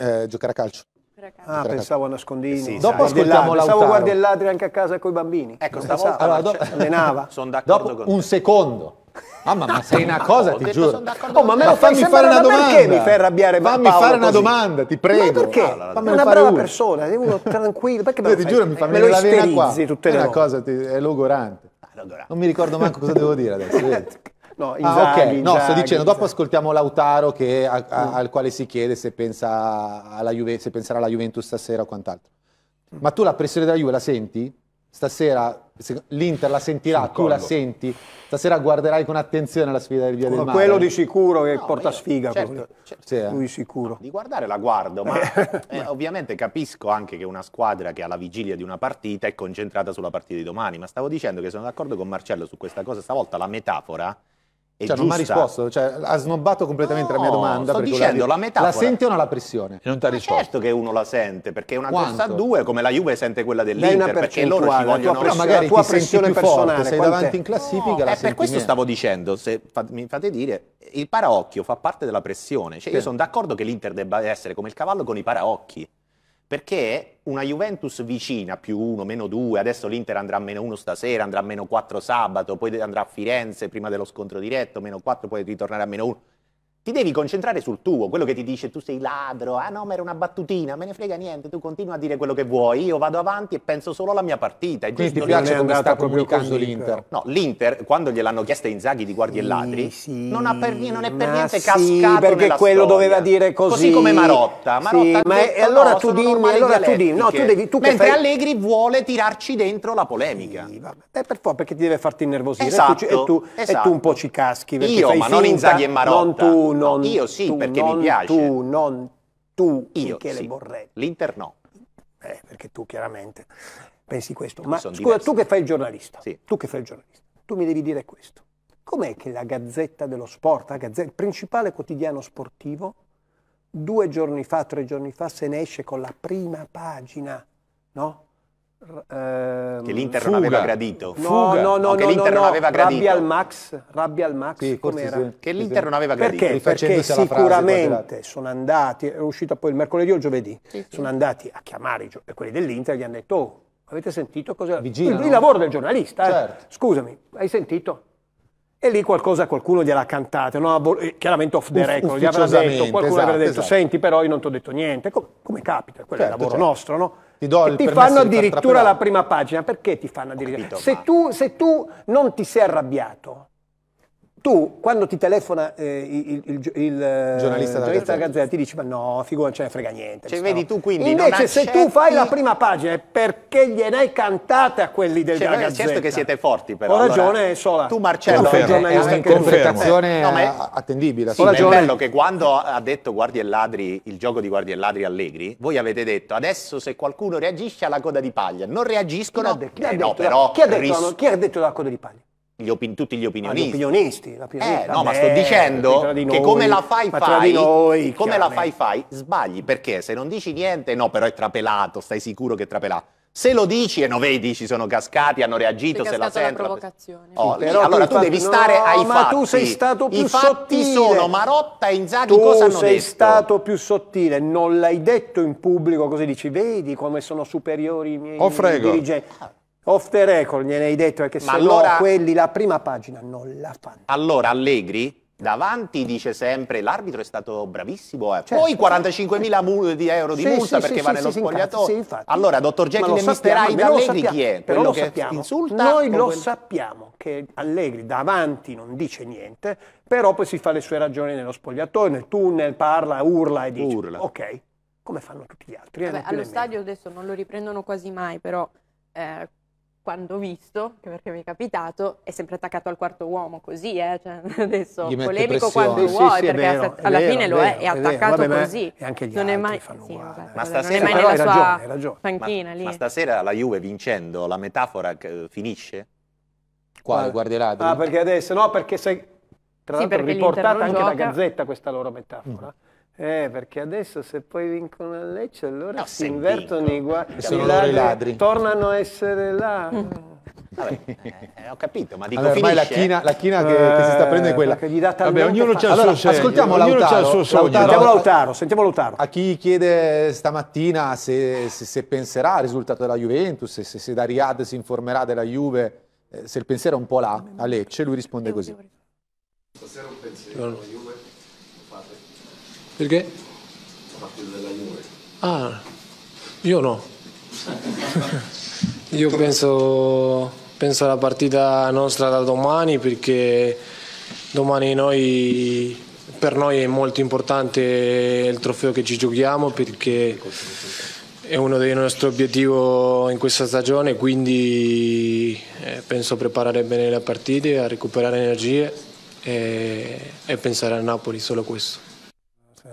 eh, giocare a calcio. Ah, pensavo a nascondini. Sì, dopo sai, ascoltiamo Lautaro. Pensavo guardi e ladri anche a casa con i bambini. Ecco, stavolta allora, cioè, do... allenava. Sono d'accordo dopo con te. un secondo. Ah, ma, sei una cosa, ti giuro. Oh, ma me lo fammi fare una domanda. Perché mi fai arrabbiare Fammi fare una così. domanda, ti prego. Ma perché? Ma è una brava uno. persona, è uno tranquillo. Perché me lo, ti giuro, mi fa eh, me la vena qua. Tutte è una cosa, è ah, logorante. Non mi ricordo manco cosa devo dire adesso. No, Inzaghi, ah, okay. no sto dicendo, dopo ascoltiamo Lautaro che, a, a, mm. al quale si chiede se, pensa Juve, se, penserà alla Juventus stasera o quant'altro. Ma tu la pressione della Juve la senti? Stasera l'Inter la sentirà, tu la senti? Stasera guarderai con attenzione la sfida del Via ma del Mare? Quello di sicuro che no, porta io, sfiga. Certo, certo. Eh. Lui sicuro. di guardare la guardo, ma eh, ovviamente capisco anche che una squadra che alla vigilia di una partita è concentrata sulla partita di domani, ma stavo dicendo che sono d'accordo con Marcello su questa cosa, stavolta la metafora è cioè, giusta. non mi ha risposto, cioè, ha snobbato completamente no, la mia domanda. Sto dicendo la, la metà. La senti o non la pressione? E non ti ha risposto. Certo che uno la sente, perché una Quanto? corsa a due, come la Juve sente quella dell'Inter, perché loro ci vogliono... Però magari la tua pressione personale, forte, sei davanti in classifica, no, la eh, Per questo stavo dicendo, se mi fate dire, il paraocchio fa parte della pressione. Cioè, sì. Io sono d'accordo che l'Inter debba essere come il cavallo con i paraocchi perché una Juventus vicina, più uno, meno due, adesso l'Inter andrà a meno uno stasera, andrà a meno quattro sabato, poi andrà a Firenze prima dello scontro diretto, meno quattro, poi ritornerà a meno uno. Ti devi concentrare sul tuo, quello che ti dice tu sei ladro, ah no ma era una battutina, me ne frega niente, tu continua a dire quello che vuoi, io vado avanti e penso solo alla mia partita. E Quindi ti piace come sta comunicando l'Inter? No, l'Inter, quando gliel'hanno chiesta Inzaghi di guardi e ladri, sì, non, per, non, è per niente sì, cascato perché quello doveva dire così. Così come Marotta. Marotta sì, ma detto, e allora no, tu dimmi, allora tu dimmi. No, tu devi, tu Mentre fai... Allegri vuole tirarci dentro la polemica. Sì, eh, per forza, perché ti deve farti innervosire. Esatto, e, tu, esatto. e, tu, un po' ci caschi. Io, ma non Inzaghi e Marotta. Non tu, non, io sì, tu perché non, mi piace. Tu, non tu, io, Michele sì. Borrelli. L'Inter no. Eh, perché tu chiaramente pensi questo. Ma scusa, diversi. tu che fai il giornalista, sì. tu che fai il giornalista, tu mi devi dire questo. Com'è che la Gazzetta dello Sport, Gazzetta, il principale quotidiano sportivo, due giorni fa, tre giorni fa, se ne esce con la prima pagina, no? Ehm, che l'Inter fuga. non aveva gradito. No, fuga. no, no, no, che l'Inter no, non aveva gradito. Rabbia al max, rabbia al max, sì, com'era? Che l'Inter non aveva gradito. Perché? Perché sicuramente sono andati, è uscito poi il mercoledì o il giovedì, sì, sono andati a chiamare i, quelli dell'Inter e gli hanno detto, oh, avete sentito cosa... il, il, lavoro del giornalista, eh. certo. eh. scusami, hai sentito? E lì qualcosa qualcuno gliel'ha cantata, no? Eh, chiaramente off the record, gli avrà detto, qualcuno esatto, avrà detto, esatto. senti però io non ti ho detto niente, come, come capita, quello certo, è il certo, lavoro certo. nostro, no? ti do il ti fanno addirittura la prima pagina, perché ti fanno addirittura? Capito, se, ma... tu, se tu non ti sei arrabbiato, tu quando ti telefona eh, il, il, il, eh, giornalista, della, Gazzetta. Gazzetta ti dici ma no, figura non ce ne frega niente. Cioè, vedi tu quindi Invece se accetti... tu fai la prima pagina è perché gliene hai cantate a quelli del cioè, della certo Gazzetta. certo che siete forti però. Ho ragione allora, eh, sola. Tu Marcello eh, hai giornalista è un'interpretazione no, è... attendibile. Sì, ma è bello che quando ha detto Guardi e Ladri, il gioco di Guardi e Ladri Allegri, voi avete detto adesso se qualcuno reagisce alla coda di paglia, non reagiscono, chi ha detto, eh, no, però chi ha detto la coda di paglia? gli opin, tutti gli opinionisti. Ah, gli opinionisti, la eh, no, ma sto dicendo di noi, che come la fai fai, noi, come la fai fai, sbagli, perché se non dici niente, no, però è trapelato, stai sicuro che è trapelato. Se lo dici e non vedi, ci sono cascati, hanno reagito, se la sentono. provocazione. Oh, sì, però allora tu, devi stare no, ai ma fatti. tu sei stato più I fatti sottile. sono Marotta e Inzaghi tu cosa hanno detto? Tu sei stato più sottile, non l'hai detto in pubblico, così dici, vedi come sono superiori i miei oh, frego. dirigenti. Ah off the record gliene hai detto perché Ma se allora... no quelli la prima pagina non la fanno. Allora Allegri davanti dice sempre l'arbitro è stato bravissimo eh. certo, poi 45.000 mul- di euro di sì, multa sì, perché sì, va nello spogliatoio allora dottor Jekyll e Mr. Hyde Allegri chi è? Però quello che sappiamo. insulta noi lo quel... sappiamo che Allegri davanti non dice niente però poi si fa le sue ragioni nello spogliatoio nel tunnel parla, urla e dice urla. ok come fanno tutti gli altri eh, Vabbè, allo stadio adesso non lo riprendono quasi mai però eh, quando visto, perché mi è capitato, è sempre attaccato al quarto uomo, così, eh? cioè, adesso Gli polemico quando vuoi, sì, perché vero, alla vero, fine vero, lo è, è attaccato Vabbè, così. E anche gli non altri è mai, fanno sì, uguale. ma stasera, non è mai nella sua ragione, ragione. panchina ma, lì. Ma stasera la Juve vincendo, la metafora che, eh, finisce? Quale? Guarderà? Ah, perché adesso, no, perché sei, tra sì, l'altro riportata anche gioca... da Gazzetta questa loro metafora. Mm eh, perché adesso se poi vincono a Lecce, allora no, si invertono vincono. i guai. Sono i ladri, Tornano a essere là. Mm. Vabbè, eh, ho capito, ma dico allora, finisce, la china, eh. la china che, che, si sta prendendo è eh, quella. Vabbè, ognuno fa... ha il allora, suo Ascoltiamo Lautaro, suo sogno, Lautaro, no? Lautaro, sentiamo Lautaro. A chi chiede stamattina se, se, se penserà al risultato della Juventus, se, se, se da Riyadh si informerà della Juve, eh, se il pensiero è un po' là, a Lecce, lui risponde così. Stasera un pensiero alla Juve perché? Ah, io no. io penso, penso alla partita nostra da domani perché domani noi per noi è molto importante il trofeo che ci giochiamo perché è uno dei nostri obiettivi in questa stagione, quindi eh, penso a preparare bene le partite, a recuperare energie e, e pensare a Napoli, solo questo.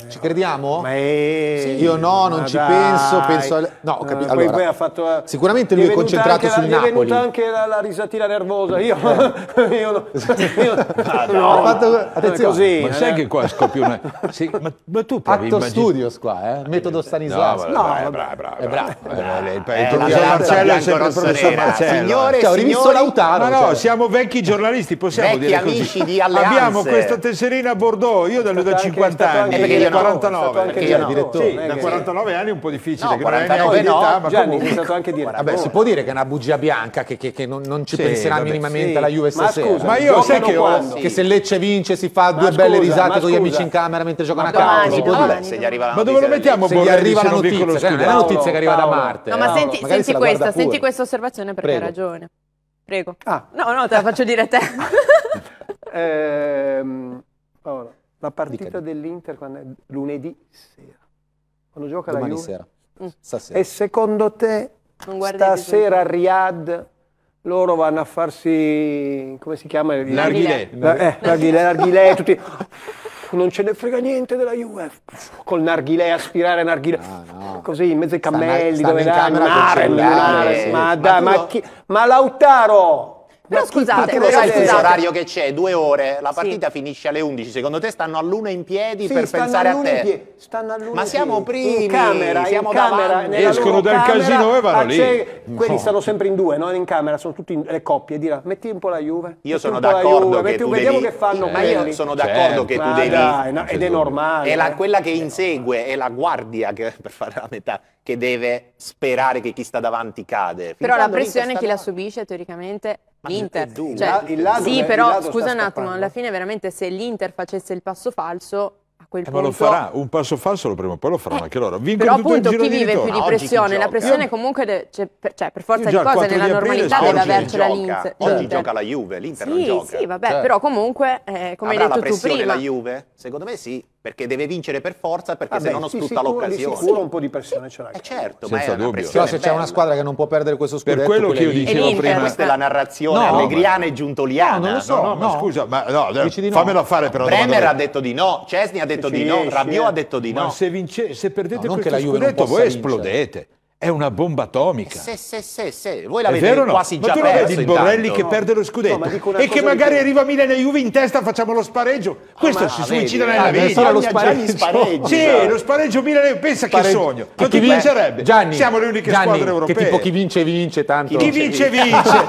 Ci crediamo? È... Io no, non ci dai. penso, penso No, ho capito. Eh, allora, poi, poi ha fatto, eh, sicuramente lui è concentrato sul la, Napoli. È venuta anche la, la risatina nervosa. Io, eh. io, no. io ah, no, no. Fatto, attenzione. Così, ma eh. sai che qua scoppia una... Sì, ma, ma tu provi Atto immagin... studios qua, eh? eh Metodo Stanislavski. No, è bravo, bravo. È bravo. Il professor Marcello è sempre il professor Marcello. Signore, cioè, ho rivisto Lautaro. No, no, siamo vecchi giornalisti, possiamo dire così. amici di Alleanze. Abbiamo questa tesserina a Bordeaux, io da 50 anni, 49. Perché io da 49 anni è un po' difficile. 49 Beh, no, ma Gianni, comunque... è stato anche dire. Vabbè, si può dire che è una bugia bianca che, che, che non, non, ci sì, penserà vabbè, minimamente sì. la Juve ma stasera. ma io sai che, che se Lecce vince si fa due ma belle risate con gli amici in camera mentre giocano a calcio. Si può dire. se gli arriva la ma dove lo mettiamo? Se gli boh, arriva la notizia, è la notizia che arriva da Marte. No, ma eh. senti, questa, senti questa osservazione perché hai ragione. Prego. Ah. No, no, te la faccio dire a te. Ehm, la partita dell'Inter è lunedì sera. Quando gioca Domani la Juve? Sera stasera. E secondo te stasera a Riyadh loro vanno a farsi, come si chiama? L'arghilè. L'arghilè, eh, l'arghilè, tutti... Non ce ne frega niente della Juve. Col narghilè, aspirare narghilè. No, ah, no. Così, in mezzo ai cammelli, stanno, dove stanno dai, in camera nare, nare, sì. Ma, da, ma, ma, chi, ma Lautaro, però scusate, lo sai l'orario che c'è, due ore, la partita sì. finisce alle 11, secondo te stanno all'una in piedi sì, per pensare a te? Pie- stanno all'una Ma siamo primi, in camera, siamo in camera, escono dal camera, casino e vanno lì. No. Quelli stanno sempre in due, non in camera, sono tutte le coppie, dirà metti un po' la Juve. Io sono d'accordo Juve, che tu vediamo devi... che fanno Ma io certo, certo. sono d'accordo che tu devi... ed è certo. normale. È quella che insegue, è la guardia per fare la metà che deve sperare che chi sta davanti cade. Fin però la pressione chi la subisce teoricamente l'Inter. Cioè, il lato, sì, però scusa un attimo, alla fine veramente se l'Inter facesse il passo falso a quel eh, punto... Ma lo farà, un passo falso lo prima o poi lo faranno eh, anche loro. Vincono però appunto chi vive ritorno. più di ah, pressione, la pressione io, comunque, de, cioè, per, cioè, per, forza di cose, nella di normalità deve avercela l'Inter. Oggi certo. gioca la Juve, l'Inter sì, non gioca. Sì, vabbè, certo. però comunque, eh, come hai detto tu prima... la Juve? Secondo me sì perché deve vincere per forza perché ah se no non sì, sfrutta sicuro, l'occasione. Di sicuro un po' di pressione ce l'ha. Eh certo, Senza ma dubbio. Però se c'è una squadra che non può perdere questo scudetto, per quello che io dicevo prima, questa è la narrazione no, allegriana ma... e giuntoliana. No, non lo so, no, no, ma scusa, ma no, eh, no. fammela fare però. Bremer ha detto di no, Cesni ha detto di no, Rabiot ha detto di no. Ma se, vince, se perdete no, questo scudetto voi esplodete. È una bomba atomica. Se, se, se, se. Voi l'avete vero, no? quasi già ma tu lo Vedi il Borrelli che no. perde lo scudetto no, e che magari che... arriva Milano e Juve in testa, facciamo lo spareggio. Ah, Questo ma, si vedi, suicida vedi, eh, nella vita. Solo lo spareggio. Sì, lo spareggio Milano. Pensa spareggio. che sogno. Non chi vincerebbe? Gianni, Siamo le uniche Gianni, squadre europee. Che tipo chi vince vince tanto. Chi vince vince.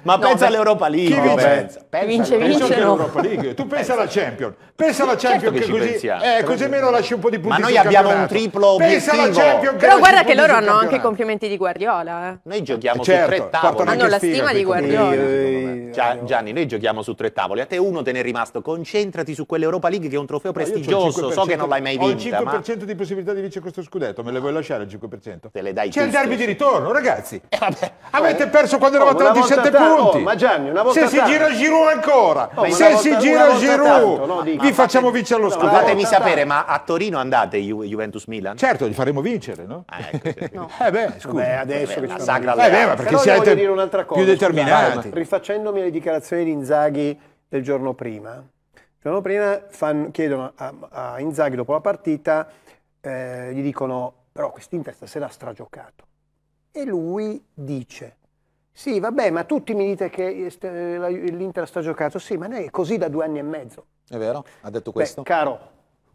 ma pensa all'Europa League. Chi vince? Pensa, vince all'Europa League. Tu pensa alla Champions. Pensa alla certo Champions che così, eh, così meno lasci un po' di punti Ma noi abbiamo un triplo obiettivo. Pensa alla Champions. Però guarda che loro hanno anche anche i complimenti di Guardiola. Eh. Noi giochiamo certo, su tre tavoli. Hanno la stima di Guardiola. Di... Eh, Gian, eh, Gianni, noi giochiamo su tre tavoli. A te uno te ne è rimasto. Concentrati su quell'Europa League che è un trofeo prestigioso. So che non l'hai mai vinto. Ho il 5% ma... di possibilità di vincere questo scudetto. Me le vuoi lasciare il 5%? Te le dai C'è il derby di ritorno, ragazzi. Eh, vabbè. Avete perso quando eravate a 17 punti. Oh, ma Gianni, una volta Se si gira Giroud ancora. Oh, Se si gira Giroud, vi facciamo vincere lo scudetto. Fatemi sapere, ma a Torino andate Juventus Milan? Certo, li faremo vincere, no? Ah, ecco, sì. no. Eh beh, scusa. Beh, adesso beh, che la sagra eh beh, ma perché Però siete dire un'altra cosa, più determinati. Scusate, rifacendomi alle dichiarazioni di Inzaghi del giorno prima, il giorno prima fanno, chiedono a, a, Inzaghi dopo la partita, eh, gli dicono però quest'Inter stasera ha stragiocato. E lui dice, sì vabbè ma tutti mi dite che eh, eh, l'Inter ha stragiocato, sì ma noi è così da due anni e mezzo. È vero, ha detto questo. Beh, caro,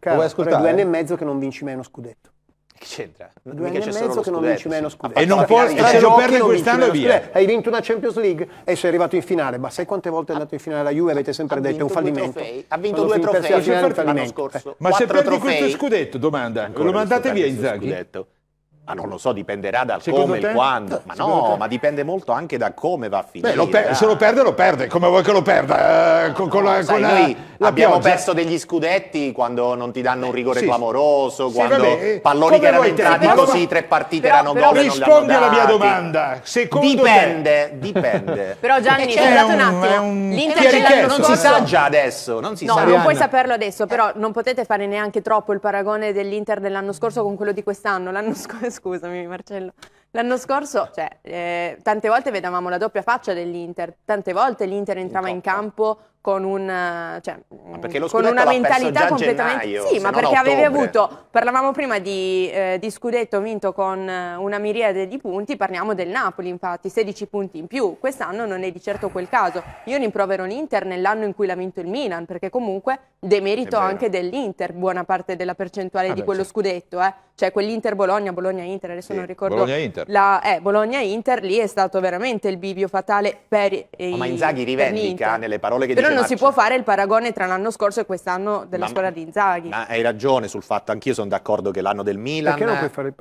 caro due anni e mezzo che non vinci mai uno scudetto. Che c'entra? Due anni e mezzo che non vinci meno scudetti. E non può, se lo perdi quest'anno via. Hai vinto una Champions League e sei arrivato in finale. Ma sai quante volte è andato in finale la Juve? Avete sempre detto è un fallimento. Ha vinto due trofei l'anno scorso. Ma se perdi questo scudetto, domanda, lo mandate via Inzaghi? Scudetto. Ma ah, non lo so, dipenderà dal Secondo come e quando. Ma Secondo no, te? ma dipende molto anche da come va a finire. Beh, lo per- eh. se lo perde, lo perde. Come vuoi che lo perda? Eh, con, con la, sai, con noi la abbiamo perso degli scudetti quando non ti danno un rigore sì. clamoroso, sì, quando vabbè, palloni eh, che erano entrati così, tre partite però, erano però, gol. Rispondi alla mia domanda. Secondo dipende, te... dipende. però Gianni, eh, scusate un, un attimo. Un... L'Inter non si sa già adesso. Non si no, sa. non puoi saperlo adesso, però non potete fare neanche troppo il paragone dell'Inter dell'anno scorso con quello di quest'anno. L'anno scorso scusami Marcello. L'anno scorso, cioè, eh, tante volte vedevamo la doppia faccia dell'Inter, tante volte l'Inter entrava in, in campo con cioè, mm, una, cioè, con una mentalità completamente... Gennaio, sì, ma perché avevi avuto, parlavamo prima di, eh, di, scudetto vinto con eh, una miriade di punti, parliamo del Napoli infatti, 16 punti in più, quest'anno non è di certo quel caso. Io rimprovero l'Inter nell'anno in cui l'ha vinto il Milan, perché comunque demerito anche dell'Inter buona parte della percentuale ah, di beh, quello sì. scudetto, eh. cioè quell'Inter-Bologna, Bologna-Inter, adesso sì. non ricordo... Bologna-Inter. La, eh, Bologna-Inter lì è stato veramente il bivio fatale per... Oh, ma Inzaghi rivendica nelle parole che dice non si può fare il paragone tra l'anno scorso e quest'anno della ma, squadra di Inzaghi. Ma hai ragione sul fatto, anch'io sono d'accordo che l'anno del Milan,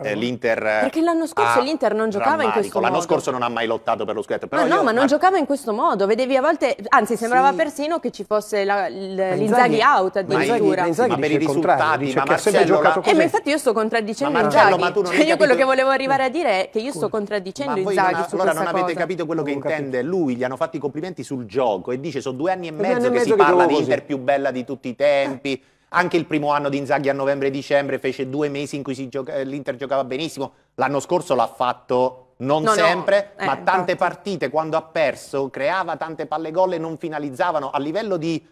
eh, l'Inter... Perché l'anno scorso l'Inter non giocava in questo modo. L'anno scorso non ha mai lottato per lo scudetto. Però ma no, io, ma non ma... giocava in questo modo, vedevi a volte, anzi sembrava sì. persino che ci fosse l'Inzaghi out addirittura. Ma, Inzaghi, ma per i risultati, ma Marcello... La... Eh, ma infatti io sto contraddicendo Inzaghi. Cioè, io quello che volevo mm. arrivare a dire è che io sto contraddicendo Inzaghi su Allora non avete capito quello che intende lui, gli hanno fatto i complimenti sul gioco e dice sono due anni e mezzo mezzo, che si parla di Inter più bella di tutti i tempi. Anche il primo anno di Inzaghi a novembre-dicembre fece due mesi in cui gioca eh, l'Inter giocava benissimo. L'anno scorso l'ha fatto non no, sempre, no. Eh, ma tante infatti. partite quando ha perso creava tante palle gol e non finalizzavano. A livello di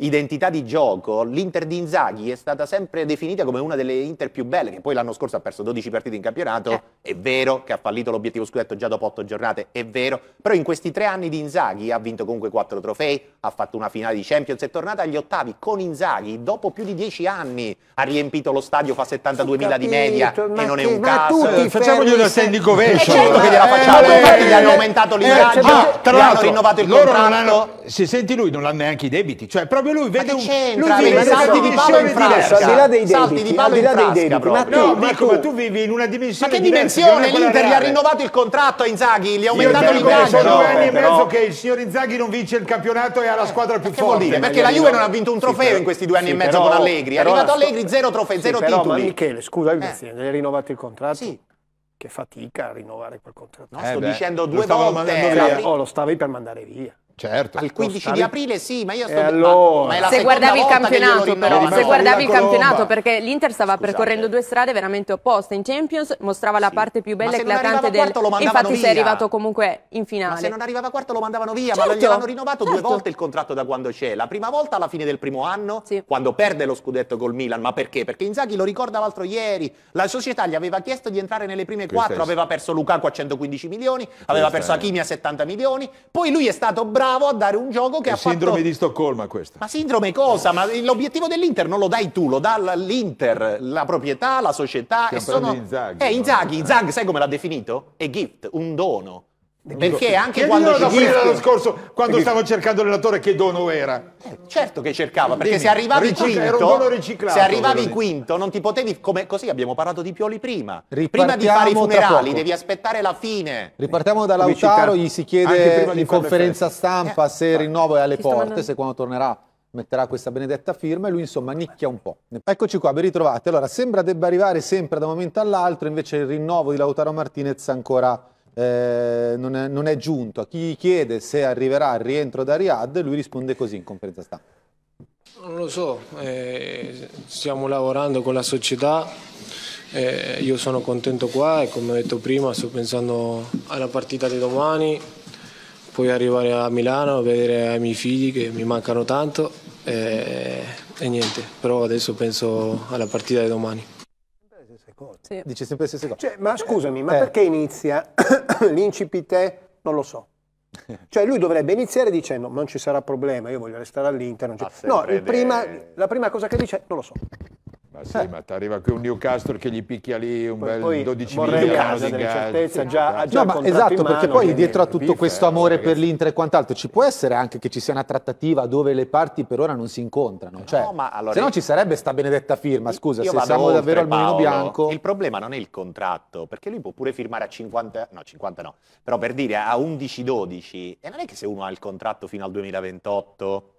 identità di gioco, l'Inter di Inzaghi è stata sempre definita come una delle Inter più belle, che poi l'anno scorso ha perso 12 partite in campionato, eh. è vero che ha fallito l'obiettivo scudetto già dopo 8 giornate, è vero, però in questi tre anni di Inzaghi ha vinto comunque 4 trofei, ha fatto una finale di Champions, è tornata agli ottavi con Inzaghi, dopo più di 10 anni ha riempito lo stadio, fa 72.000 di media e non è un caso. Eh, facciamogli una standing ovation. Eh, certo che eh, gliela facciamo, infatti gli hanno aumentato l'ingaggio, eh, cioè, gli hanno rinnovato il loro contratto. Hanno, se senti lui non hanno neanche i debiti, cioè proprio proprio lui vede un lui vive in una dimensione diversa, al di là dei debiti, al di là dei debiti. Ma tu, Marco, ma tu vivi in una dimensione Ma che dimensione? L'Inter gli ha rinnovato il contratto a Inzaghi, gli ha aumentato l'ingaggio. Sono due anni e mezzo che il signor Inzaghi non vince il campionato e ha la eh, squadra più forte. Perché la Juve non ha vinto un trofeo in questi due anni e mezzo con Allegri. È arrivato Allegri zero trofei, zero titoli. Michele, scusa, eh. gli hai rinnovato il contratto? Sì che fatica a rinnovare quel contratto. No, eh sto beh, dicendo due volte. Lo, oh, eh, lo stavi per mandare via. Certo, al 15 stavi... di aprile sì, ma io sto... Allora... Ma, ma se guardavi il campionato però, se guardavi il campionato perché l'Inter stava Scusate. percorrendo due strade veramente opposte. In Champions mostrava la sì. parte più bella e eclatante del... Quarto, Infatti via. sei arrivato comunque in finale. Ma se non arrivava quarto lo mandavano via, certo. ma gliel'hanno rinnovato certo. due volte il contratto da quando c'è. La prima volta alla fine del primo anno, sì. quando perde lo scudetto col Milan. Ma perché? Perché Inzaghi lo ricorda l'altro ieri, la società gli aveva chiesto di entrare nelle prime quattro, aveva perso Lukaku a 115 milioni, aveva perso Achimi a 70 milioni, poi lui è stato bravo bravo a dare un gioco che è ha fatto... Sindrome di Stoccolma questa. Ma sindrome cosa? Ma l'obiettivo dell'Inter non lo dai tu, lo dà l'Inter, la proprietà, la società. Stiamo e sono... Inzaghi. Eh, Inzaghi, Inzaghi, sai come l'ha definito? È gift, un dono. Perché anche quando ci dice... l'anno scorso, quando perché... stavo cercando l'allenatore, che dono era? Eh, certo che cercava, perché Dimmi, se arrivavi quinto, se arrivavi quinto, non ti potevi... Come, così abbiamo parlato di Pioli prima. Prima di fare i funerali, devi aspettare la fine. Ripartiamo da Lautaro, gli si chiede in conferenza stampa eh, se il rinnovo è alle porte, se quando tornerà metterà questa benedetta firma e lui insomma nicchia un po'. Eccoci qua, ben ritrovati. Allora, sembra debba arrivare sempre da un momento all'altro, invece il rinnovo di Lautaro Martinez ancora eh, non, è, non, è, giunto. A chi chiede se arriverà il rientro da Riyadh, lui risponde così in conferenza stampa. Non lo so, eh, stiamo lavorando con la società, eh, io sono contento qua e come ho detto prima sto pensando alla partita di domani, poi arrivare a Milano, vedere ai miei figli che mi mancano tanto eh, e niente, però adesso penso alla partita di domani cose. Sì. Dice sempre le stesse cose. Cioè, ma eh, scusami, ma eh. perché inizia l'incipite? Non lo so. Cioè lui dovrebbe iniziare dicendo non ci sarà problema, io voglio restare all'Inter. No, prima, la prima cosa che dice è non lo so. Ma sì, ma ti arriva qui un Newcastle che gli picchia lì un poi, bel 12 vorrei mila. Vorrei delle certezze, già, ha già no, Esatto, perché poi dietro a tutto biffa, questo amore ragazzi. per l'Inter e quant'altro ci può essere anche che ci sia una trattativa dove le parti per ora non si incontrano. Cioè, no, allora, se no ci sarebbe sta benedetta firma, scusa, se siamo oltre, davvero al mulino bianco. Il problema non è il contratto, perché lui può pure firmare a 50, no 50 no, però per dire a 11-12 e non è che se uno ha il contratto fino al 2028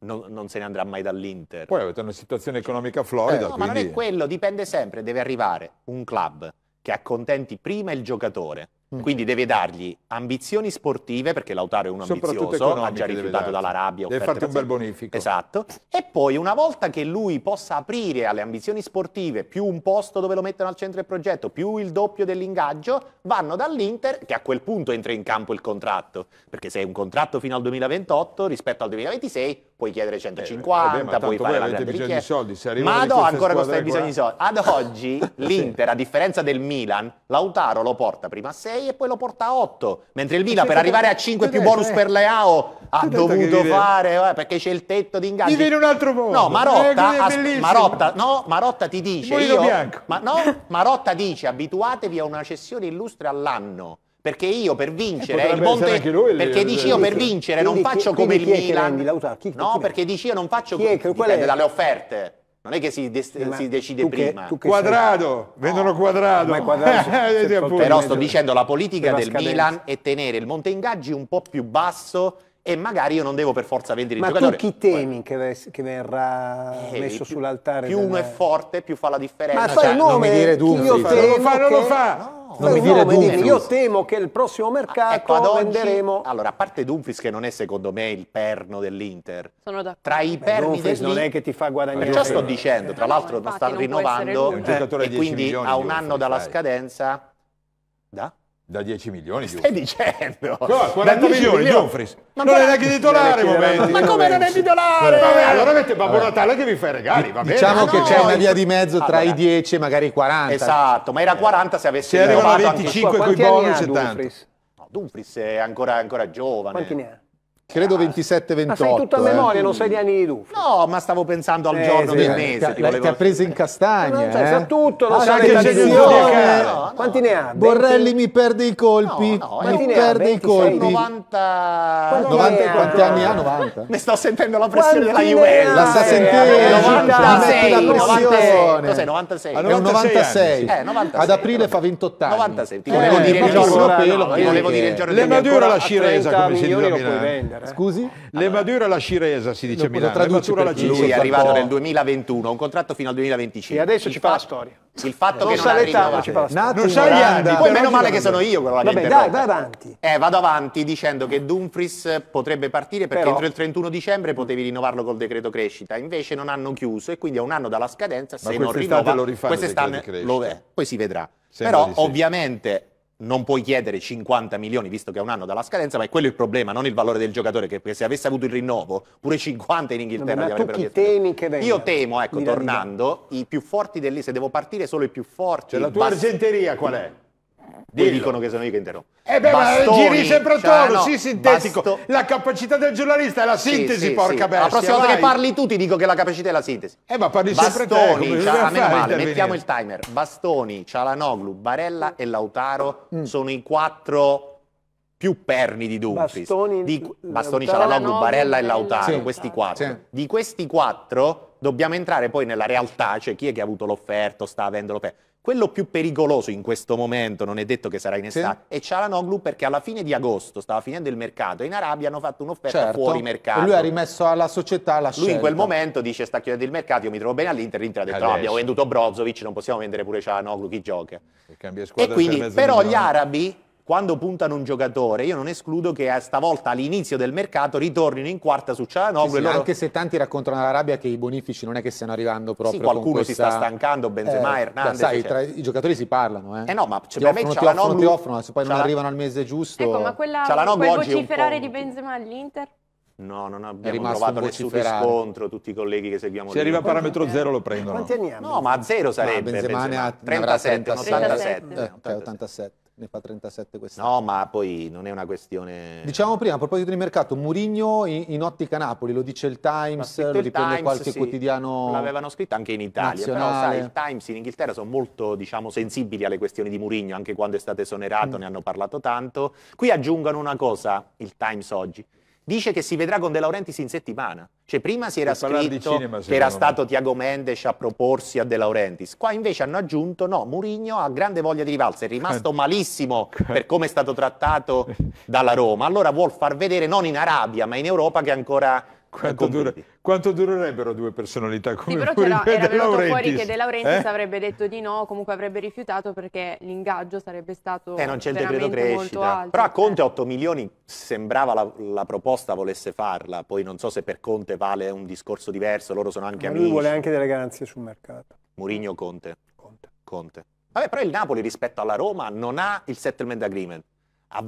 non, non, se ne andrà mai dall'Inter. Poi avete una situazione economica florida. Eh, no, quindi... ma non è quello, dipende sempre, deve arrivare un club che accontenti prima il giocatore. Mm. Quindi deve dargli ambizioni sportive, perché Lautaro è un ambizioso, ha già rifiutato dall'Arabia. Deve farti un bel bonifico. Esatto. E poi una volta che lui possa aprire alle ambizioni sportive più un posto dove lo mettono al centro del progetto, più il doppio dell'ingaggio, vanno dall'Inter, che a quel punto entra in campo il contratto. Perché se è un contratto fino al 2028, rispetto al 2026 puoi chiedere 150, eh, vabbè, puoi fare la grande richiesta. Di soldi, se ma ad ancora con questi bisogni di soldi. Ad oggi l'Inter, a differenza del Milan, Lautaro lo porta prima a 6 e poi lo porta a 8, mentre il Milan per arrivare a 5 più bonus eh. per Leao ha dovuto fare, eh, perché c'è il tetto di ingaggio. Gli viene un altro mondo. No, Marotta, eh, Marotta, no, Marotta ti dice, io, ma, no, Marotta dice abituatevi a una cessione illustre all'anno perché io per vincere, eh, il Monte, lui, perché dici io per vincere non faccio come il Milan. No, perché dici io non faccio come dipende dalle offerte. Non è che si, de si decide tu prima. Che, che quadrado, sei... vendono quadrado. No, quadrado eh, Però sto dicendo la politica del Milan è tenere il monte ingaggi un po' più basso e magari io non devo per forza vendere Ma il giocatore. Ma tu chi temi che, che verrà eh, messo più, sull'altare? Più delle... uno è forte, più fa la differenza. Ma fai cioè, il nome, non mi dire Dumfries. Io non lo fa, non lo fa. No. Non mi dire nome, io temo che il prossimo ah, ecco, mercato ecco, oggi, venderemo... Allora, a parte Dumfries che non è secondo me il perno dell'Inter. Sono d'accordo. Tra i perni dell'Inter... non è che ti fa guadagnare... Già sto dicendo, tra l'altro no, sta rinnovando un e quindi a un anno dalla scadenza... Da? Da 10 milioni, Che Stai dicendo? No, 40 milioni, Giuffris. Ma non è neanche titolare, momenti. Ma come non è titolare? Vabbè, allora mette Babbo Natale che vi fa i regali, va diciamo bene? Diciamo che c'è una via di mezzo ah, tra i 10 e magari i 40. Esatto, ma era 40 eh. se avessi Se arrivano 25 con i bonus e tanto. No, Dumfries è ancora, ancora giovane. Quanti ne ha? Credo 27-28. Ah. Ma sai tutto a memoria, eh. non sai di anni di Duffi. No, ma stavo pensando al eh, giorno sì, del eh, mese. Ti, volevo... ti ha preso in castagna. Ma non eh? sa tutto, lo ah, sa che c'è di eh, no, Quanti ne ha? Borrelli 20... mi perde i colpi. No, no, mi perde 20, i colpi. 90... 90 quanti anni ha? 90. Ne sto sentendo la pressione della Juventus. La sta sentendo. 96. Eh, la pressione. Cos'è? 96. È un 96. Ad aprile fa 28 anni. 96. Ti volevo dire il giorno. Ti volevo Le madure la Sciresa, come si dice. Madura, eh. Scusi? Allora, le Madura alla Sciresa si dice a Milano. Traduce la Cisa, lui è arrivato nel 2021, un contratto fino al 2025. E adesso il ci fa la storia. Il fatto non che non arriva. Ci fa la storia. Non sa gli anni. Poi meno male che sono io quello Vabbè, che dai, vai avanti. Eh, vado avanti dicendo che Dumfries eh, potrebbe partire perché Però... entro il 31 dicembre potevi rinnovarlo col decreto crescita, invece non hanno chiuso e quindi è un anno dalla scadenza, se non rinnova quest'estate lo è. Poi si vedrà. Sempre Però ovviamente non puoi chiedere 50 milioni visto che è un anno dalla scadenza, ma è quello il problema, non il valore del giocatore, che se avesse avuto il rinnovo, pure 50 in Inghilterra no, ma tu chi temi che venga? Io temo, ecco, tornando, i più forti del se devo partire solo i più forti. Cioè, la tua argenteria qual è? Dillo. dicono che sono io che interrompo. Eh beh, Bastoni, giri sempre cioè, attorno, cioè, no, sì, sintetico. Basto... La capacità del giornalista è la sintesi, sì, sì, porca sì. bestia. La prossima vai. volta che parli tu ti dico che la capacità è la sintesi. Eh, ma parli Bastoni, sempre te. Bastoni, male, mettiamo il timer. Bastoni, Cialanoglu, Barella e Lautaro mm. sono i quattro più perni di Dumfries. Bastoni, di, Bastoni Cialanoglu, Barella e Lautaro, sì, questi quattro. Sì. Di questi quattro dobbiamo entrare poi nella realtà, cioè chi è che ha avuto l'offerta, sta avendo l'offerta. Quello più pericoloso in questo momento, non è detto che sarà in estate, sì. è Cialanoglu perché alla fine di agosto stava finendo il mercato e in Arabia hanno fatto un'offerta certo. fuori mercato. E lui ha rimesso alla società la lui scelta. Lui in quel momento dice sta chiudendo il mercato, io mi trovo bene all'Inter, l'Inter ha detto no, abbiamo venduto Brozovic, non possiamo vendere pure Cialanoglu, chi gioca? E, e quindi per però gli arabi quando puntano un giocatore, io non escludo che eh, stavolta all'inizio del mercato ritornino in quarta su Cialanoglu. Sì, sì, loro... Anche se tanti raccontano alla rabbia che i bonifici non è che stiano arrivando proprio. Sì, qualcuno questa... si sta stancando, Benzema, eh, Hernandez. Sai, cioè... tra... i giocatori si parlano. Eh, eh no, ma cioè, ti, offrono, Cialanoglu... ti offrono, ti offrono, se poi Cialan... non arrivano al mese giusto. Ecco, ma quella, Cialanoglu quel vociferare un... di Benzema all'Inter? No, non abbiamo trovato nessun riscontro, tutti i colleghi che seguiamo. Se arriva a parametro zero lo prendono. Quanti anni hanno? No, ma a zero sarebbe. Benzema, Benzema. ne ha 37, 37, 87, 87. Eh, 87 ne fa 37 quest'anno. No, ma poi non è una questione... Diciamo prima, a proposito di mercato, Murigno in, in ottica Napoli, lo dice il Times, lo riprende Times, qualche sì. quotidiano L'avevano scritto anche in Italia, nazionale. però sai, il Times in Inghilterra sono molto, diciamo, sensibili alle questioni di Murigno, anche quando è stato esonerato mm. ne hanno parlato tanto. Qui aggiungono una cosa, il Times oggi, dice che si vedrà con De Laurentiis in settimana. Cioè prima si era scritto cinema, che era stato me. Tiago Mendes a proporsi a De Laurentiis. Qua invece hanno aggiunto no, Murigno ha grande voglia di rivalsa, è rimasto malissimo per come è stato trattato dalla Roma. Allora vuol far vedere non in Arabia, ma in Europa che ancora quanto, dura, quanto, durerebbero due personalità come sì, però Furio era, era venuto fuori che De Laurentiis eh? avrebbe detto di no, comunque avrebbe rifiutato perché l'ingaggio sarebbe stato eh, non c'è il decreto crescita. Alto, però a eh. Conte 8 milioni sembrava la, la, proposta volesse farla, poi non so se per Conte vale un discorso diverso, loro sono anche Ma amici. Lui vuole anche delle garanzie sul mercato. Murigno Conte. Conte. Conte. Vabbè, però il Napoli rispetto alla Roma non ha il settlement agreement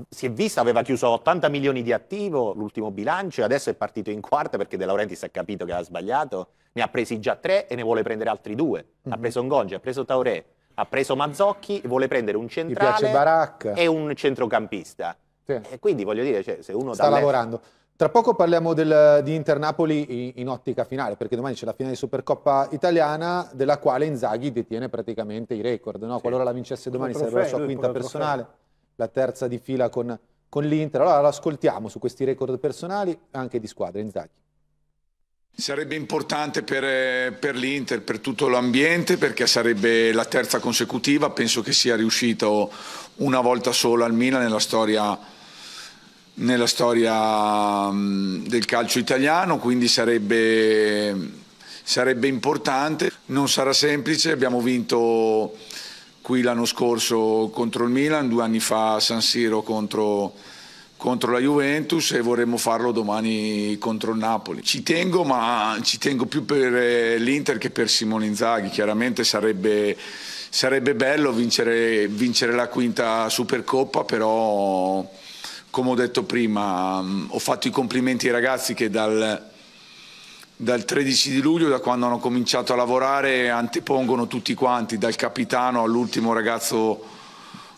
si è vista, aveva chiuso 80 milioni di attivo l'ultimo bilancio e adesso è partito in quarta perché De Laurentiis ha capito che ha sbagliato, ne ha presi già tre e ne vuole prendere altri due. Mm-hmm. Ha preso Ngongi, ha preso Tauré, ha preso Mazzocchi, e vuole prendere un centrale e un centrocampista. Sì. E quindi voglio dire, cioè, se uno... Sta lavorando. Tra poco parliamo del, di Internapoli in, in, ottica finale, perché domani c'è la finale di Supercoppa italiana, della quale Inzaghi detiene praticamente i record. No? Sì. Qualora la vincesse domani sarebbe la sua quinta personale. Trofeo la terza di fila con, con l'Inter. Allora l'ascoltiamo su questi record personali anche di squadre. Inzaghi. Sarebbe importante per, eh, per l'Inter, per tutto l'ambiente, perché sarebbe la terza consecutiva. Penso che sia riuscito una volta sola al Milan nella storia, nella storia mm, del calcio italiano, quindi sarebbe, sarebbe importante. Non sarà semplice, abbiamo vinto qui l'anno scorso contro il Milan, due anni fa a San Siro contro, contro, la Juventus e vorremmo farlo domani contro il Napoli. Ci tengo, ma ci tengo più per eh, l'Inter che per Simone Inzaghi. Chiaramente sarebbe, sarebbe bello vincere, vincere la quinta Supercoppa, però come ho detto prima, mm, ho fatto i complimenti ai ragazzi che dal dal 13 di luglio, da quando hanno cominciato a lavorare, antepongono tutti quanti, dal capitano all'ultimo ragazzo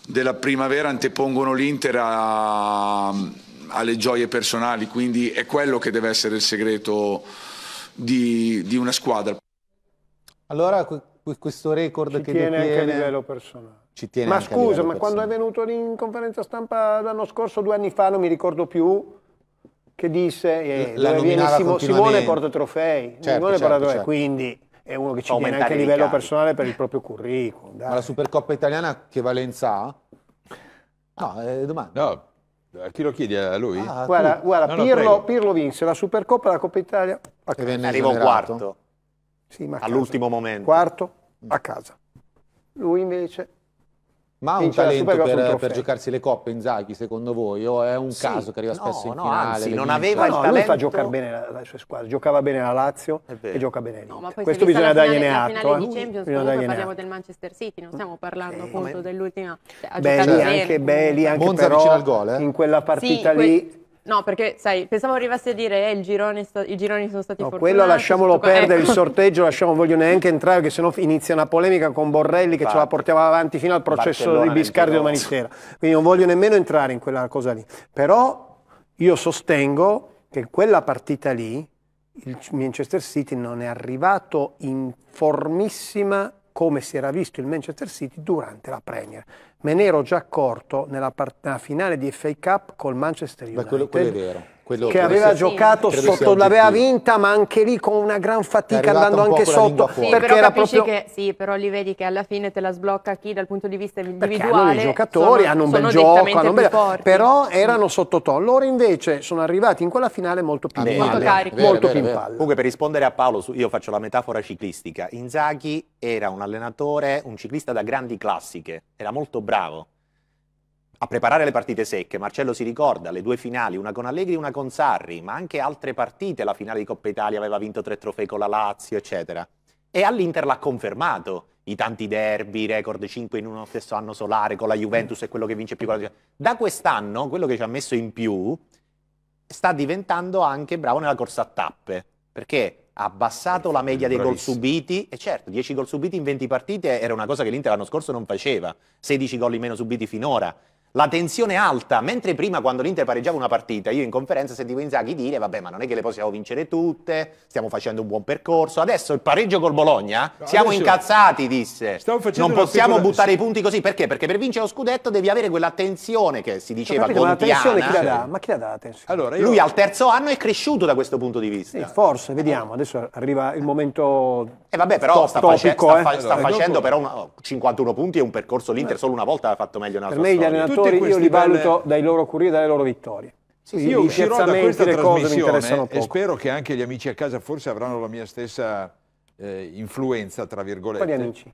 della primavera, antepongono l'Inter alle gioie personali, quindi è quello che deve essere il segreto di, di una squadra. Allora questo record ci che tiene detiene... anche a livello personale. ma scusa, ma personale. quando è venuto in conferenza stampa l'anno scorso, due anni fa, non mi ricordo più, che disse eh, la, viene Simo, Simone porta trofei, certo, Simone certo, porta certo. quindi è uno che ci viene anche a livello personale per il proprio curriculum. Dai. Ma la Supercoppa italiana che valenza ha? No, eh, domanda. No. A chi lo chiedi? A lui? Ah, guarda, guarda no, Pirlo, no, Pirlo, vinse la Supercoppa e la Coppa Italia. A casa. E Arriva un quarto. Sì, All'ultimo momento. Quarto a casa. Lui invece ma ha un talento per, per, giocarsi le coppe Inzaghi, secondo voi? O è un sì, caso che arriva no, spesso in no, finale? Anzi, non aveva no, il talento. Lui fa giocare bene la, la sua squadra, giocava bene la Lazio e gioca bene no, Questo bisogna dargliene atto. La finale di eh. Champions, bisogna parliamo del Manchester City, non stiamo parlando eh, appunto dell'ultima... Cioè, beh, lì anche, beh, lì anche Monza però, al gol, eh? in quella partita sì, lì... Que No, perché sai, pensavo arrivassi a dire eh, il girone sta, i gironi sono stati no, Quello lasciamolo perdere, ecco. il sorteggio lasciamo, voglio neanche entrare perché sennò inizia una polemica con Borrelli che Va. ce la portiamo avanti fino al processo Barcellona di Biscardi domani sera. Quindi non voglio nemmeno entrare in quella cosa lì. Però io sostengo che quella partita lì il Manchester City non è arrivato in formissima come si era visto il Manchester City durante la Premier. Me ne ero già accorto nella, part- nella finale di FA Cup col Manchester United. Ma quello, quello è vero quello che aveva giocato sotto, l'aveva vinta, ma anche lì con una gran fatica andando anche sotto. Sì, perché era proprio... Che, sì, però li vedi che alla fine te la sblocca chi dal punto di vista individuale. Perché i giocatori, sono, hanno un bel gioco, hanno bel... però erano sotto tono. Loro invece sono arrivati in quella finale molto più in palla. Molto più in palla. Comunque per rispondere a Paolo, io faccio la metafora ciclistica. Inzaghi era un allenatore, un ciclista da grandi classiche, era molto bravo a preparare le partite secche. Marcello si ricorda le due finali, una con Allegri e una con Sarri, ma anche altre partite, la finale di Coppa Italia aveva vinto tre trofei con la Lazio, eccetera. E all'Inter l'ha confermato, i tanti derby, record 5 in uno stesso anno solare con la Juventus è quello che vince più con la Da quest'anno, quello che ci ha messo in più, sta diventando anche bravo nella corsa a tappe, perché ha abbassato la media dei gol subiti e certo 10 gol subiti in 20 partite era una cosa che l'Inter l'anno scorso non faceva 16 gol in meno subiti finora la tensione alta, mentre prima quando l'Inter pareggiava una partita, io in conferenza sentivo Inzaghi dire vabbè ma non è che le possiamo vincere tutte, stiamo facendo un buon percorso, adesso il pareggio col Bologna, no, siamo incazzati disse, non possiamo piccola... buttare i punti così, perché? Perché per vincere lo scudetto devi avere quella tensione che si cioè, diceva capito, contiana. Ma la tensione chi la dà? Ma chi la dà la Allora, io... Lui al terzo anno è cresciuto da questo punto di vista. Sì, forse, vediamo, adesso arriva il momento E eh, vabbè però sta, topico, face... eh. sta, fa... allora, sta facendo dopo... però una... 51 punti e un percorso l'Inter solo una volta ha fatto meglio nella per sua storia giocatori io li valuto belle... dai loro currier e dalle loro vittorie. Sì, sì, io uscirò da questa trasmissione e spero che anche gli amici a casa forse avranno la mia stessa eh, influenza, tra virgolette. Quali amici?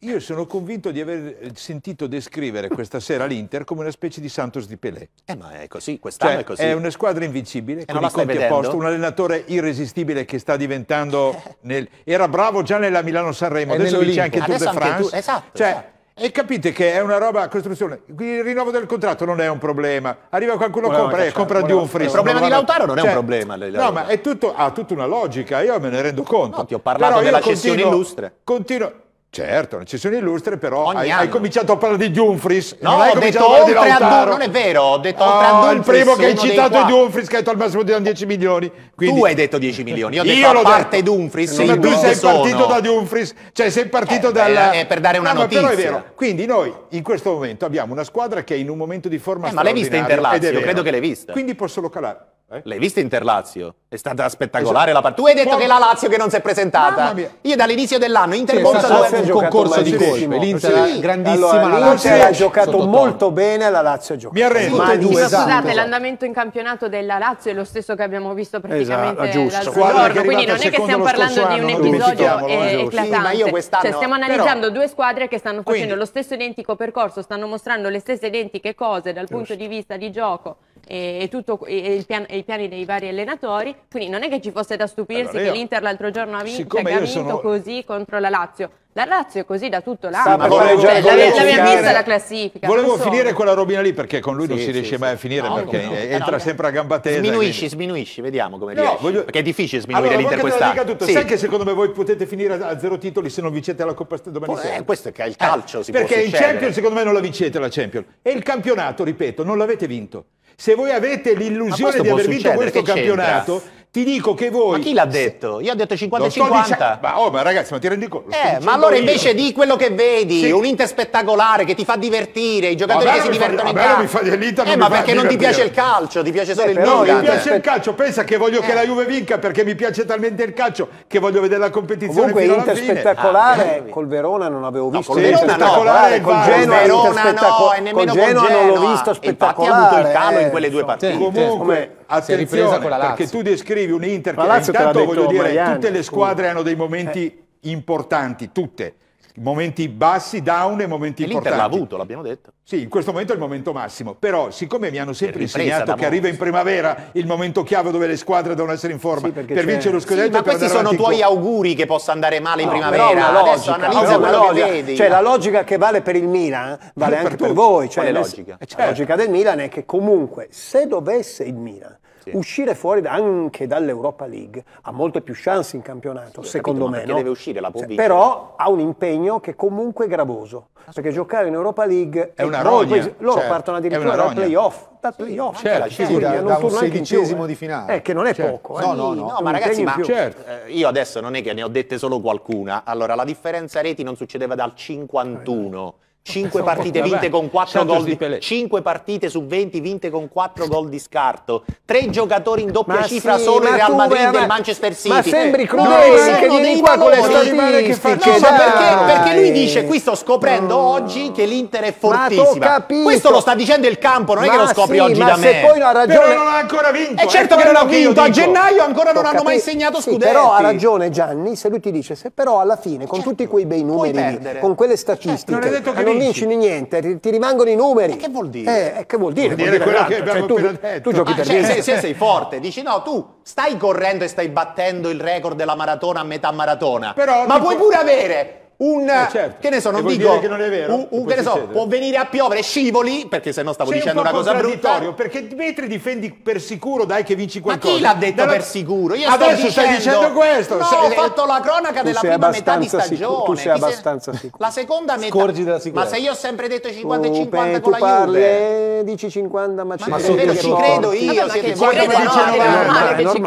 Io sono convinto di aver eh, sentito descrivere questa sera l'Inter come una specie di Santos di Pelé. Eh ma è così, cioè, quest'anno cioè, è così. È una squadra invincibile, e eh, con i conti a posto, un allenatore irresistibile che sta diventando... Nel... Era bravo già nella Milano-Sanremo, adesso vince anche Tour de France. Anche tu, esatto, cioè, esatto e capite che è una roba a costruzione. Il rinnovo del contratto non è un problema. Arriva qualcuno e compra, eh, compra di un free. Il problema di Lautaro non è cioè, un problema. No, ma è tutto, ha tutta una logica, io me ne rendo conto. No, ti ho parlato Però della cessione illustre. Continuo, Certo, una cessione illustre, però hai, hai, cominciato a parlare di Dumfries. No, non hai ho detto oltre a Dumfries, non è vero, ho detto oltre oh, a ah, Dumfries. Il primo che hai citato è Dumfries, che hai detto al massimo di 10 milioni. Quindi... Tu hai detto 10 milioni, io ho detto io a parte detto. Dumfries. Sì, cioè, tu sei sono. partito da Dumfries, cioè sei partito eh, dalla... È eh, per dare una no, ah, notizia. Ma però è vero, quindi noi in questo momento abbiamo una squadra che è in un momento di forma eh, ma l'hai vista Interlazio? Credo che l'hai vista. Quindi posso calare. Eh? L'hai vista Inter-Lazio? È stata spettacolare esatto. la partita. Tu hai detto Poi... che la Lazio che non si è presentata. Io dall'inizio dell'anno Intermonza sì, dove un concorso di colpe. L'Inter sì. grandissima allora, la ha giocato molto bene, la Lazio ha giocato. Mi arrendo. Ma due, esatto, scusate, esatto. l'andamento in campionato della Lazio è lo stesso che abbiamo visto praticamente esatto, l'altro giorno, quindi non è che stiamo parlando di un episodio eh, eclatante. Cioè, stiamo analizzando due squadre che stanno facendo lo stesso identico percorso, stanno mostrando le stesse identiche cose dal punto di vista di gioco e, tutto, e, pian, e, i piani dei vari allenatori, quindi non è che ci fosse da stupirsi allora io, che l'Inter l'altro giorno ha vinto, cioè, ha vinto sono... così contro la Lazio. La Lazio è così da tutto l'anno. Cioè, cioè, l'abbiamo vista la classifica. Volevo finire quella robina lì perché con lui sì, non si sì, riesce sì. mai a finire no, perché no, entra no, sempre a gamba tesa. Sminuisci, quindi... sminuisci, vediamo come riesci. Voglio... Perché è difficile sminuire allora, l'Inter quest'anno. Tutto. Sai che secondo me voi potete finire a zero titoli se non vincete la Coppa domani Poi, eh, sera? Eh, questo è che il calcio eh, si Perché il Champions secondo me non la vincete la Champions. E il campionato, ripeto, non l'avete vinto. Se voi avete l'illusione di aver vinto questo campionato, ti dico che voi. Ma chi l'ha detto? Io ho detto 50 50. Dicendo, ma, oh, ma ragazzi, ma ti rendi conto? Eh, ma allora invece io. di quello che vedi, sì. un Inter spettacolare che ti fa divertire, i giocatori che si divertono fa, in campo. Mi fa, l'Inter eh, ma perché divertire. non ti piace il calcio, ti piace solo eh, il Milan. No, mi piace eh. il calcio, pensa che voglio eh. che la eh. Juve vinca perché mi piace talmente il calcio che voglio vedere la competizione Comunque fino Inter spettacolare ah, col Verona non avevo visto. No, col spettacolare no, con Genoa, Verona no, e nemmeno con Genoa non l'ho visto spettacolare. ha avuto il calo in quelle eh. due partite. Comunque Attenzione, si è ripresa con la Lazio. Perché tu descrivi un Inter che intanto voglio dire, Mariani, tutte le squadre hanno dei momenti eh. importanti, tutte. Momenti bassi, down e momenti e importanti. l'ha avuto, l'abbiamo detto. Sì, in questo momento è il momento massimo. Però, siccome mi hanno sempre insegnato che arriva in primavera il momento chiave dove le squadre devono essere in forma sì, per vincere lo scudetto. Sì, ma questi sono tuoi auguri che possa andare male in no, primavera. Logica, Adesso analizza quello che vedi. Cioè, la logica che vale per il Milan vale anche per, per voi. Cioè, la logica? La logica del Milan è che comunque, se dovesse il Milan sì. uscire fuori anche dall'Europa League ha molte più chance in campionato, sì, secondo capito, me. No? deve uscire la cioè, Però ha un impegno che comunque è gravoso, perché giocare in Europa League è una roba. loro certo, partono addirittura dal playoff. Dal playoff, certo, cioè, sì, da, da un sedicesimo eh. di finale. Eh, che non è certo. poco. Eh. No, no, no, no ma ragazzi, ma certo. Eh, io adesso non è che ne ho dette solo qualcuna. Allora, la differenza reti non succedeva dal 51. Eh 5 partite vinte con 4 gol di, 5 partite su 20 vinte con 4 gol di scarto. Tre giocatori in doppia ma cifra sì, solo il Real Madrid eh, e il Manchester City. Ma sembri eh, crudele no, che vieni qua con le statistiche. No, cioè. perché, perché, lui dice qui sto scoprendo no. oggi che l'Inter è fortissima. Questo lo sta dicendo il campo, non ma è che lo scopri sì, oggi da me. Poi non ha ragione. Però non ha ancora eh, vinto. È certo che non ha vinto, a gennaio ancora non hanno mai segnato scudetti. Però ha ragione Gianni se lui ti dice se però alla fine con certo. tutti quei bei numeri, con quelle statistiche. Certo, non è detto che convinci di niente, ti, ti, rimangono i numeri. E che vuol dire? Eh, che vuol dire? Vuol dire, vuol dire quello che cioè, abbiamo cioè, appena tu, detto. Tu giochi ah, per cioè, se, se, sei forte, dici no, tu stai correndo e stai battendo il record della maratona a metà maratona, Però ma puoi pure avere un eh certo. che ne so, non dico che non è vero. Un, un, che ne so, può venire a piovere, scivoli, perché se no stavo C'è dicendo un una cosa brutta. Perché Dimitri difendi per sicuro, dai che vinci qualcosa. Ma chi l'ha detto Dalla... per sicuro? Io Adesso dicendo... stai dicendo questo. No, sei... ho fatto la cronaca tu della prima metà di stagione. Sicuro. Tu sei abbastanza se... sicuro. La seconda metà. Scorgi della sicurezza. Ma se io ho sempre detto 50 e 50 con la Juve. Eh, dici 50, ma ci credo. Ci credo io, siete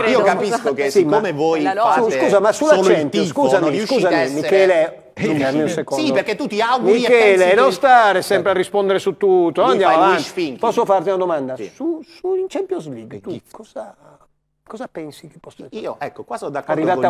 Io capisco che siccome voi fate Scusa, ma sulla 100, scusami, scusami Michele Fermi un secondo. Sì, perché tu ti auguri Michele, non che... stare sempre a rispondere su tutto. Mi Andiamo avanti. Posso farti una domanda? Sì. Su, su in Champions League, tu cosa, cosa pensi che possa essere? Io, ecco, qua sono d'accordo arrivata,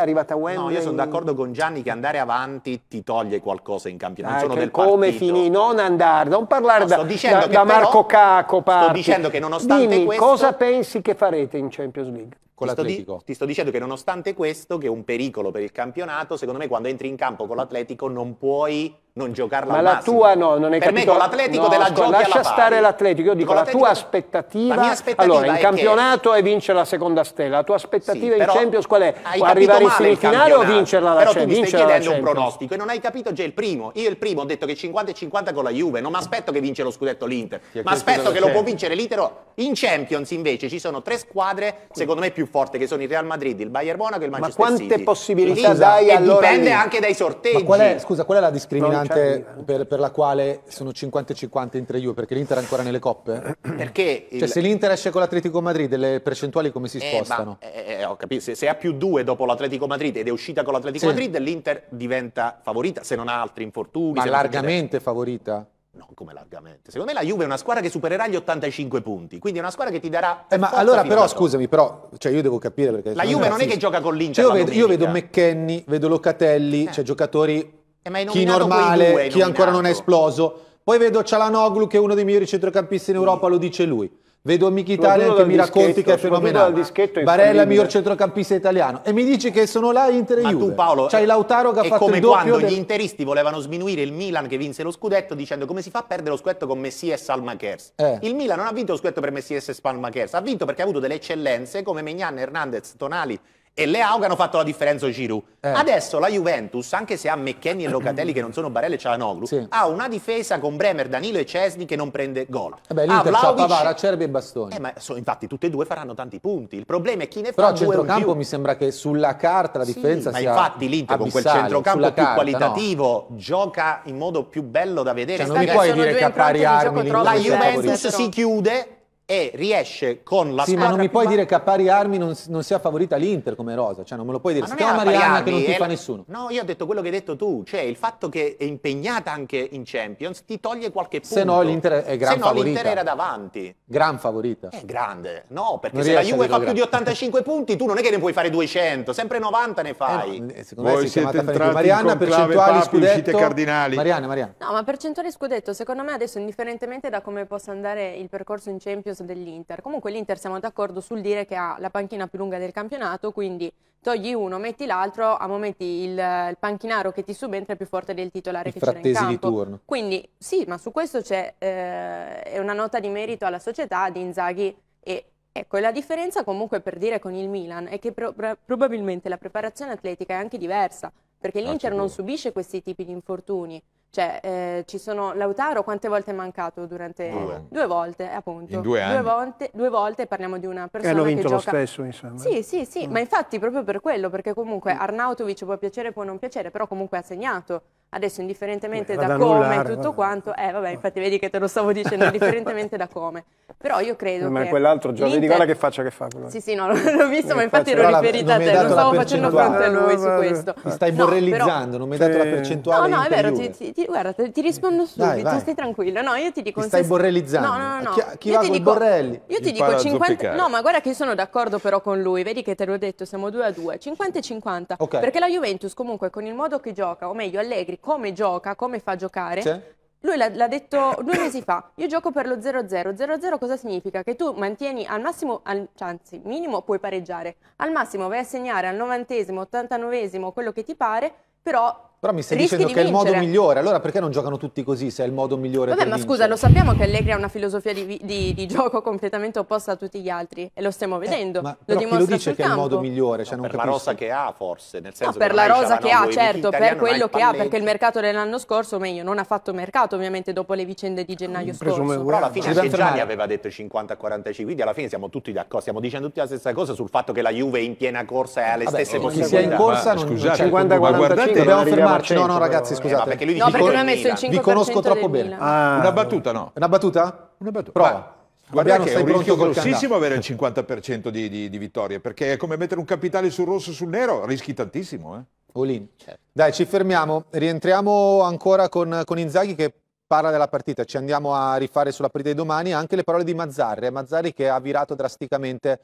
arrivata a Wembley? No, io sono d'accordo con Gianni che andare avanti ti toglie qualcosa in campionato. Ah, sono del come partito. finì? Non andare, non parlare no, da, da, da Marco Caco. Parti. Sto dicendo che nonostante Dimmi, questo... cosa pensi che farete in Champions League? con l'Atletico. Sto ti sto dicendo che nonostante questo, che è un pericolo per il campionato, secondo me quando entri in campo con l'Atletico non puoi non giocarla Ma la massimo. tua no, non hai per capito. Per me con l'Atletico no, della scuola, giochi Lascia stare l'Atletico, io dico la tua aspettativa. La mia aspettativa Allora, in campionato che... è vincere la seconda stella, la tua aspettativa sì, in Champions qual è? Hai arrivare in semifinale o vincerla la Però tu mi stai chiedendo un pronostico e non hai capito già il primo. Io il primo ho detto che 50 50 con la Juve, non mi aspetto che vince lo scudetto l'Inter, ma aspetto che lo può vincere l'Inter. In Champions invece ci sono tre squadre, secondo me più forti che sono il Real Madrid, il Bayern Monaco e il Manchester City. Ma quante possibilità Lì, dai allora? Dipende anche dai sorteggi. Qual è, scusa, qual è la discriminazione importante cioè, per, per, la quale sono 50-50 Inter Juve, perché l'Inter è ancora nelle coppe? Perché... Cioè, se l'Inter esce con l'Atletico Madrid, le percentuali come si eh, spostano? Eh, ma, eh, eh, ho capito, se, se ha più due dopo l'Atletico Madrid ed è uscita con l'Atletico sì. Madrid, l'Inter diventa favorita, se non ha altri infortuni. Ma largamente favorita? Non come largamente. Secondo me la Juve è una squadra che supererà gli 85 punti, quindi è una squadra che ti darà... Eh, ma allora però, scusami, però, cioè io devo capire perché... La Juve non è, è che gioca con l'Inter. Cioè, io, vedo, io vedo McKenny, vedo Locatelli, eh. cioè giocatori e Eh, chi normale, due, chi ancora non è esploso. Poi vedo Cialanoglu che è uno dei migliori centrocampisti in Europa, lo dice lui. Vedo Mkhitaryan che mi racconti che è fenomenale. Barella, miglior centrocampista italiano. E mi dici che sono là Inter e Ma Juve. tu Paolo, c'hai cioè, eh, Lautaro che ha fatto il doppio. quando del... gli interisti volevano sminuire il Milan che vinse lo scudetto dicendo come si fa a perdere lo scudetto con Messi e Salmakers. Eh. Il Milan non ha vinto lo scudetto per Messi e Salmakers, ha vinto perché ha avuto delle eccellenze come Megnan, Hernandez, Tonali e le AUG hanno fatto la differenza di Giroud. Eh. Adesso la Juventus, anche se ha McKenny e Locatelli che non sono Barella e Cialanoglu, sì. ha una difesa con Bremer, Danilo e Cesni che non prende gol. Eh beh, l'Inter ha Pavara, Cerbi e Bastoni. Eh, ma so, infatti tutte e due faranno tanti punti. Il problema è chi ne Però fa due Però a centrocampo mi sembra che sulla carta la differenza sì, sia ma infatti l'Inter con quel centrocampo più carta, qualitativo no. gioca in modo più bello da vedere. Cioè, non mi puoi dire che a pari armi La Juventus si chiude e riesce con la sì, squadra... Sì, ma non mi puoi ma... dire che a pari armi non, non, sia favorita l'Inter come rosa, cioè non me lo puoi dire. Ma si chiama Marianna che non ti fa la... nessuno. No, io ho detto quello che hai detto tu, cioè il fatto che è impegnata anche in Champions ti toglie qualche punto. Se no l'Inter è gran Se no l'Inter era davanti. Gran favorita. È grande. No, perché non se la Juve fa più di 85 punti tu non è che ne puoi fare 200, sempre 90 ne fai. Eh, secondo Voi me si è chiamata Marianna percentuali papi, scudetto. Cardinali. Marianna, Marianna. No, ma percentuali scudetto secondo me adesso indifferentemente da come possa andare il percorso in Champions Champions dell'Inter. Comunque l'Inter siamo d'accordo sul dire che ha la panchina più lunga del campionato, quindi togli uno, metti l'altro, a momenti il, il, panchinaro che ti subentra è più forte del titolare I che c'era in campo. di turno. Quindi sì, ma su questo c'è eh, una nota di merito alla società di Inzaghi e Ecco, la differenza comunque per dire con il Milan è che pro probabilmente la preparazione atletica è anche diversa, perché ah, l'Inter non subisce questi tipi di infortuni. Cioè, eh, ci sono Lautaro, quante volte è mancato durante... Due, due volte, eh, appunto. In due anni. Due volte, due volte parliamo di una persona che hanno vinto che gioca... lo stesso, insomma. Sì, sì, sì, mm. ma infatti proprio per quello, perché comunque mm. Arnautovic può piacere, può non piacere, però comunque ha segnato. Adesso, indifferentemente Beh, da come e tutto vabbè. quanto, eh vabbè, infatti vedi che te lo stavo dicendo, indifferentemente da come. Però io credo eh, ma che... Ma quell'altro giorno, vedi guarda che faccia che fa quello. Sì, sì, no, l'ho visto, eh, ma infatti ero riferita a te, non stavo facendo fronte a lui su eh, questo. Ti stai borrellizzando, non mi hai dato la percentuale No, no, è vero, guarda, ti rispondo subito, stai tranquillo. No, io ti dico... stai borrellizzando? No, no, no. Chi va con Borrelli? Io ti dico 50... No, ma guarda che io sono d'accordo però con lui, vedi che te l'ho detto, siamo 2 a 2, 50 e 50. Perché la Juventus comunque con il modo che gioca, o meglio Allegri, come gioca, come fa a giocare, C'è? Lui l'ha, l'ha, detto due mesi fa, io gioco per lo 0-0, 0-0 cosa significa? Che tu mantieni al massimo, al, cioè, anzi minimo puoi pareggiare, al massimo vai a segnare al novantesimo, ottantanovesimo, quello che ti pare, però però mi stai Rischi dicendo che vincere. è il modo migliore, allora perché non giocano tutti così se è il modo migliore Vabbè, per ma vincere? scusa, lo sappiamo che Allegri ha una filosofia di, di, di, gioco completamente opposta a tutti gli altri e lo stiamo eh, vedendo. Eh, ma lo chi lo dice che campo. è il modo migliore? Cioè, no, per capisco. la rosa che ha forse, nel senso no, per la rosa che ha, certo, per quello che ha, perché il mercato dell'anno scorso, meglio, non ha fatto mercato ovviamente dopo le vicende di gennaio mm, scorso. Però alla fine anche Gianni aveva detto 50-45, quindi alla fine siamo tutti d'accordo, stiamo dicendo tutti la stessa cosa sul fatto che la Juve è in piena corsa e ha le stesse possibilità. Chi sia in corsa 50-45, dobbiamo fermare fermarci. No, no, ragazzi, eh, scusate. no, lui dice no, perché non messo il 5% Vi conosco troppo bene. Ah. Una battuta, no? Una battuta? Una battuta. Prova. Guarda che è un rischio grossissimo avere il 50% di, di, di, vittorie, perché è come mettere un capitale sul rosso e sul nero, rischi tantissimo. Eh. Olin. Dai, ci fermiamo, rientriamo ancora con, con, Inzaghi che parla della partita, ci andiamo a rifare sulla partita di domani, anche le parole di Mazzarri, Mazzarri che ha virato drasticamente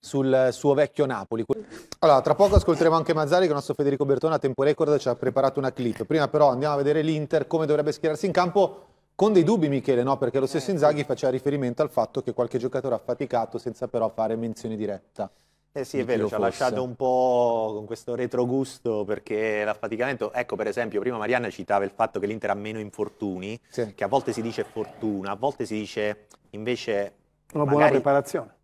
sul suo vecchio Napoli. Allora, tra poco ascolteremo anche Mazzari, che il nostro Federico Bertone a tempo record ci ha preparato una clip. Prima però andiamo a vedere l'Inter, come dovrebbe schierarsi in campo, con dei dubbi Michele, no? Perché lo stesso eh, Inzaghi faceva riferimento al fatto che qualche giocatore ha faticato senza però fare menzione diretta. Eh sì, è vero, ci ha lasciato un po' con questo retrogusto perché l'affaticamento, ecco per esempio, prima Marianna citava il fatto che l'Inter ha meno infortuni, sì. che a volte si dice fortuna, a volte si dice invece... Una buona preparazione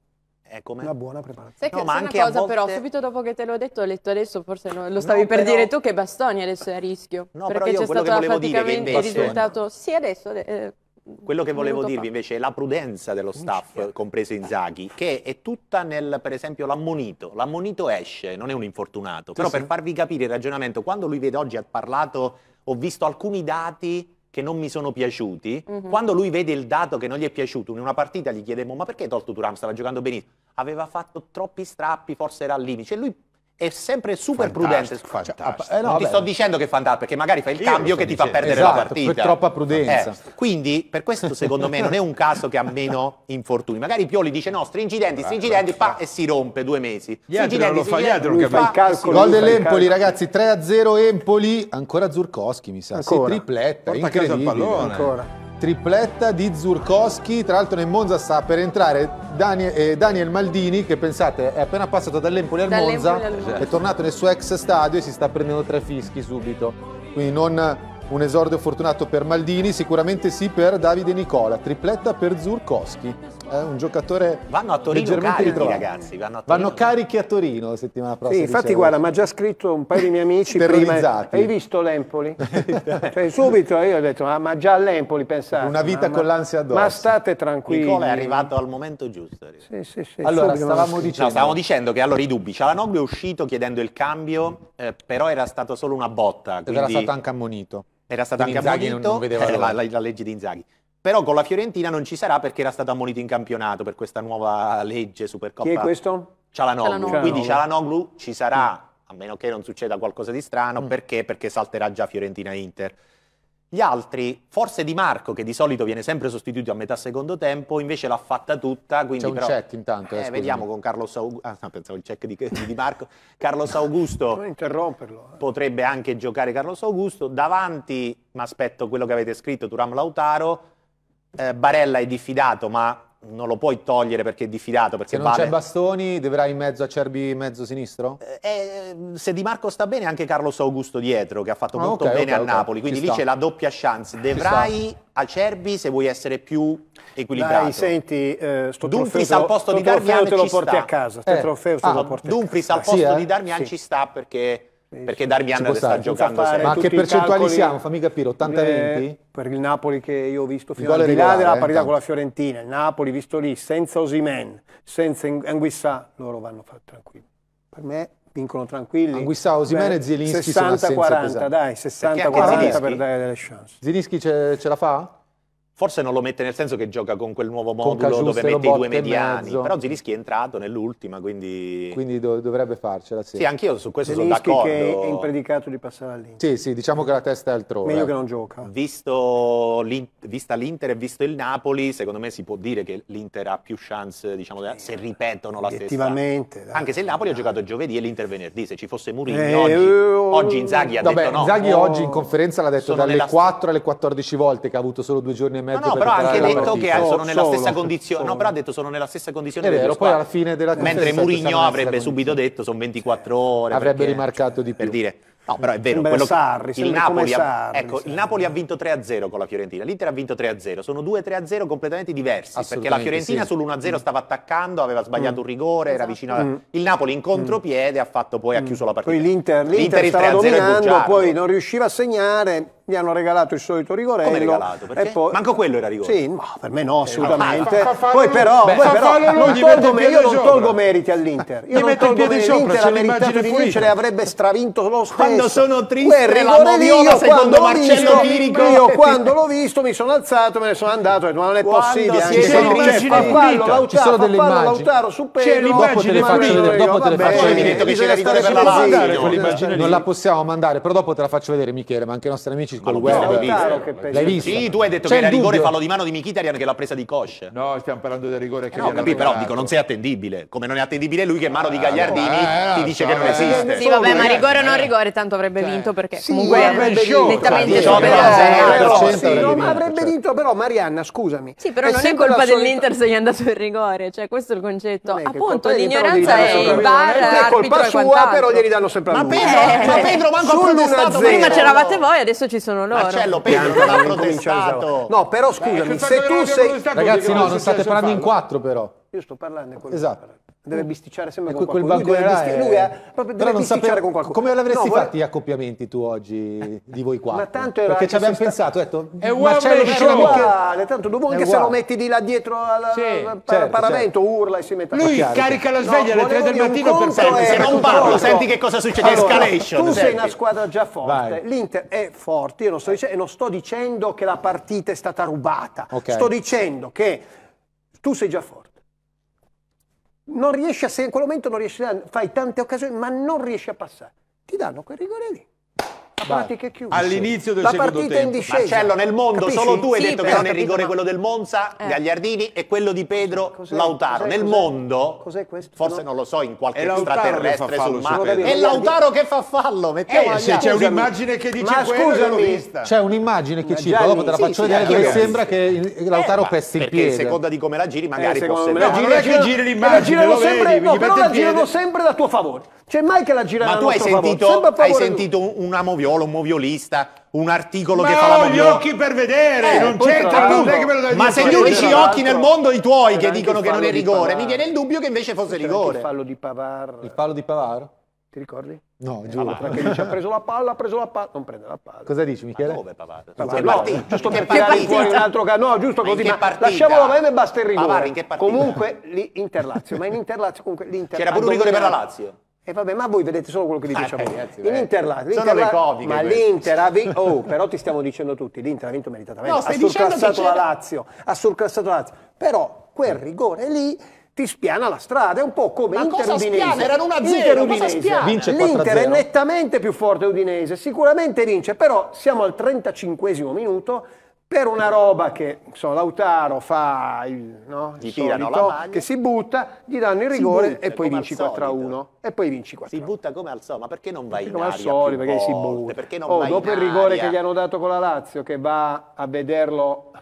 è come... Una buona preparazione. Sai che no, ma anche una cosa volte... però, subito dopo che te l'ho detto, ho letto adesso, forse no, lo stavi no, per però... dire tu, che Bastoni adesso è a rischio. No, perché c'è stato praticamente il risultato... Sì, adesso... Eh, quello che volevo dirvi invece è la prudenza dello staff, compreso Inzaghi, che è tutta nel, per esempio, l'ammonito. L'ammonito esce, non è un infortunato. Però sì, per farvi capire il ragionamento, quando lui vede oggi ha parlato, ho visto alcuni dati che non mi sono piaciuti, mm-hmm. quando lui vede il dato che non gli è piaciuto, in una partita gli chiedemmo ma perché hai tolto Turam, stava giocando benissimo, aveva fatto troppi strappi, forse era al limite, e cioè, lui è sempre super prudente. Fantastico. Cioè, eh, no, non ti sto dicendo che fa andare, perché magari fai il Io cambio che ti fa perdere esatto, la partita. Per troppa prudenza. Eh, quindi, per questo, secondo me, non è un caso che ha meno infortuni. Magari Pioli dice no, stringi i denti, stringi i denti, pa, e si rompe due mesi. Dietro non lo fa, dietro non fa il calcolo. Gol dell'Empoli, ragazzi, 3-0 Empoli, ancora Zurkowski, mi sa. Ancora. Sì, tripletta, Porta incredibile. Ancora tripletta di Zurkowski, tra l'altro nel Monza sta per entrare Daniel, eh, Daniel Maldini che pensate è appena passato dall'Empoli al Monza, è tornato nel suo ex stadio e si sta prendendo tre fischi subito, quindi non un esordio fortunato per Maldini, sicuramente sì per Davide Nicola, tripletta per Zurkowski eh, un giocatore vanno a Torino carichi, ritrovato. ragazzi, vanno a, Torino. vanno carichi a Torino la settimana prossima. Sì, infatti guarda, mi ha già scritto un paio di miei amici prima, hai visto l'Empoli? cioè, subito io ho detto, ah, ma già l'Empoli pensate. Una vita ma, con l'ansia addosso. Ma state tranquilli. Nicola è arrivato al momento giusto. Sì, sì, sì, allora, stavamo dicendo... No, stavamo dicendo che allora i dubbi, Cialanoglu è uscito chiedendo il cambio, eh, però era stata solo una botta. Quindi... Era stato anche ammonito. Era stato anche ammonito, non, non vedeva eh, la, la, la legge di Inzaghi però con la Fiorentina non ci sarà perché era stato ammonito in campionato per questa nuova legge Supercoppa. Chi è questo? Cialanoglu. Cialanoglu. Quindi Cialanoglu ci sarà, mm. a meno che non succeda qualcosa di strano, mm. perché? Perché salterà già Fiorentina-Inter. Gli altri, forse Di Marco, che di solito viene sempre sostituito a metà secondo tempo, invece l'ha fatta tutta. Quindi C'è un check intanto. Eh, eh vediamo con Carlos Augusto. Ah, no, pensavo il check di, di Marco. Carlos Augusto. non interromperlo. Eh. Potrebbe anche giocare Carlos Augusto. Davanti, mi aspetto quello che avete scritto, Turam Lautaro eh, Barella è diffidato, ma non lo puoi togliere perché è diffidato. Perché se non vale... c'è Bastoni, dovrai in mezzo a Cerbi mezzo sinistro? Eh, eh, se Di Marco sta bene, anche Carlos Augusto dietro, che ha fatto ah, molto okay, bene okay, a okay. Napoli. Quindi Ci lì sta. c'è la doppia chance. Devrai a Cerbi se vuoi essere più equilibrato. Dai, senti, eh, sto Dumfries al posto di Darmian te lo sta. Eh. Ah, Dumfries al posto eh? di Darmian ci sta perché perché Darmian sta giocando fare, Ma che percentuali calcoli, siamo? Fammi capire, 80-20? Per il Napoli che io ho visto fino al di là della parità eh, con la Fiorentina, il Napoli visto lì, senza Osimen, senza Anguissà, loro vanno tranquilli. Per me vincono tranquilli. Anguissà, Osimen e Zielinski 60, 60-40, dai, 60-40 per dare delle chance. Zielinski ce, ce la fa? Forse non lo mette nel senso che gioca con quel nuovo modulo dove mette i due mediani, però Zilischi è entrato nell'ultima, quindi... Quindi do- dovrebbe farcela, sì. Sì, anch'io su questo Zilischi sono d'accordo. che è impredicato di passare all'Inter. Sì, sì, diciamo che la testa è altrove. Meglio che non gioca. Visto l'in- vista l'Inter e visto il Napoli, secondo me si può dire che l'Inter ha più chance, diciamo, eh, se ripetono la stessa... Effettivamente. Anche se il Napoli dai. ha giocato giovedì e l'Inter venerdì, se ci fosse Mourinho eh, oggi, eh, oggi Inzaghi ha vabbè, detto no. Inzaghi oggi in oh. conferenza l'ha detto dalle 4 alle 14 volte che ha avuto solo due giorni e mezzo. No, no però ha anche detto che sono nella solo, stessa condizione. Solo. No, però ha detto sono nella stessa condizione. È vero, poi alla fine della Mentre Murigno avrebbe subito condizione. detto sono 24 ore. Avrebbe perché, rimarcato di più. Per dire. No, però è vero. Quello, Sarri, il, Napoli ha, Sarri, ecco, Sarri. il Napoli ha vinto 3-0 con la Fiorentina, l'Inter ha vinto 3-0. Sono due 3-0 completamente diversi, perché la Fiorentina sì. sull'1-0 mm. stava attaccando, aveva sbagliato mm. un rigore, esatto. era vicino alla... mm. Il Napoli in mm. contropiede ha fatto poi, ha mm. chiuso la partita. Poi l'Inter, l'Inter, l'Inter stava dominando, poi non riusciva a segnare, gli hanno regalato il solito rigorello. Come regalato? Perché? Manco quello era rigore. Sì, no, per me no, eh, assolutamente. Eh, poi però, non tolgo, io non tolgo meriti all'Inter. Io non tolgo meriti all'Inter, ha meritato di vincere, avrebbe stravinto lo stesso. Quando sono triste Quel la io secondo Marcello Chirico. Io quando l'ho visto mi sono alzato, me ne sono andato, ma non è possibile. Anche se non ci sono delle immagini. C'è l'immagine dopo te le faccio vedere. Non la possiamo mandare, però dopo te la faccio vedere Michele, ma anche i nostri amici dici col web. L'hai, l'hai visto? Sì, tu hai detto C'è che il rigore fallo di mano di Mkhitaryan che l'ha presa di Cosce. No, stiamo parlando del rigore che eh no, capì, però dico non sei attendibile, come non è attendibile lui che è mano di ah, Gagliardini ah, ti dice che non eh, esiste. Sì, vabbè, ma rigore o non rigore tanto avrebbe cioè, vinto perché comunque nettamente cioè, superiore. Ma avrebbe vinto però Marianna, scusami. Sì, però non è colpa dell'Inter se gli è andato il rigore, cioè questo è il concetto. Appunto, l'ignoranza è il bar è colpa sua, però glieli danno sempre a lui. Ma Pedro manco ha protestato. Prima c'eravate voi, adesso ci sono loro. Marcello Pedro non ha protestato. No, però eh, scusami, Beh, se tu sei... Ragazzi, no, non state parlando in quattro però. Io sto parlando con Esatto deve bisticciare sempre ecco, con quel qualcuno. Lui deve, bisti- è... lui eh. è proprio deve bisticciare sape... con qualcuno. Come l'avresti no, fatti gli accoppiamenti tu oggi di voi qua? Ma tanto era Perché ci abbiamo sta... pensato, ho detto, è Marcello show. uguale, tanto dopo anche se lo metti di là dietro al sì, certo, certo, paramento certo. urla e si mette a Lui carica la sveglia alle 3 del mattino per sempre. se non parlo, senti che cosa succede escalation. Tu sei una squadra già forte, l'Inter è forte, io non sto dicendo che la partita è stata rubata. Sto dicendo che tu sei già forte non riesci a, se in quel momento non riesci a, fai tante occasioni, ma non riesci a passare. Ti danno quel rigore lì la pratica è All'inizio del la secondo tempo. La partita in discesa. Marcello, nel mondo Capisci? solo tu hai sì, detto che non è rigore ma... quello del Monza, eh. Gagliardini e quello di Pedro cos'è, Lautaro. Cos'è, nel cos'è, mondo, cos'è questo? forse no. non lo so, in qualche extraterrestre sul mare. È Lautaro che fa fallo, mettiamo eh, se c'è un'immagine che dice ma C'è un'immagine che circola, dopo te la faccio vedere, dove sembra che eh, Lautaro pesti il piede. Perché seconda di come la giri magari può eh, sembrare. Non è che giri l'immagine, lo vedi, sempre da tuo favore. C'è mai che la gira Ma tu hai sentito, hai sentito, una moviola, un moviolista, un articolo ma che fa la moviola? Ma ho gli occhi per vedere, eh, non c'entra appunto. ma se gli unici esatto. occhi nel mondo i tuoi che dicono che non è rigore, mi viene il dubbio che invece fosse rigore. Il fallo di Pavar. Il fallo di Pavar? Ti ricordi? No, eh, giuro. Perché dice ha preso la palla, ha preso la palla, non prende la palla. Cosa dici Michele? Ma dove Pavar? Pavar. No, partita? giusto per tirare un altro cazzo. No, giusto così, ma partita? lasciamolo bene e basta il rigore. Pavar, in che partita? Comunque l'Interlazio, ma in Interlazio comunque l'Interlazio. C'era pure un rigore per la Lazio. E vabbè, ma voi vedete solo quello che vi diciamo. Eh, in eh, Inter, l'Inter, sono la, le coviche, ma l'Inter ha vinto. Oh, però ti stiamo dicendo tutti: l'Inter ha vinto meritatamente. No, ha surclassato la Lazio, ha surclassato la Lazio. Però quel rigore lì ti spiana la strada, è un po' come l'Inter Inter Udinese. Erano 1-0, Inter Udinese. Vince L'Inter è nettamente più forte Udinese, sicuramente vince, però siamo al 35 minuto per una roba che insomma, Lautaro fa il, no, il solito, che si butta, gli danno il rigore butta, e, poi vinci 4 a 1, e poi vinci 4 a 1 Si butta come al solito, ma perché non vai perché in aria soli, perché volte, si butta. Perché non oh, dopo il rigore che gli hanno dato con la Lazio, che va a vederlo,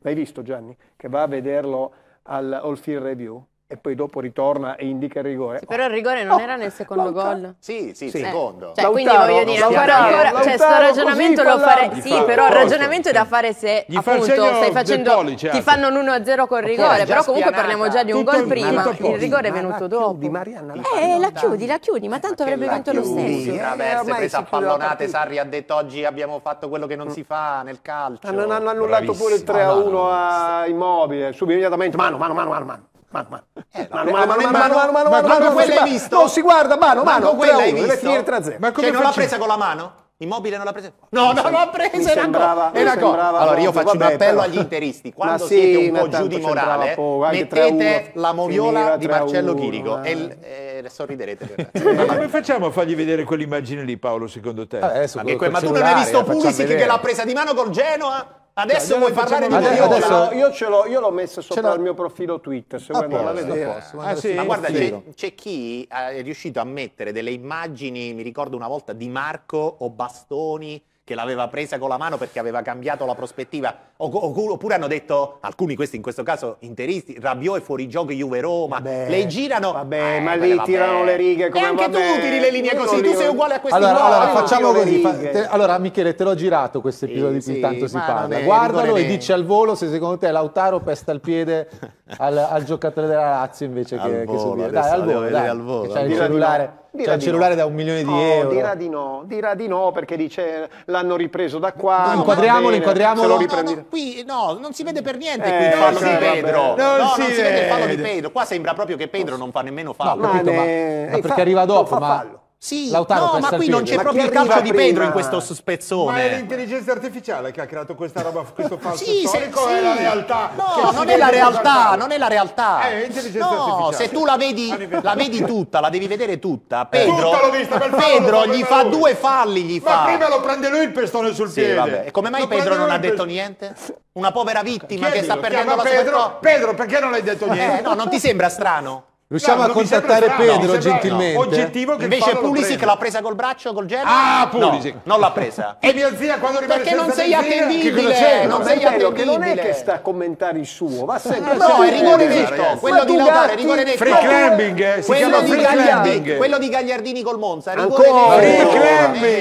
l'hai visto Gianni? Che va a vederlo al All Field Review e poi dopo ritorna e indica il rigore. Sì, però il rigore non oh, era nel secondo Lauta... gol. Sì, sì, sì. secondo. cioè, quindi voglio dire, ancora, ancora, cioè, sto ragionamento lo farei. Sì, fa, però il ragionamento è da fare se gli appunto stai facendo pollice, cioè, ti fanno l'1-0 col rigore, però comunque spianata. parliamo già di un gol prima, il rigore è venuto dopo. Di Marianna. Eh, la chiudi, la chiudi, ma eh, tanto avrebbe vinto lo stesso. Traverse presa a pallonate, Sarri ha detto oggi abbiamo fatto quello che non si fa nel calcio. Hanno annullato pure il 3-1 ah, a Immobile, subito immediatamente, mano, mano, mano, mano mano, mano. Eh, mano, mano, mano, mano, mano, mano, mano, mano, quella hai visto? Non mano, mano, quella hai visto? non l'ha presa con la mano? Immobile non l'ha presa? No, non l'ha presa, era sembrava, era sembrava, Allora io faccio vabbè, un appello però... agli interisti, quando sì, siete un po' giù di morale, poco, mettete la moviola di Marcello Chirico e, e sorriderete. come facciamo a fargli vedere quell'immagine lì Paolo secondo te? Eh, ma, che, ma tu non hai visto Pulisic che l'ha presa di mano col Genoa? Adesso cioè, vuoi parlare di adesso, adesso... Io, ce l'ho, io l'ho messo sopra il mio profilo Twitter, se ah, vuoi non la ah, sì. Ma guarda, c'è, chi eh, è riuscito a mettere delle immagini, mi ricordo una volta, di Marco o Bastoni che l'aveva presa con la mano perché aveva cambiato la prospettiva, oppure hanno detto alcuni questi in questo caso interisti, Rabiot è fuori gioco Juve Roma, le girano Vabbè, eh, ma lì vabbè. tirano le righe come e anche vabbè. tu tiri le linee così, tu sei uguale a questi allora, allora facciamo così, fa, te, allora Michele te l'ho girato questo episodio sì, di cui sì, tanto si parla. Guardalo e dici al volo se secondo te Lautaro pesta il piede al, al giocatore della Lazio invece che, volo, che subire. Dai, al volo, dai, al volo. C'è il cellulare, no. c'è il cellulare no. da un milione di no, euro. Dirà di no, dirà di no perché dice l'hanno ripreso da qua. inquadriamolo, inquadriamolo. No, qui no, non si vede per niente eh, qui il fallo di Pedro. Non, non si, vede. il fallo di Pedro. Qua sembra proprio che Pedro non fa nemmeno fallo. No, capito, ma, ma perché arriva dopo, ma sì, Lautaro no, ma qui non c'è ma proprio il calcio di Pedro in questo spezzone. Ma è l'intelligenza artificiale che ha creato questa roba, questo falso sì, storico, se, sì. è la realtà. No, non è la realtà, non eh, è la realtà. È l'intelligenza no, artificiale. se tu la vedi, la vedi tutta, la devi vedere tutta. Eh, Pedro, tutta vista, Pedro gli fa due falli, gli fa. Ma prima lo prende lui il pestone sul sì, piede. Vabbè. E come mai lo Pedro non ha detto niente? Una povera vittima Chiedilo, che sta perdendo la sua Pedro, Pedro, perché non hai detto eh, niente? no, non ti sembra strano? Riusciamo no, a contattare Pedro no, gentilmente. Oggettivo che Invece Pulisic l'ha presa col braccio col Genoa? Ah, Pulisic. No, non l'ha presa. e mia zia quando rimane Perché non sei attendibile, non sei attendibile. Non è che sta a commentare il suo, va sempre No, è rigore netto, quello di Lautaro, è rigore netto. Free climbing, si chiama free climbing. Quello di Gagliardini col Monza, rigore Ancora. Free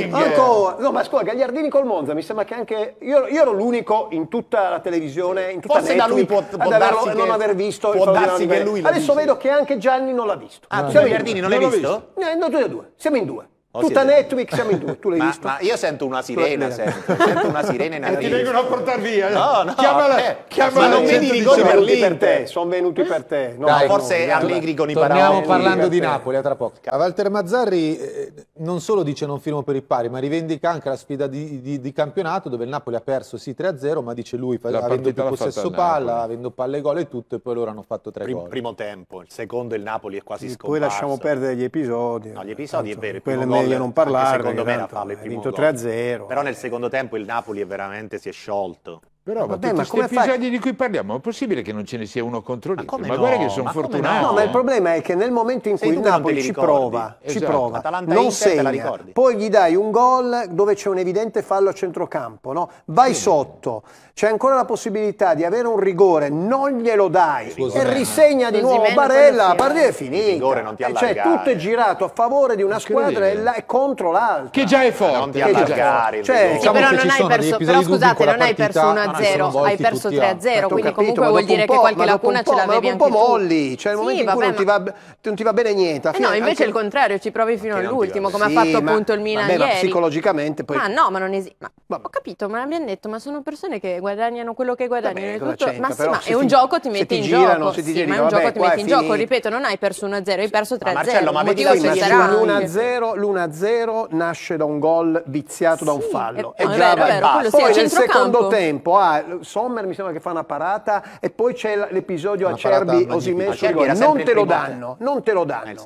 climbing. Ancora. No, ma scusa, Gagliardini col Monza, mi sembra che anche io, ero l'unico in tutta la televisione, in tutta Forse da lui può, darsi che... non aver visto può darsi che lui Adesso vedo che anche che Gianni non l'ha visto. Ah, tu Giardini non l'hai visto? visto? No, eh, no, tu e due, siamo in due. Oh, Tutta siete... Netflix siamo in due, tu l'hai ma, visto? Ma io sento una sirena, sento, sento una sirena in arrivo. ti vengono a portare via. Eh. No, no. Chiamala, eh, chiamala. Ma non eh, vedi rigori per te, Sono venuti per te. No, Dai, forse no, Allegri con i parametri. Stiamo parlando di Napoli, a tra poco. A Walter Mazzarri non solo dice non firmo per i pari, ma rivendica anche la sfida di, di, di campionato dove il Napoli ha perso sì 3-0, ma dice lui la avendo più possesso palla, avendo palle gol e tutto, e poi loro hanno fatto tre Prim, gol. Primo tempo, il secondo il Napoli è quasi scomparso. Poi lasciamo perdere gli episodi. No, gli episodi tanto, è vero. Quello è meglio non parlare. Secondo me tanto, la il primo vinto 3-0. Però nel secondo tempo il Napoli veramente si è sciolto. Però Vabbè, ma questi episodi fai? di cui parliamo, è possibile che non ce ne sia uno contro l'altro? Ma, ma no? guarda che sono fortunato. No? no, ma il problema è che nel momento in cui il Napoli ci prova, esatto. ci prova, Atalanta non segna, poi gli dai un gol dove c'è un evidente fallo a centrocampo, no? vai sì. sotto, c'è ancora la possibilità di avere un rigore, non glielo dai Scusami. e risegna di Scusami. nuovo Barella, la partita è finita. Il rigore non ti Cioè tutto è girato a favore di una squadra e, la, contro l'altra. Che già è forte. Non ti allargare. Cioè, diciamo però non hai perso, però scusate, non hai perso 1-0, hai perso 3-0, quindi comunque vuol dire che qualche lacuna ce l'avevi anche tu. un po' molli, cioè nel momento in cui non ti va bene niente. Eh, no, invece il contrario, ci provi fino all'ultimo, come ha fatto appunto il Milan ieri. psicologicamente poi... Ah no, ma non esiste. Ho capito, ma mi hanno detto, ma sono persone che guadagnano quello che guadagnano. Vabbè, tutto, 100, ma, sì, ma è un gioco ti metti in gioco. Sì, ma è un vabbè, gioco ti metti in gioco. Ripeto, non hai perso 1-0, hai perso 3-0. Ma Marcello, ma vedi l'1-0, l'1-0 nasce da un gol viziato sì, da un fallo. è, e già vero, vero, quello Poi nel secondo tempo, ah, Sommer mi sembra che fa una parata e poi c'è l'episodio Acerbi Osimesso. Non te lo danno, non te lo eh, danno.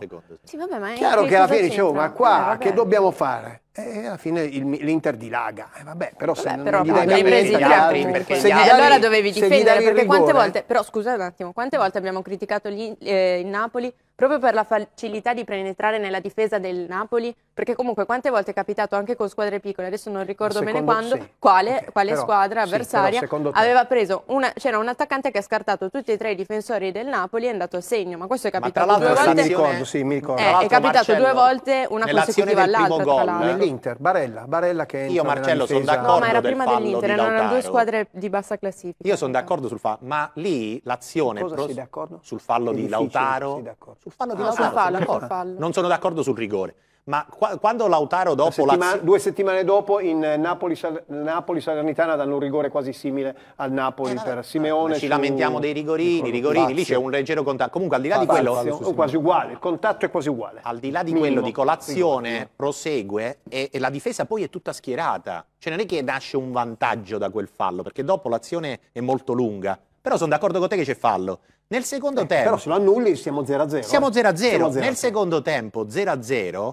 Chiaro che alla fine dicevo, ma qua eh, che dobbiamo fare? E alla fine il, l'Inter dilaga, eh, vabbè, però se vabbè, però, non però, gli davi presi gli altri, perché se gli davi, allora dovevi difendere, perché rigore, quante volte, però scusa un attimo, quante volte abbiamo criticato gli, eh, il Napoli proprio per la facilità di penetrare nella difesa del Napoli, perché comunque quante volte è capitato anche con squadre piccole, adesso non ricordo bene quando, sì. quale, okay, quale però, squadra avversaria sì, aveva preso, una, c'era un attaccante che ha scartato tutti e tre i difensori del Napoli e è andato a segno, ma questo è capitato due volte. Mi ricordo, sì, mi ricordo. Eh, è capitato Marcello, due volte, una consecutiva all'altra. Gol, nell'Inter, Barella, Barella che entra Io Marcello sono d'accordo No, ma era prima dell'Inter, erano due squadre di bassa classifica. Io sono d'accordo sul fatto, ma lì l'azione d'accordo? sul fallo di Lautaro sì, d'accordo sul fallo di ah, no, Lautaro. Fallo, sono fallo. Non sono d'accordo sul rigore. Ma qua, quando Lautaro dopo settima, Due settimane dopo in eh, Napoli, Napoli Salernitana danno un rigore quasi simile al Napoli eh, per Simeone. Ci su... lamentiamo dei rigorini, rigorini, lì c'è un leggero contatto. Comunque al di là ah, di quello... Lazio, oh, quasi uguale, il contatto è quasi uguale. Al di là di Minimo. quello di colazione Minimo. prosegue e, e la difesa poi è tutta schierata. Cioè non è che nasce un vantaggio da quel fallo, perché dopo l'azione è molto lunga. Però sono d'accordo con te che c'è fallo. Nel secondo eh, tempo... Però se lo annulli siamo 0-0. Siamo 0-0. Nel secondo tempo 0-0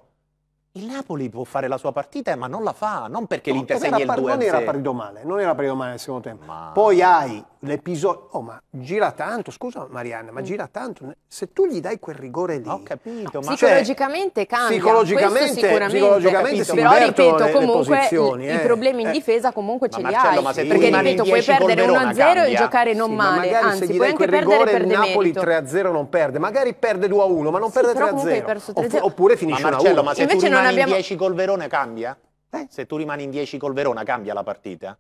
il Napoli può fare la sua partita, ma non la fa, non perché no, l'Inter segna il 2 Non era partito male, non era partito male nel secondo tempo. Ma... Poi hai l'episodio... Oh, ma gira tanto, scusa Marianna, ma mm. gira tanto. Se tu gli dai quel rigore lì... Ho capito, ma... Psicologicamente cioè, cambia, psicologicamente, psicologicamente si Però ripeto, le, comunque le i eh. problemi in eh. difesa comunque eh. ce li Marcello, hai. perché ripeto, puoi perdere 1-0 e giocare non sì, male, ma anzi puoi anche perdere per Napoli 3-0 non perde, magari perde 2-1, ma non perde 3-0. Oppure finisce 1-1. Invece non rimani abbiamo... in 10 col Verona cambia? Eh? Se tu rimani in 10 col Verona cambia la partita?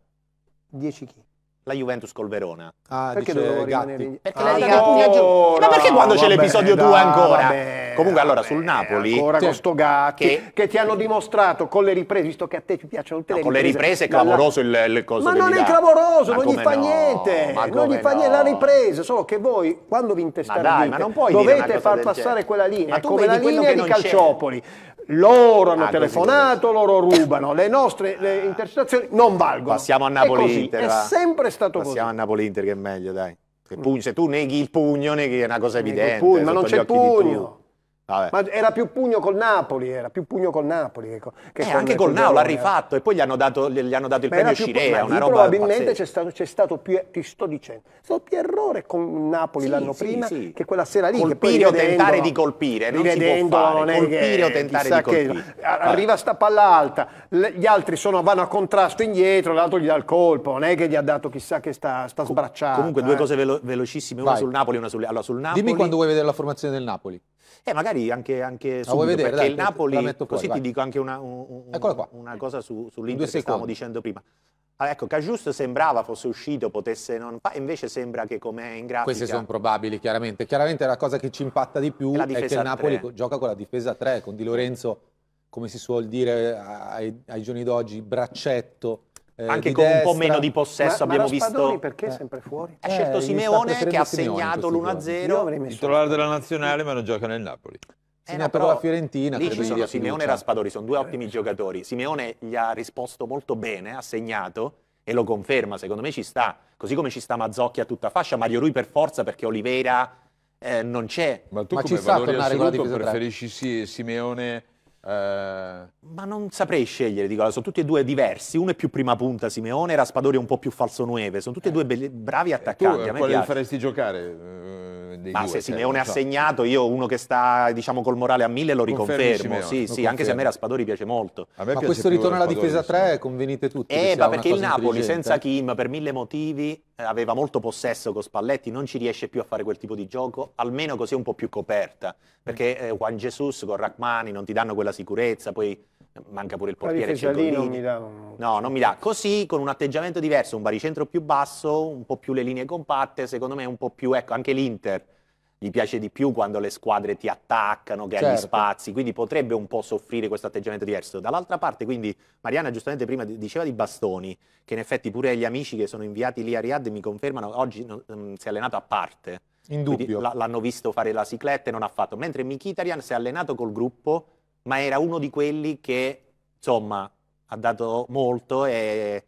10 chi? la Juventus col Verona. Ah, perché dovevo rimanere in... Perché ah, la Gatti... No, ma perché quando c'è l'episodio 2 ancora? Vabbè, Comunque allora vabbè, sul Napoli ancora con sto Gatti che... che... ti hanno dimostrato con le riprese, visto che a te ti piacciono tutte le con riprese. con le riprese è clamoroso la... il, il coso Ma non è clamoroso, non gli fa no? niente. Non gli fa niente la ripresa, solo che voi quando vi intestate dai, dite, dovete far passare quella linea, ma come la linea di Calciopoli loro hanno ah, telefonato, loro rubano, le nostre le intercettazioni non valgono. Passiamo a Napoli-Inter. È, è, sempre stato Passiamo così. Passiamo a Napoli-Inter che è meglio, dai. Mm. Pugno, se tu neghi il pugno, neghi è una cosa evidente. Pugno, ma non c'è pugno. Vabbè. Ma era più pugno col Napoli, era più pugno col Napoli. Che, che eh, anche col Nau l'ha rifatto e poi gli hanno dato, gli hanno dato il premio Scirea, una roba Probabilmente c'è stato, c'è stato, più, ti sto dicendo, è stato più errore con Napoli sì, l'anno sì, prima sì. che quella sera lì. Colpire o tentare di colpire, non si può fare. Colpire o tentare di colpire. Che, arriva sta palla alta, gli altri sono, vanno a contrasto indietro, l'altro gli dà il colpo, non è che gli ha dato chissà che sta, sta sbracciando. Comunque due eh. cose velo, velocissime, una Vai. sul Napoli e una sulle... Allora, sul Napoli... Dimmi quando vuoi vedere la formazione del Napoli. E eh, magari anche, anche subito, perché dai, il Napoli, fuori, così vai. ti dico anche una, un, un, una cosa su, sull'Inter che stavamo dicendo prima. Ah, ecco, Cajust sembrava fosse uscito, potesse non fare, invece sembra che come è in grafica... Queste sono probabili, chiaramente. Chiaramente la cosa che ci impatta di più è, è che il Napoli 3. gioca con la difesa 3, con Di Lorenzo, come si suol dire ai, ai giorni d'oggi, braccetto, eh, anche con destra. un po' meno di possesso ma, abbiamo ma visto perché eh. sempre fuori? ha eh, scelto Simeone che ha segnato l'1-0 titolare della nazionale ma non gioca nel Napoli eh segnato no, però, la Fiorentina. Lì ci sono Simeone e Raspadori, sono due eh. ottimi giocatori. Simeone gli ha risposto molto bene, ha segnato e lo conferma, secondo me ci sta. Così come ci sta Mazzocchi a tutta fascia, Mario Rui per forza perché Oliveira eh, non c'è. Ma tu Ma come valori assoluto preferisci sì, Simeone eh, ma non saprei scegliere, dico, sono tutti e due diversi. Uno è più prima punta, Simeone, Raspadori è un po' più falso 9. Sono tutti e eh. due be- bravi attaccanti. Tu, a eh, me quale piace. faresti giocare? Eh, ma due, se cioè, Simeone ha so. segnato, io uno che sta diciamo col morale a mille lo riconfermo. Sì, lo sì, anche se a me Raspadori piace molto. Ma piace questo ritorno alla difesa 3 convenite tutti. Eh, ma perché il Napoli senza Kim per mille motivi aveva molto possesso con Spalletti, non ci riesce più a fare quel tipo di gioco, almeno così un po' più coperta, perché mm. eh, Juan Jesus con Rachmani non ti danno quella sicurezza, poi manca pure il portiere Cedolini. Un... No, non mi dà. Così, con un atteggiamento diverso, un baricentro più basso, un po' più le linee compatte, secondo me un po' più, ecco, anche l'Inter gli piace di più quando le squadre ti attaccano, che certo. hai gli certo. spazi, quindi potrebbe un po' soffrire questo atteggiamento diverso. Dall'altra parte, quindi, Mariana giustamente prima diceva di Bastoni, che in effetti pure gli amici che sono inviati lì a Riyadh mi confermano, oggi um, si è allenato a parte. In dubbio. l'hanno visto fare la cicletta e non ha fatto. Mentre Mikitarian si è allenato col gruppo, ma era uno di quelli che, insomma, ha dato molto e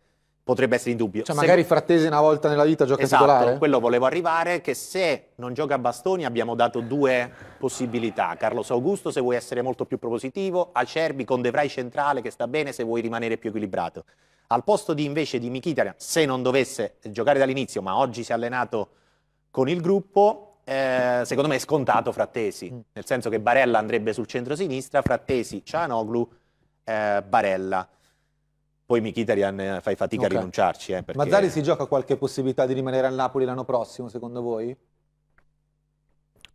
potrebbe essere in dubbio. Cioè, magari se... Frattesi una volta nella vita gioca esatto, titolare? quello volevo arrivare, che se non gioca a bastoni abbiamo dato due possibilità. Carlos Augusto, se vuoi essere molto più propositivo, Acerbi con De Vrij centrale, che sta bene se vuoi rimanere più equilibrato. Al posto di, invece di Michitarian, se non dovesse giocare dall'inizio, ma oggi si è allenato con il gruppo, eh, secondo me è scontato Frattesi, mm. nel senso che Barella andrebbe sul centro-sinistra, Frattesi, Cianoglu, eh, Barella. Poi Mkhitaryan eh, fai fatica okay. a rinunciarci. Eh, perché... Mazzari si gioca qualche possibilità di rimanere al Napoli l'anno prossimo, secondo voi?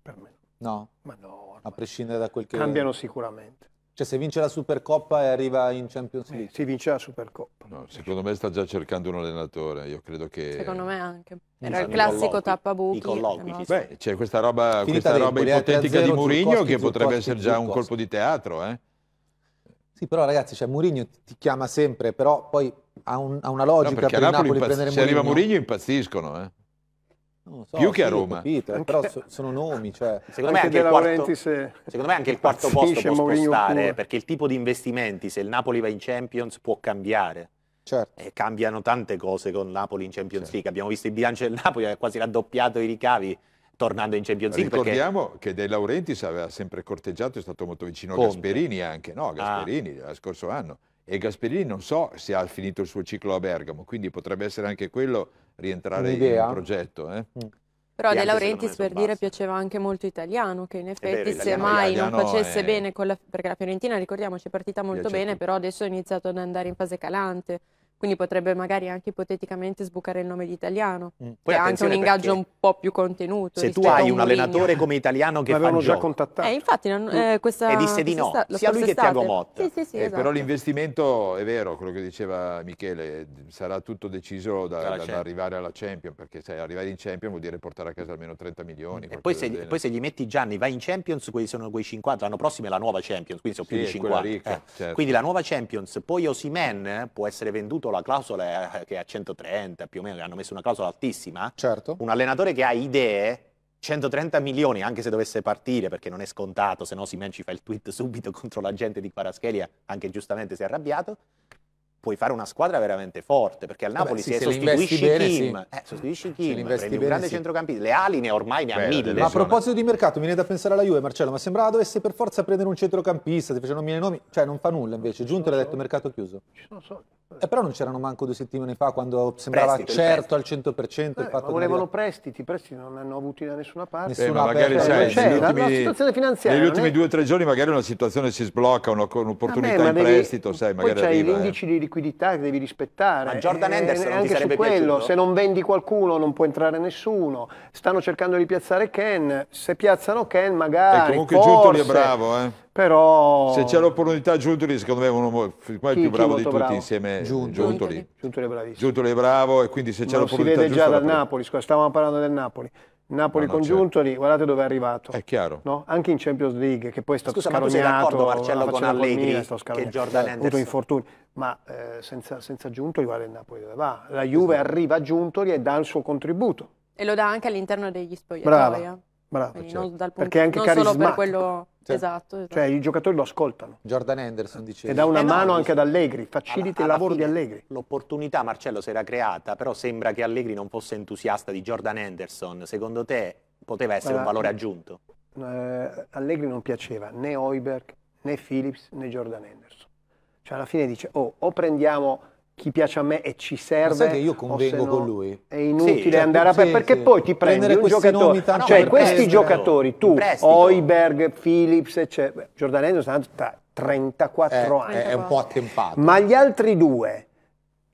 Per me no. Ma no. A prescindere da quel che... Cambiano sicuramente. Cioè se vince la Supercoppa e arriva in Champions eh, League. Eh, si vince la Supercoppa. No, secondo me sta già cercando un allenatore, io credo che... Secondo me anche. Era il classico tappabuchi. I colloqui. No? Beh, c'è questa roba, questa roba ipotetica di Murigno che potrebbe essere già un colpo di teatro, eh? Sì, però ragazzi, cioè Murigno ti chiama sempre, però poi ha, un, ha una logica no, per il Napoli, impazz- prendere se Murigno. Se arriva Murigno impazziscono, eh. So, Più che a Roma. Capito, eh, però so, sono nomi. Cioè, secondo, me quarto, se... secondo, me anche il quarto posto può spostare, perché il tipo di investimenti, se il Napoli va in Champions, può cambiare. Certo. E eh, cambiano tante cose con Napoli in Champions certo. League. Abbiamo visto il bilancio del Napoli, ha quasi raddoppiato i ricavi tornando in Champions League. Ricordiamo perché... che De Laurentiis aveva sempre corteggiato, è stato molto vicino Conte. a Gasperini anche, no? Ah. Gasperini, ah. scorso anno. E Gasperini non so se ha finito il suo ciclo a Bergamo, quindi potrebbe essere anche quello rientrare in un progetto. Eh? Mm. Però De Laurentiis per dire piaceva anche molto italiano, che in effetti vero, se mai non facesse è... bene, la... perché la Fiorentina ricordiamoci è partita molto Piace bene, però adesso è iniziato ad andare in fase calante quindi potrebbe magari anche ipoteticamente sbucare il nome di italiano, mm. Poi che è anche un ingaggio un po' più contenuto. Se tu hai un, un allenatore come italiano che fa già contattato. Eh, infatti, non, eh, questa, e disse di no, sta, sia lui che Tiago Motta. Sì, sì, sì, eh, esatto. Però l'investimento, è vero, quello che diceva Michele, sarà tutto deciso da, cioè, da, da arrivare alla Champions, perché sai, arrivare in Champions vuol dire portare a casa almeno 30 milioni. Mm. E poi se, poi se, gli metti Gianni, vai in Champions, quelli sono quei 50, l'anno prossimo è la nuova Champions, quindi sono più di 50. Ricca, eh. certo. Quindi la nuova Champions, poi Osimen eh, può essere venduto la clausola eh, che è a 130 più o meno, che hanno messo una clausola altissima, certo. un allenatore che ha idee 130 milioni, anche se dovesse partire, perché non è scontato, se no Simen ci fa il tweet subito contro la gente di Paraschelia, anche giustamente si è arrabbiato puoi fare una squadra veramente forte, perché al Napoli Vabbè, sì, se, se sostituisci bene, Kim, sì. eh, sostituisci Kim, prendi bene, un grande sì. centrocampista, le ali ne ormai ne ha mille. Ma a proposito di mercato, mi viene da pensare alla Juve, Marcello, ma sembrava dovesse per forza prendere un centrocampista, ti facevano mille nomi, cioè non fa nulla invece, Giunto l'ha detto mercato chiuso. Ci sono soldi. Eh, però non c'erano manco due settimane fa quando sembrava prestito, certo al 100% eh, il fatto volevano di... prestiti, prestiti non hanno avuti da nessuna parte. Nessuna magari sai, c'è, ultimi, la situazione finanziaria. Negli ultimi è... due o tre giorni magari una situazione si sblocca, un'opportunità Vabbè, in devi... prestito, sai, magari arriva. gli eh. indici l'indice di liquidità che devi rispettare. Ma Jordan eh, Henderson eh, non anche sarebbe quello, piaciuto? se non vendi qualcuno non può entrare nessuno. Stanno cercando di piazzare Ken, se piazzano Ken magari E eh, comunque forse, Giuntoli è bravo, eh. Però... Se c'è l'opportunità Giuntoli, secondo me è uno qua è il più bravo di tutti bravo? insieme Giuntoli. Giuntoli. Giuntoli è bravissimo. Giuntoli è bravo e quindi se c'è l'opportunità... Si vede già dal Napoli, stavamo parlando del Napoli. Napoli con Giuntoli, certo. guardate dove è arrivato. È chiaro. No? Anche in Champions League, che poi è stato Scusa, scarognato. Scusa, ma tu sei d'accordo Marcello con Allegri Milan, che Jordan Henderson? Ha infortuni. Ma eh, senza, senza Giuntoli guarda il Napoli dove va. La Juve esatto. arriva a Giuntoli e dà il suo contributo. E lo dà anche all'interno degli spogliatoi. Brava. Eh. Bravo, certo. non, dal punto, Perché è anche non solo per quello... Cioè, esatto, esatto, Cioè i giocatori lo ascoltano. Jordan Henderson diceva. E dà una eh mano no, anche ad Allegri, facilita il lavoro fine, di Allegri. L'opportunità Marcello si era creata, però sembra che Allegri non fosse entusiasta di Jordan Henderson. Secondo te poteva essere Guarda, un valore eh, aggiunto? Eh, Allegri non piaceva né Oiberg, né Phillips, né Jordan Henderson. Cioè alla fine dice, oh, o prendiamo chi piace a me e ci serve. Sai che io convengo no, con lui. È inutile sì, cioè, andare a sì, perché sì. poi ti prendi un giocatore, no, cioè questi giocatori, tu, Oiberg, Phillips, eccetera. Giordano Anderson ha 34 eh, anni. È un po' attempato. Ma gli altri due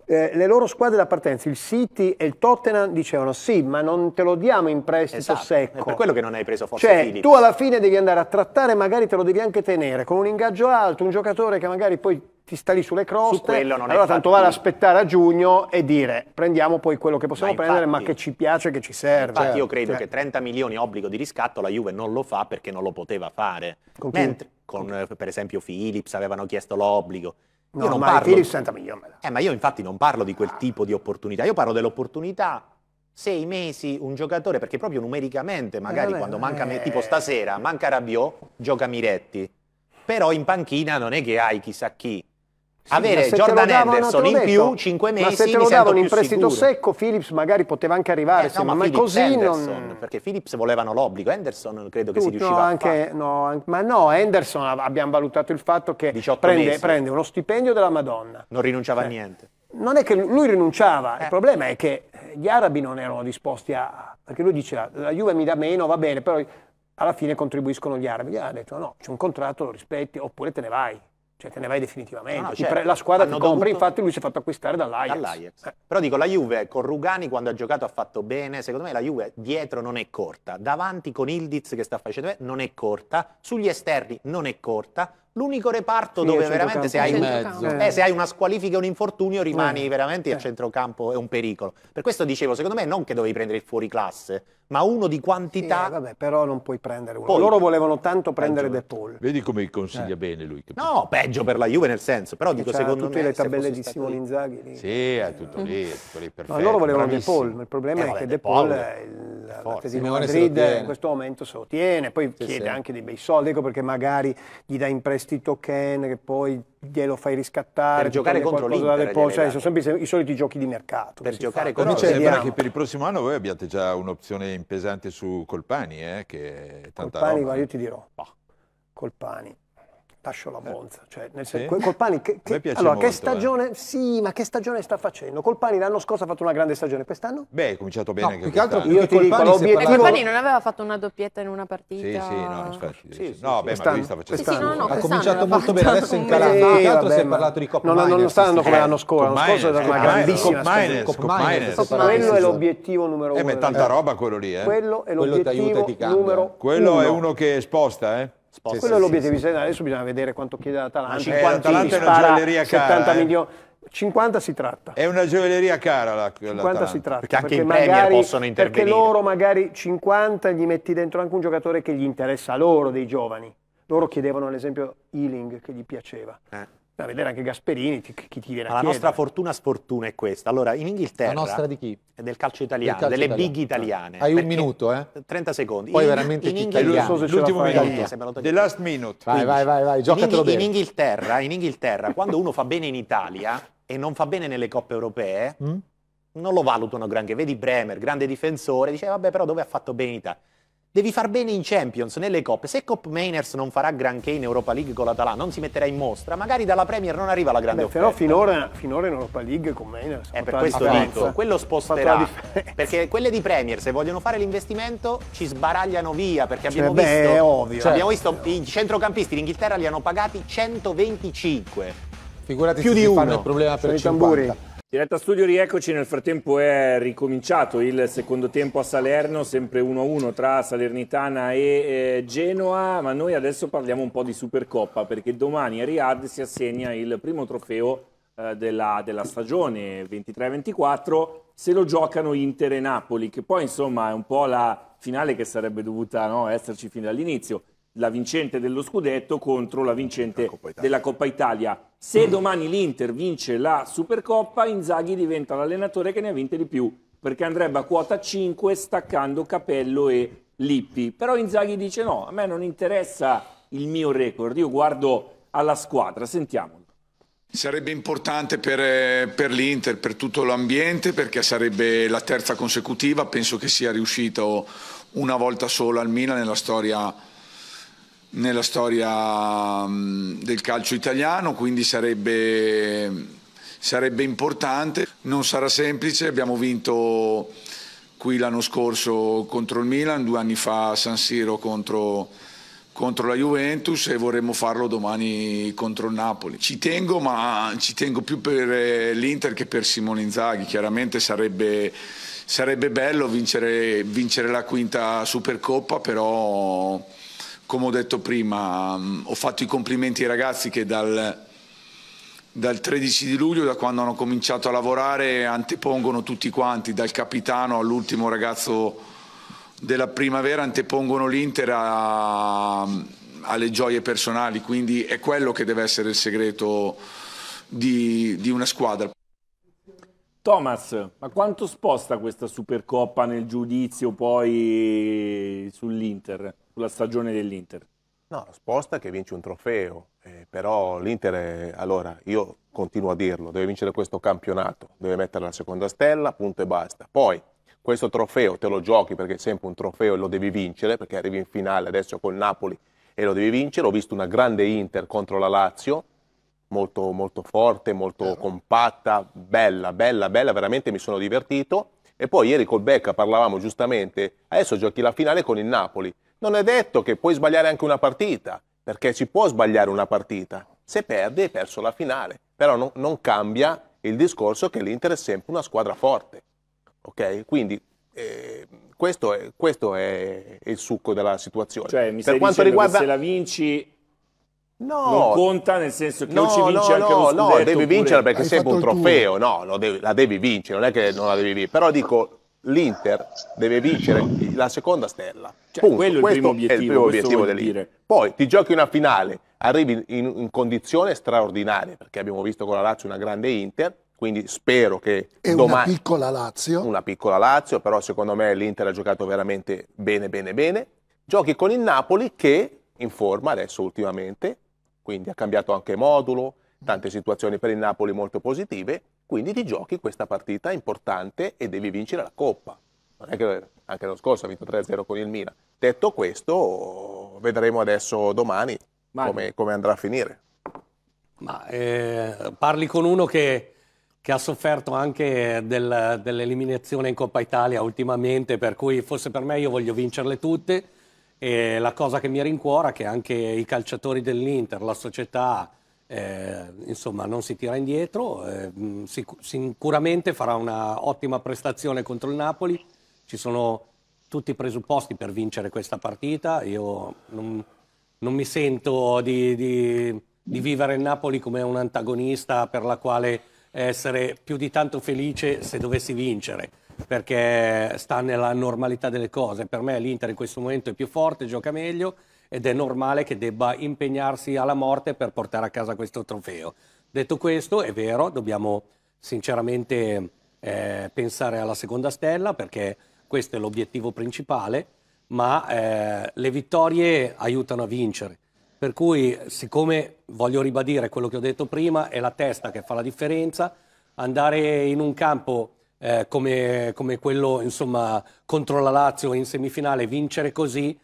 eh, le loro squadre da partenza, il City e il Tottenham, dicevano sì, ma non te lo diamo in prestito esatto. secco. È per quello che non hai preso forse cioè, Philips. tu alla fine devi andare a trattare, magari te lo devi anche tenere, con un ingaggio alto, un giocatore che magari poi ti sta lì sulle croste, Su allora tanto vale aspettare a giugno e dire prendiamo poi quello che possiamo ma prendere ma che ci piace, che ci serve. Infatti io credo cioè. che 30 milioni obbligo di riscatto la Juve non lo fa perché non lo poteva fare. Con Mentre con, con eh, per esempio Philips avevano chiesto l'obbligo. No, io non ma parlo... Philips 30 milioni. Eh, ma io infatti non parlo di quel ah. tipo di opportunità, io parlo dell'opportunità sei mesi un giocatore, perché proprio numericamente, eh, magari eh, quando manca, eh, tipo stasera, manca Rabiot, gioca Miretti. Però in panchina non è che hai chissà chi. Sì, avere Jordan davano, Henderson in più 5 mesi ma se te lo davano in prestito sicuro. secco Phillips magari poteva anche arrivare eh, no, ma, ma così Henderson, non... perché Phillips volevano l'obbligo Anderson credo che tu, si riusciva no, anche, no, ma no Anderson abbiamo valutato il fatto che prende, prende, uno stipendio della Madonna non rinunciava eh. a cioè, niente non è che lui rinunciava, eh. il problema è che gli arabi non erano disposti a... perché lui diceva la Juve mi dà meno, va bene, però alla fine contribuiscono gli arabi. Gli ha detto no, c'è un contratto, lo rispetti, oppure te ne vai. Cioè te ne vai definitivamente. No, no, certo. La squadra Hanno ti compra, dovuto... infatti lui si è fatto acquistare dall'Ajax. dall'Ajax. Eh. Però dico, la Juve con Rugani quando ha giocato ha fatto bene, secondo me la Juve dietro non è corta, davanti con Ildiz che sta facendo bene non è corta, sugli esterni non è corta, l'unico reparto sì, dove veramente se hai, eh, se hai, una squalifica e un infortunio rimani eh. veramente eh. a centrocampo è un pericolo. Per questo dicevo, secondo me non che dovevi prendere il fuori classe, ma uno di quantità. Sì, eh, vabbè, però non puoi prendere uno. Poi, loro volevano tanto prendere De eh. Paul. Vedi come consiglia eh. bene lui. Che... No, peggio per la Juve nel senso, però dico certo, secondo tutte me le tabelle di Simone Inzaghi. Lì. Sì, è tutto lì, è tutto lì perfetto. ma loro volevano bravissimo. De Paul, il problema è che De Paul, il, la tesi di Madrid in questo momento se lo tiene, poi chiede anche dei bei soldi, ecco perché magari gli dà impressione prestito Ken, che poi glielo fai riscattare. Per giocare contro l'Inter. Cioè, sono sempre i soliti giochi di mercato. Per giocare fa. contro l'Inter. Sembra che per il prossimo anno voi abbiate già un'opzione pesante su Colpani, eh, che è tanta Colpani, roba. ma io ti dirò. Bah. Colpani la eh, Monza, cioè nel senso, sì. Colpani che, che, allora, molto, che eh. stagione, eh. sì, ma che stagione sta facendo? Colpani l'anno scorso ha fatto una grande stagione, quest'anno? Beh, è cominciato bene no, anche più che altro io ti Colpani dico, l'obiettivo... Colpani non aveva fatto una doppietta in una partita. Sì, sì, no, infatti. Sì, sì, sì no, beh, ma lui sta facendo. Sì, no, no, ha cominciato molto bene, adesso in calata. Più che altro si è parlato di Coppa No, non sta andando come l'anno scorso, l'anno scorso è stata una grandissima stagione. Quello è l'obiettivo numero uno. Eh, ma è tanta roba quello lì, eh. Quello è l'obiettivo numero uno. Quello è uno che sposta, eh. Spot. Quello è l'obiettivo sì, sì. adesso bisogna vedere quanto chiede l'Atalanta. 50 eh, l'Atalanta è una 70 cara. Eh. Milioni. 50 si tratta. È una gioielleria cara la, 50 si tratta. Perché anche perché i magari, Premier possono intervenire. Perché loro magari 50 gli metti dentro anche un giocatore che gli interessa a loro dei giovani. Loro chiedevano ad esempio Ealing che gli piaceva. Eh da vedere anche Gasperini, chi, chi ti viene a La nostra fortuna sfortuna è questa. Allora, in Inghilterra... La nostra di chi? È del calcio italiano, calcio delle italiano. big italiane. Hai un minuto, eh? 30 secondi. Poi in, veramente in Inghilterra... So L'ultimo minuto. Eh, The last minute. Vai, vai, vai, vai, giocatelo in, bene. In Inghilterra, in Inghilterra quando uno fa bene in Italia e non fa bene nelle coppe europee... Mm? Non lo valutano granché, vedi Bremer, grande difensore, dice eh, vabbè però dove ha fatto bene in Italia? Devi far bene in Champions, nelle coppe. Se Cop Mainers non farà granché in Europa League con l'Atalanta, non si metterà in mostra, magari dalla Premier non arriva la grande Beh, offerta. Però finora, finora, in Europa League con Mainers. È eh, per questo dico, quello sposterà. Perché quelle di Premier, se vogliono fare l'investimento, ci sbaragliano via. Perché cioè, abbiamo cioè, visto. Beh, è ovvio. Cioè, abbiamo visto i centrocampisti in Inghilterra li hanno pagati 125. Figurati più se di uno. fanno il problema per il 50. tamburi. Diretta studio, rieccoci. Nel frattempo è ricominciato il secondo tempo a Salerno, sempre 1-1 tra Salernitana e eh, Genoa. Ma noi adesso parliamo un po' di Supercoppa perché domani a Riyadh si assegna il primo trofeo eh, della, della, stagione 23-24. Se lo giocano Inter e Napoli, che poi insomma è un po' la finale che sarebbe dovuta no, esserci fin dall'inizio la vincente dello scudetto contro la vincente la Coppa della Coppa Italia. Se domani l'Inter vince la Supercoppa, Inzaghi diventa l'allenatore che ne ha vinte di più, perché andrebbe a quota 5 staccando Capello e Lippi. Però Inzaghi dice no, a me non interessa il mio record, io guardo alla squadra, sentiamolo. Sarebbe importante per, eh, per l'Inter, per tutto l'ambiente, perché sarebbe la terza consecutiva, penso che sia riuscito una volta sola al Milan nella storia nella storia mm, del calcio italiano, quindi sarebbe, sarebbe importante. Non sarà semplice, abbiamo vinto qui l'anno scorso contro il Milan, due anni fa San Siro contro, contro la Juventus e vorremmo farlo domani contro il Napoli. Ci tengo, ma ci tengo più per eh, l'Inter che per Simone Inzaghi. Chiaramente sarebbe, sarebbe bello vincere, vincere la quinta Supercoppa, però come ho detto prima, ho fatto i complimenti ai ragazzi che dal, dal 13 di luglio, da quando hanno cominciato a lavorare, antepongono tutti quanti, dal capitano all'ultimo ragazzo della primavera, antepongono l'Inter alle gioie personali, quindi è quello che deve essere il segreto di, di una squadra. Thomas, ma quanto sposta questa Supercoppa nel giudizio poi sull'Inter? sulla stagione dell'Inter? No, sposta che vince un trofeo, eh, però l'Inter, allora, io continuo a dirlo, deve vincere questo campionato, deve mettere la seconda stella, punto e basta. Poi questo trofeo te lo giochi perché è sempre un trofeo e lo devi vincere, perché arrivi in finale adesso col Napoli e lo devi vincere. Ho visto una grande Inter contro la Lazio, molto, molto forte, molto allora. compatta, bella, bella, bella, veramente mi sono divertito. E poi ieri col Becca parlavamo giustamente, adesso giochi la finale con il Napoli. Non è detto che puoi sbagliare anche una partita, perché si può sbagliare una partita. Se perdi hai perso la finale, però non, non cambia il discorso che l'Inter è sempre una squadra forte. Ok? Quindi eh, questo, è, questo, è, il succo della situazione. Cioè, mi per quanto riguarda... se la vinci No, non conta nel senso che no, ci vince no, anche no, no, devi vincere perché Hai sempre un trofeo, no, devi, la devi vincere, non è che non la devi vincere, però dico l'Inter deve vincere la seconda stella. Cioè, Punto. quello è il, obiettivo, il primo obiettivo dell'Inter. Poi ti giochi una finale, arrivi in, in, condizione straordinaria, perché abbiamo visto con la Lazio una grande Inter, quindi spero che e domani... una piccola Lazio. Una piccola Lazio, però secondo me l'Inter ha giocato veramente bene, bene, bene. Giochi con il Napoli che in forma adesso ultimamente, quindi ha cambiato anche modulo, tante situazioni per il Napoli molto positive quindi ti giochi questa partita importante e devi vincere la Coppa. Che, anche l'anno scorso ha vinto 3-0 con il Milan. Detto questo, vedremo adesso domani come, come, andrà a finire. Ma eh, parli con uno che, che ha sofferto anche del, dell'eliminazione in Coppa Italia ultimamente, per cui forse per me io voglio vincerle tutte. E la cosa che mi rincuora è che anche i calciatori dell'Inter, la società, eh, insomma non si tira indietro, eh, mm, sic sicuramente farà un'ottima prestazione contro il Napoli, ci sono tutti i presupposti per vincere questa partita, io non, non mi sento di, di, di vivere il Napoli come un antagonista per la quale essere più di tanto felice se dovessi vincere perché sta nella normalità delle cose. Per me l'Inter in questo momento è più forte, gioca meglio, ed è normale che debba impegnarsi alla morte per portare a casa questo trofeo. Detto questo, è vero, dobbiamo sinceramente eh, pensare alla seconda stella perché questo è l'obiettivo principale, ma eh, le vittorie aiutano a vincere. Per cui, siccome voglio ribadire quello che ho detto prima, è la testa che fa la differenza, andare in un campo eh, come, come, quello insomma, contro la Lazio in semifinale, vincere così,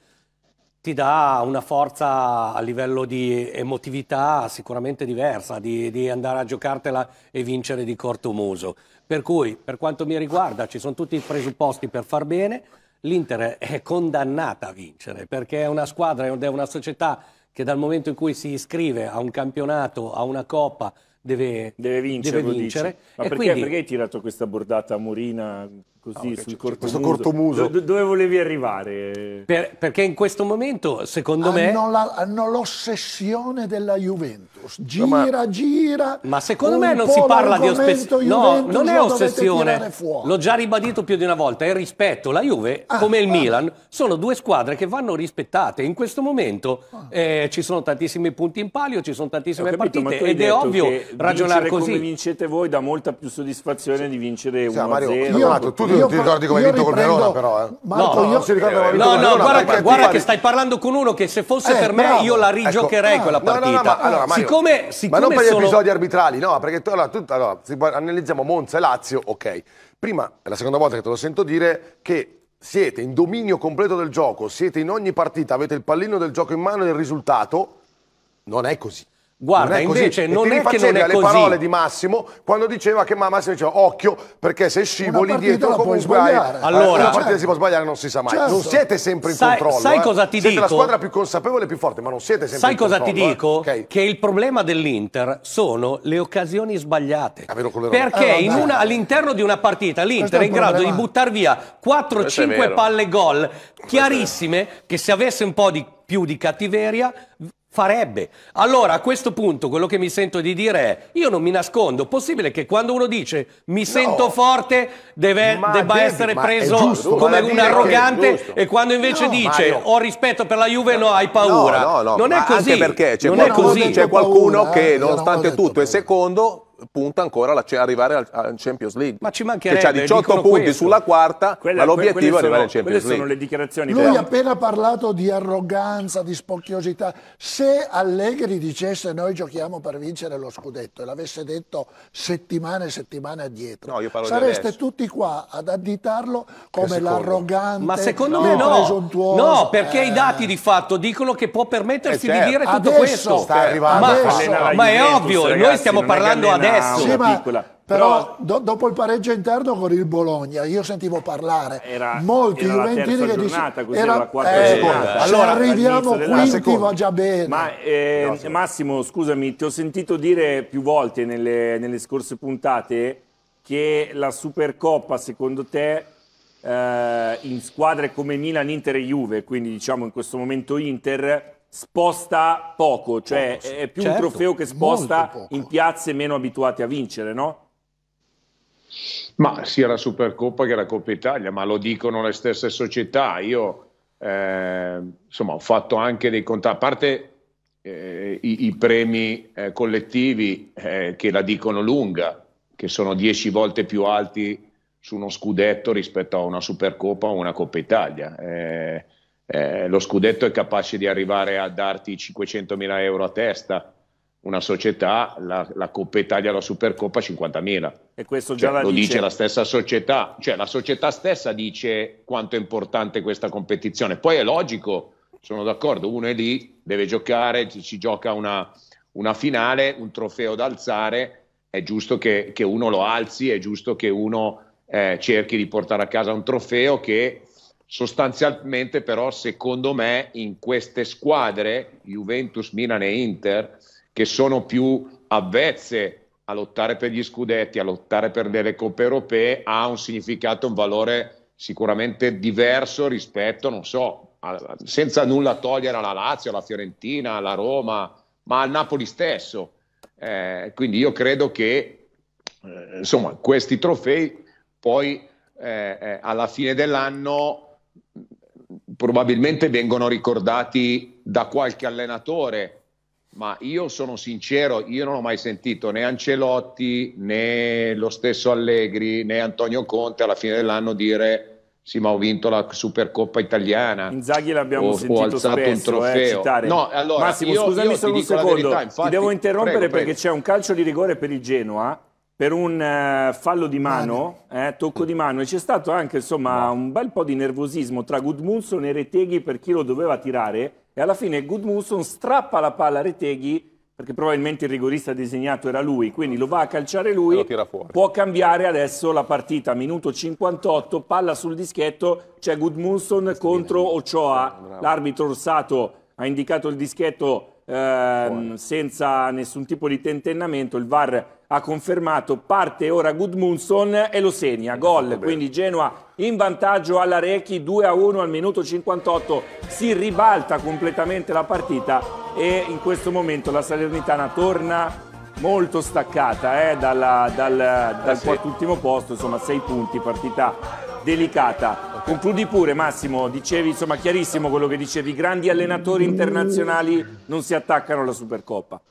ti dà una forza a livello di emotività sicuramente diversa, di, di, andare a giocartela e vincere di corto muso. Per cui, per quanto mi riguarda, ci sono tutti i presupposti per far bene, l'Inter è condannata a vincere, perché è una squadra, è una società che dal momento in cui si iscrive a un campionato, a una coppa, deve, deve vincere. Deve vincere. Ma perché, quindi... perché hai tirato questa bordata a Murina così oh, sul corto questo muso. cortomuso. Do, dove volevi arrivare? Per, perché in questo momento, secondo hanno me... La, hanno l'ossessione della Juventus. Gira, ma, gira. Ma secondo me non si parla di ossessione. No, non è ossessione. L'ho già ribadito più di una volta. È rispetto. La Juve, ah, ah. come il ah, Milan, sono due squadre che vanno rispettate. In questo momento ah, eh, ci sono tantissimi punti in palio, ci sono tantissime capito, partite. Ed è ovvio ragionare così. come vincete voi dà molta più soddisfazione di vincere sì, 1-0. Io, tu tu non ti ricordi come hai vinto riprendo... col Verona, però. Eh. Marco, no, io... si ricorda come eh, no, no, guarda, guarda che stai parlando con uno che se fosse eh, per me bravo. io la rigiocherei ecco. quella partita. No, no, no, ma, allora, Mario, siccome, siccome ma non per sono... gli episodi arbitrali, no, perché tu, allora, tu, allora, analizziamo Monza e Lazio, ok. Prima, è la seconda volta che te lo sento dire, che siete in dominio completo del gioco, siete in ogni partita, avete il pallino del gioco in mano e il risultato non è così. Guarda, non invece non è che non è alle così. parole di Massimo quando diceva che Massimo diceva occhio perché se scivoli dietro comunque sbagliare. Allora, eh, una certo. partita si può sbagliare, non si sa mai. Certo. Non siete sempre in sai, controllo. Sai eh. cosa ti siete dico? Siete la squadra più consapevole e più forte, ma non siete sempre sai in controllo. Sai cosa ti eh. dico? Eh? Okay. Che il problema dell'Inter sono le occasioni sbagliate. Ah, perché eh, una, all'interno di una partita l'Inter è, è in grado di buttare via 4-5 palle gol chiarissime che se avesse un po' di più di cattiveria farebbe. Allora a questo punto quello che mi sento di dire è io non mi nascondo, possibile che quando uno dice mi sento no, forte deve, debba devi, essere preso giusto, come un arrogante e quando invece no, dice Mario. ho rispetto per la Juve no hai paura. No, non è così. Anche perché c'è qualcuno, paura, che nonostante tutto è secondo punta ancora a arrivare al, Champions League. Ma ci mancherebbe. Che ha 18 punti questo. sulla quarta, Quella, ma l'obiettivo è arrivare al Champions League. sono le dichiarazioni. Lui ha appena parlato di arroganza, di spocchiosità. Se Allegri dicesse noi giochiamo per vincere lo scudetto e l'avesse detto settimane e settimane addietro, no, sareste tutti qua ad additarlo come l'arrogante. Ma secondo me no. No, perché eh. i dati di fatto dicono che può permettersi eh, certo. di dire tutto adesso questo. Sta arrivando ma, ma è ovvio, ragazzi, noi stiamo parlando adesso adesso sì, ma, Però, però do, dopo il pareggio interno con il Bologna, io sentivo parlare era, molti era Juventini che dicevano era la eh, quarta eh, giornata. Eh, allora, arriviamo quinti va già bene. Ma, eh, no, sì. Massimo, scusami, ti ho sentito dire più volte nelle, nelle scorse puntate che la Supercoppa secondo te eh, in squadre come Milan, Inter e Juve, quindi diciamo in questo momento Inter sposta poco, cioè poco, sì. è più certo, un trofeo che sposta in piazze meno abituate a vincere, no? Ma sia la Supercoppa che la Coppa Italia, ma lo dicono le stesse società. Io eh, insomma ho fatto anche dei contatti, a parte eh, i, i, premi eh, collettivi eh, che la dicono lunga, che sono dieci volte più alti su uno scudetto rispetto a una Supercoppa o una Coppa Italia. Eh, eh, lo scudetto è capace di arrivare a darti 500.000 euro a testa, una società, la, la Coppa Italia, la Supercoppa 50.000. E questo cioè, già cioè, lo dice. dice la stessa società, cioè la società stessa dice quanto è importante questa competizione. Poi è logico, sono d'accordo, uno è lì, deve giocare, si gioca una, una finale, un trofeo da alzare, è giusto che, che uno lo alzi, è giusto che uno eh, cerchi di portare a casa un trofeo che Sostanzialmente però secondo me in queste squadre, Juventus, Milan e Inter, che sono più avvezze a lottare per gli scudetti, a lottare per delle coppe europee, ha un significato, un valore sicuramente diverso rispetto, non so, a, senza nulla togliere alla Lazio, alla Fiorentina, alla Roma, ma al Napoli stesso. Eh, quindi io credo che eh, insomma, questi trofei poi eh, eh alla fine dell'anno probabilmente vengono ricordati da qualche allenatore, ma io sono sincero, io non ho mai sentito né Ancelotti né lo stesso Allegri né Antonio Conte alla fine dell'anno dire sì ma ho vinto la Supercoppa italiana. Inzaghi l'abbiamo ho, sentito ho alzato spesso, un eh, trofeo. Eh, no, allora, Massimo, io, scusami io solo un secondo, verità, infatti, ti devo interrompere prego, perché c'è un calcio di rigore per il Genoa per un eh, fallo di mano, eh, tocco di mano, e c'è stato anche insomma, un bel po' di nervosismo tra Gudmundsson e Reteghi per chi lo doveva tirare, e alla fine Gudmundsson strappa la palla a Reteghi perché probabilmente il rigorista disegnato era lui, quindi lo va a calciare lui, può cambiare adesso la partita, minuto 58, palla sul dischetto, c'è Gudmundsson contro Ochoa, l'arbitro Orsato ha indicato il dischetto ehm, senza nessun tipo di tentennamento, il VAR ha confermato, parte ora Gudmundsson e lo segna, gol, quindi Genoa in vantaggio alla Rechi, 2 a 1 al minuto 58, si ribalta completamente la partita e in questo momento la Salernitana torna molto staccata eh, dalla, dal, eh, dal quart'ultimo posto, insomma 6 punti, partita delicata. Concludi pure Massimo, dicevi insomma chiarissimo quello che dicevi, i grandi allenatori internazionali non si attaccano alla Supercoppa.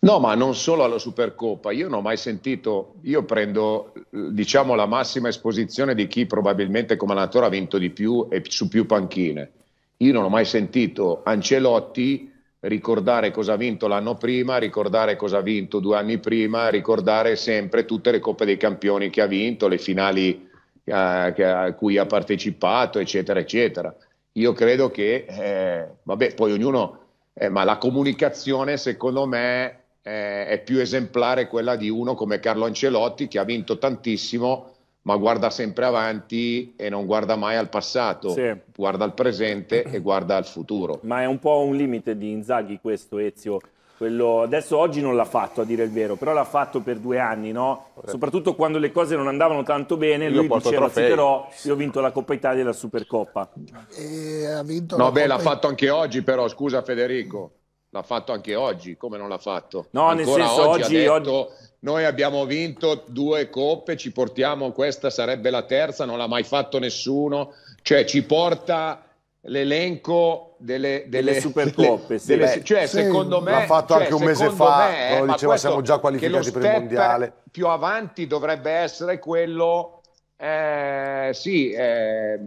No, ma non solo alla Supercoppa, io non ho mai sentito, io prendo diciamo la massima esposizione di chi probabilmente come allenatore ha vinto di più e su più panchine. Io non ho mai sentito Ancelotti ricordare cosa ha vinto l'anno prima, ricordare cosa ha vinto due anni prima, ricordare sempre tutte le coppe dei campioni che ha vinto, le finali a, eh, a cui ha partecipato, eccetera, eccetera. Io credo che, eh, vabbè, poi ognuno, eh, ma la comunicazione secondo me eh, è più esemplare quella di uno come Carlo Ancelotti che ha vinto tantissimo, ma guarda sempre avanti e non guarda mai al passato, sì. guarda al presente e guarda al futuro. Ma è un po' un limite di Inzaghi questo, Ezio? Quello, adesso oggi non l'ha fatto a dire il vero, però l'ha fatto per due anni, no? Corretto. Soprattutto quando le cose non andavano tanto bene, lui diceva sì però io ho vinto la Coppa Italia e la Supercoppa. E ha vinto no, beh, Coppa... l'ha fatto anche oggi però, scusa Federico. L'ha fatto anche oggi, come non l'ha fatto? No, Ancora nel senso oggi, oggi, detto, oggi, noi abbiamo vinto due coppe, ci portiamo questa sarebbe la terza, non l'ha mai fatto nessuno, cioè ci porta l'elenco delle, delle, delle supercoppe. Sì. cioè, sì, secondo me. L'ha fatto cioè, anche un mese fa, me, no, diceva siamo già qualificati per il mondiale. Più avanti dovrebbe essere quello. Eh, sì, eh,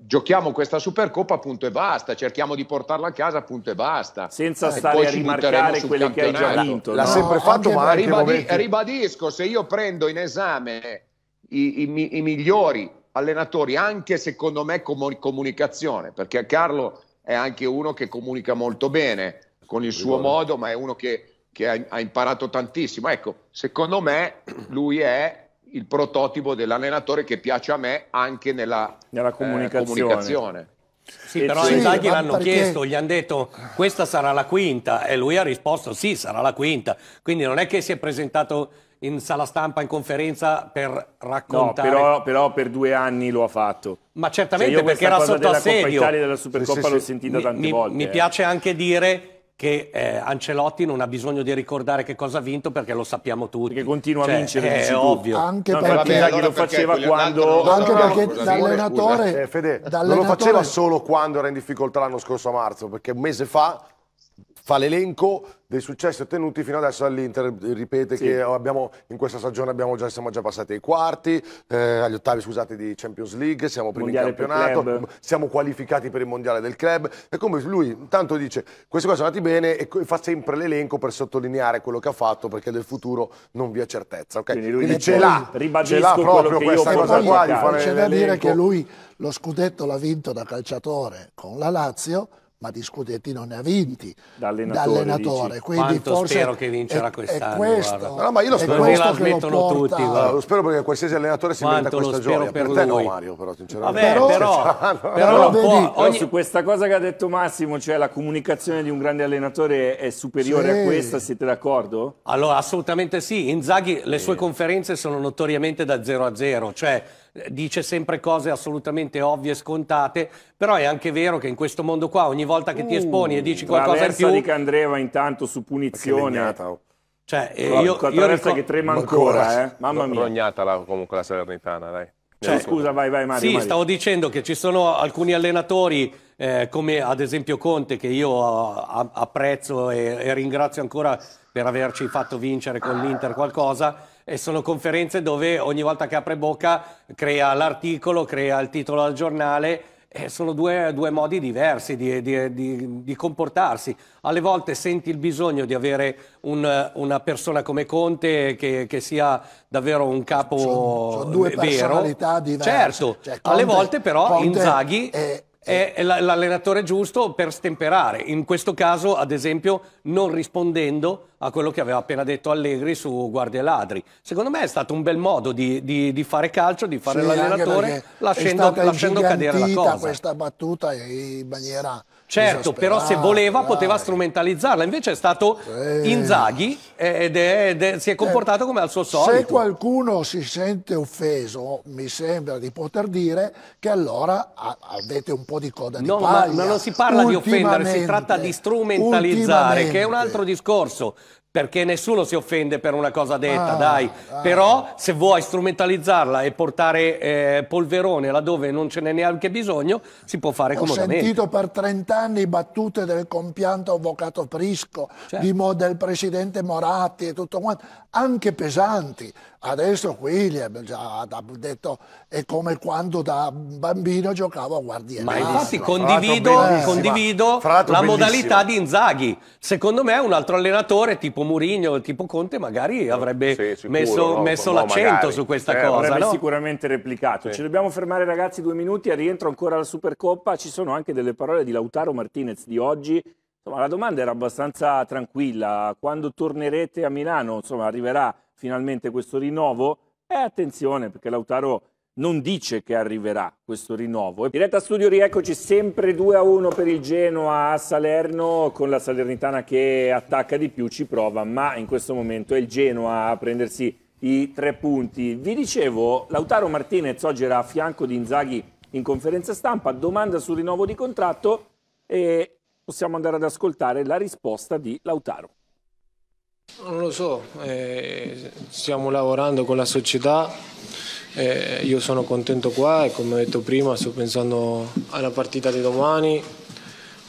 giochiamo questa Supercoppa, punto e basta. Cerchiamo di portarla a casa, punto e basta. Senza eh, stare a rimarcare quelle che hai già vinto. L'ha no, sempre fatto, ma ribadi- momenti... ribadisco: se io prendo in esame i, i, i migliori allenatori, anche secondo me com- comunicazione, perché Carlo è anche uno che comunica molto bene con il suo modo, ma è uno che, che ha, ha, imparato tantissimo. Ecco, secondo me lui è il prototipo dell'allenatore che piace a me anche nella, nella comunicazione. Eh, comunicazione. Sì, però sì, Inzaghi l'hanno perché... chiesto, gli hanno detto questa sarà la quinta e lui ha risposto sì, sarà la quinta. Quindi non è che si è presentato in sala stampa, in conferenza per raccontare. No, però, però per due anni lo ha fatto. Ma cioè, certamente cioè perché era sotto assedio. Coppa Italia della Supercoppa sì, sì, l'ho sì. sentita tante mi, volte. Mi piace anche dire che eh, Ancelotti non ha bisogno di ricordare che cosa ha vinto perché lo sappiamo tutti. Perché continua cioè, a vincere, è ovvio. Anche no, perché, vabbè, allora lo faceva quando... Anche perché no, d'allenatore... Eh, Fede, non lo faceva solo quando era in difficoltà l'anno scorso a marzo, perché un mese fa fa l'elenco dei successi ottenuti fino adesso all'Inter, ripete sì. che abbiamo, in questa stagione già, siamo già passati ai quarti, eh, agli ottavi scusate di Champions League, siamo primi mondiale in campionato, siamo qualificati per il mondiale del club e come lui intanto dice queste cose sono andate bene e fa sempre l'elenco per sottolineare quello che ha fatto perché del futuro non vi è certezza. Okay? Quindi, lui Quindi ce l'ha, ce l'ha proprio questa cosa qua di fare C'è da dire che lui lo scudetto l'ha vinto da calciatore con la Lazio ma di scudetti non ne ha vinti da allenatore, da allenatore. quindi forse spero che vincerà quest'anno è questo, guarda. no, ma io lo spero lo smettono porta... tutti guarda. lo spero perché qualsiasi allenatore si metta merita questa gioia per, per te no Mario però sinceramente Vabbè, però, però, però, però ogni... su questa cosa che ha detto Massimo cioè la comunicazione di un grande allenatore è superiore sì. a questa siete d'accordo? allora assolutamente sì Inzaghi le sue conferenze sono notoriamente da 0 a 0 cioè dice sempre cose assolutamente ovvie e scontate, però è anche vero che in questo mondo qua ogni volta che ti uh, esponi e dici qualcosa in più... di Candreva intanto su punizione... Oh. Cioè, eh, io, io ricordo... che trema ancora, ancora eh? mamma mia. Rognatala comunque la Salernitana, dai. Cioè, scusa, vai, vai Mario. Sì, Mario. stavo dicendo che ci sono alcuni allenatori eh, come ad esempio Conte che io eh, a, apprezzo e, e ringrazio ancora per averci fatto vincere con l'Inter qualcosa e sono conferenze dove ogni volta che apre bocca crea l'articolo, crea il titolo al giornale eh, sono due, due, modi diversi di, di, di, di, comportarsi. Alle volte senti il bisogno di avere un, una persona come Conte che, che, sia davvero un capo sono, sono due vero. personalità diverse. Certo, cioè, Conte, alle volte però Conte Inzaghi... È è, l'allenatore giusto per stemperare. In questo caso, ad esempio, non rispondendo a quello che aveva appena detto Allegri su Guardia e Ladri. Secondo me è stato un bel modo di, di, di fare calcio, di fare sì, l'allenatore, lasciando, lasciando cadere la cosa. È questa battuta in maniera Certo, però se voleva poteva strumentalizzarla, invece è stato eh. Inzaghi ed, è, ed è, si è comportato eh. come al suo solito. Se qualcuno si sente offeso, mi sembra di poter dire che allora avete un po' di coda no, di paglia. No, ma non si parla di offendere, si tratta di strumentalizzare, che è un altro discorso perché nessuno si offende per una cosa detta, ah, dai. Ah. Però se vuoi strumentalizzarla e portare eh, polverone laddove non ce n'è neanche bisogno, si può fare come comodamente. Ho sentito per 30 anni battute del compianto avvocato Prisco, certo. del presidente Moratti e tutto quanto, anche pesanti. Adesso qui gli abbiamo già detto è come quando da bambino giocavo a guardiere. Ma infatti condivido, condivido la bellissima. modalità di Inzaghi. Secondo me un altro allenatore tipo tipo Mourinho, tipo Conte, magari avrebbe sì, sicuro, messo, no? messo no, l'accento no, su questa eh, cosa. Avrebbe sicuramente replicato. Ci dobbiamo fermare ragazzi due minuti, A rientro ancora alla Supercoppa, ci sono anche delle parole di Lautaro Martinez di oggi. Insomma, la domanda era abbastanza tranquilla. Quando tornerete a Milano, insomma, arriverà finalmente questo rinnovo? E eh, attenzione, perché Lautaro non dice che arriverà questo rinnovo. Diretta studio, rieccoci sempre 2 a 1 per il Genoa a Salerno, con la Salernitana che attacca di più, ci prova, ma in questo momento è il Genoa a prendersi i tre punti. Vi dicevo, Lautaro Martinez oggi era a fianco di Inzaghi in conferenza stampa, domanda sul rinnovo di contratto e possiamo andare ad ascoltare la risposta di Lautaro. Non lo so, eh, stiamo lavorando con la società eh, io sono contento qua e come ho detto prima sto pensando alla partita di domani,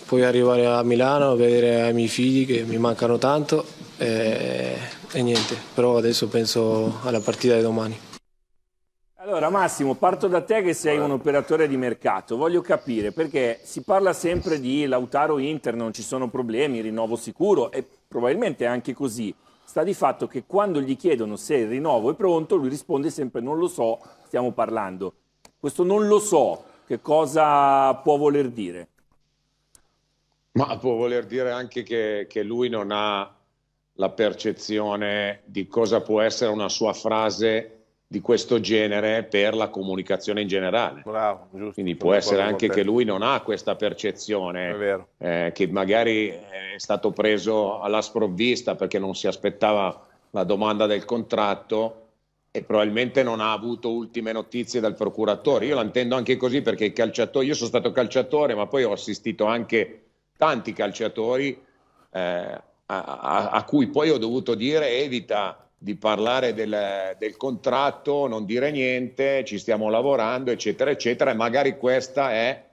poi arrivare a Milano, a vedere i miei figli che mi mancano tanto eh, e niente, però adesso penso alla partita di domani. Allora Massimo, parto da te che sei un operatore di mercato, voglio capire perché si parla sempre di Lautaro Inter, non ci sono problemi, rinnovo sicuro e probabilmente è anche così, Sta di fatto che quando gli chiedono se il rinnovo è pronto, lui risponde sempre non lo so, stiamo parlando. Questo non lo so, che cosa può voler dire? Ma può voler dire anche che, che lui non ha la percezione di cosa può essere una sua frase di questo genere per la comunicazione in generale. Bravo, giusto, Quindi può essere anche che lui non ha questa percezione, eh, che magari è stato preso alla sprovvista perché non si aspettava la domanda del contratto e probabilmente non ha avuto ultime notizie dal procuratore. Io la intendo anche così perché i calciatori, io sono stato calciatore, ma poi ho assistito anche tanti calciatori eh, a, a, a cui poi ho dovuto dire evita di parlare del, del, contratto, non dire niente, ci stiamo lavorando, eccetera, eccetera, e magari questa è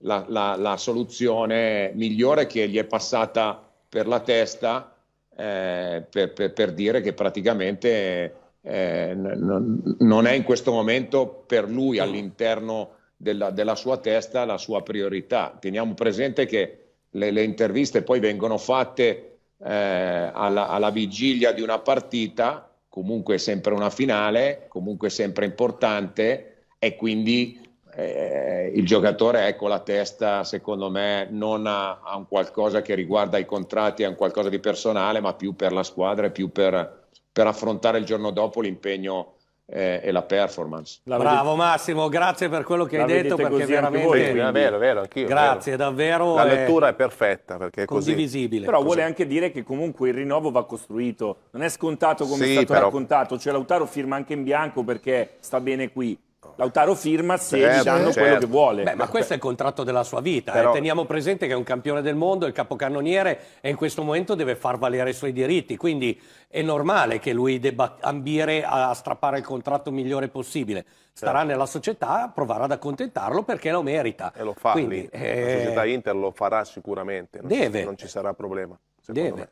la, la, la soluzione migliore che gli è passata per la testa eh, per, per, per, dire che praticamente eh, n- non è in questo momento per lui all'interno della, della sua testa la sua priorità. Teniamo presente che le, le interviste poi vengono fatte eh, alla, alla vigilia di una partita, comunque sempre una finale, comunque sempre importante e quindi eh, il giocatore ecco la testa secondo me non a, ha, un qualcosa che riguarda i contratti, a un qualcosa di personale ma più per la squadra e più per, per affrontare il giorno dopo l'impegno eh, e la performance. La Bravo Massimo, grazie per quello che hai detto perché veramente voi, quindi, è vero, è vero, anch'io. Grazie, vero. davvero. La lettura è, è perfetta perché è condivisibile. Così. Però così. vuole anche dire che comunque il rinnovo va costruito, non è scontato come sì, è stato però... raccontato, cioè Lautaro firma anche in bianco perché sta bene qui. Oh. Lautaro firma se certo, diciamo certo. quello che vuole. Beh, ma questo è il contratto della sua vita. Eh. Però... Eh. Teniamo presente che è un campione del mondo, il capocannoniere, e in questo momento deve far valere i suoi diritti. Quindi è normale che lui debba ambire a strappare il contratto migliore possibile. Starà certo. nella società, provare ad accontentarlo perché lo merita. E lo fa Quindi, eh... La società eh, Inter lo farà sicuramente. Non deve. Ci, non ci sarà problema. Deve. Me.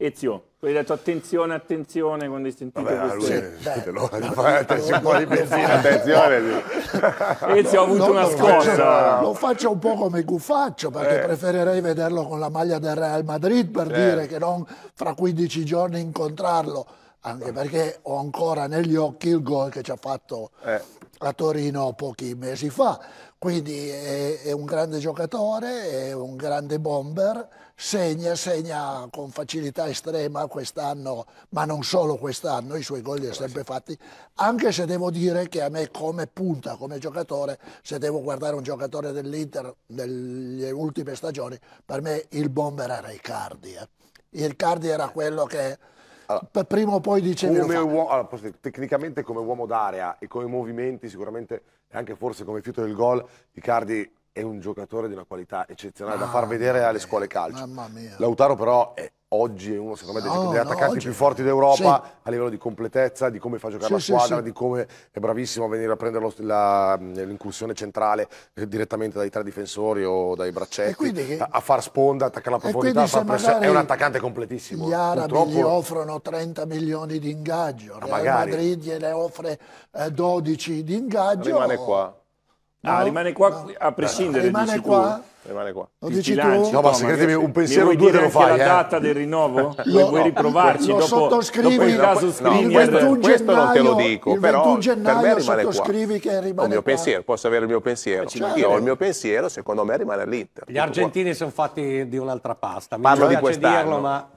Ezio, hai detto attenzione, attenzione quando hai sentito Vabbè, questo. Lui, te lo fai un po' di benzina, attenzione. Ezio ha avuto no, una lo scossa. Faccio, lo faccio un po' come Guffaccio perché eh. preferirei vederlo con la maglia del Real Madrid per eh. dire che non fra 15 giorni incontrarlo, anche perché ho ancora negli occhi il gol che ci ha fatto eh. a Torino pochi mesi fa. Quindi è, è un grande giocatore, è un grande bomber segna, segna con facilità estrema quest'anno, ma non solo quest'anno, i suoi gol li ha sempre fatti, anche se devo dire che a me come punta, come giocatore, se devo guardare un giocatore dell'Inter nelle ultime stagioni, per me il bomber era Icardi. Eh. Icardi era eh. quello che allora, prima o poi dicevi... Come uomo, allora, tecnicamente come uomo d'area e come movimenti sicuramente, e anche forse come fiuto del gol, Icardi è un giocatore di una qualità eccezionale da ah, far vedere alle scuole calcio. Mamma mia. Lautaro però è, oggi è uno secondo me dei, no, degli attaccanti no, più forti d'Europa sì. a livello di completezza, di come fa a giocare sì, la squadra, sì, di come è bravissimo a venire a prendere l'incursione centrale eh, direttamente dai tre difensori o dai braccetti, quindi, a, a, far sponda, attaccare la profondità, far pressione, è un attaccante completissimo. Gli arabi Purtroppo... gli offrono 30 milioni di ingaggio, ah, Real magari. Madrid gliene offre eh, 12 di ingaggio. Rimane qua. Ah, rimane qua no. a prescindere. Rimane qua? Rimane qua. Lo dici lanci, no, ma se credimi, un pensiero due te lo fai. la eh? data del rinnovo? lo, vuoi riprovarci? Lo dopo, sottoscrivi. Dopo il questo, non te lo dico, però per me rimane qua. che rimane il mio qua. pensiero, posso avere il mio pensiero. Certo. Io ho il mio pensiero, secondo me rimane all'Inter. Gli argentini sono fatti di un'altra pasta. Mi Parlo di quest'anno. Dirlo, ma...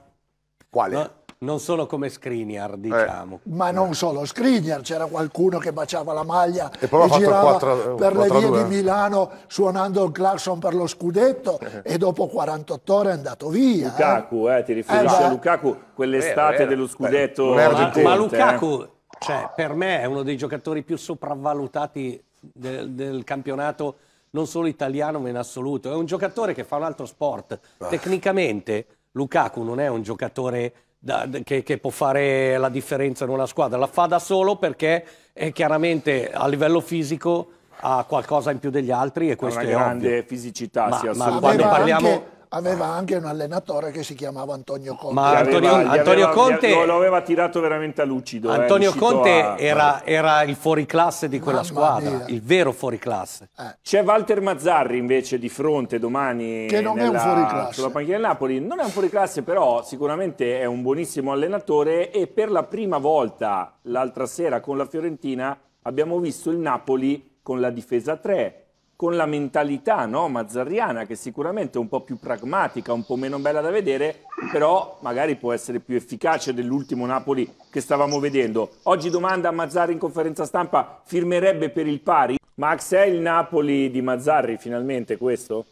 Quale? No? Non solo come Skriniar, eh, diciamo. Eh. Ma non solo Skriniar, c'era qualcuno che baciava la maglia e, e girava 4, per 4, le vie di Milano suonando il clacson per lo scudetto eh. eh. e dopo 48 ore è andato via. Eh. Lukaku, eh. ti riferisci a Lukaku, quell'estate dello scudetto. ma, ma Lukaku, cioè, per me è uno dei giocatori più sopravvalutati del, del campionato non solo italiano ma in assoluto. È un giocatore che fa un altro sport. Ah. Tecnicamente Lukaku non è un giocatore da, che, che, può fare la differenza in una squadra. La fa da solo perché eh, chiaramente a livello fisico ha qualcosa in più degli altri e questo è una grande ovvio. fisicità ma, sì, ma quando parliamo anche aveva anche un allenatore che si chiamava Antonio Conte. Ma Antonio, aveva, Antonio aveva, Conte lo, lo aveva tirato veramente a lucido. Eh, Antonio eh, Conte a... era, era, il fuoriclasse di quella Mamma squadra, mia. il vero fuoriclasse. Eh. C'è Walter Mazzarri invece di fronte domani che non nella, è un fuoriclasse. sulla panchina del Napoli. Non è un fuoriclasse però sicuramente è un buonissimo allenatore e per la prima volta l'altra sera con la Fiorentina abbiamo visto il Napoli con la difesa 3 con la mentalità no, mazzarriana, che sicuramente è un po' più pragmatica, un po' meno bella da vedere, però magari può essere più efficace dell'ultimo Napoli che stavamo vedendo. Oggi domanda a Mazzarri in conferenza stampa, firmerebbe per il pari? Max, è il Napoli di Mazzarri finalmente questo?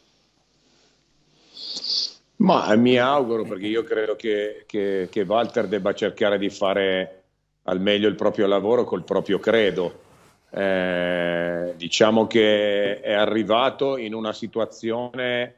Ma eh, mi auguro, perché io credo che, che, che Walter debba cercare di fare al meglio il proprio lavoro col proprio credo eh, diciamo che è arrivato in una situazione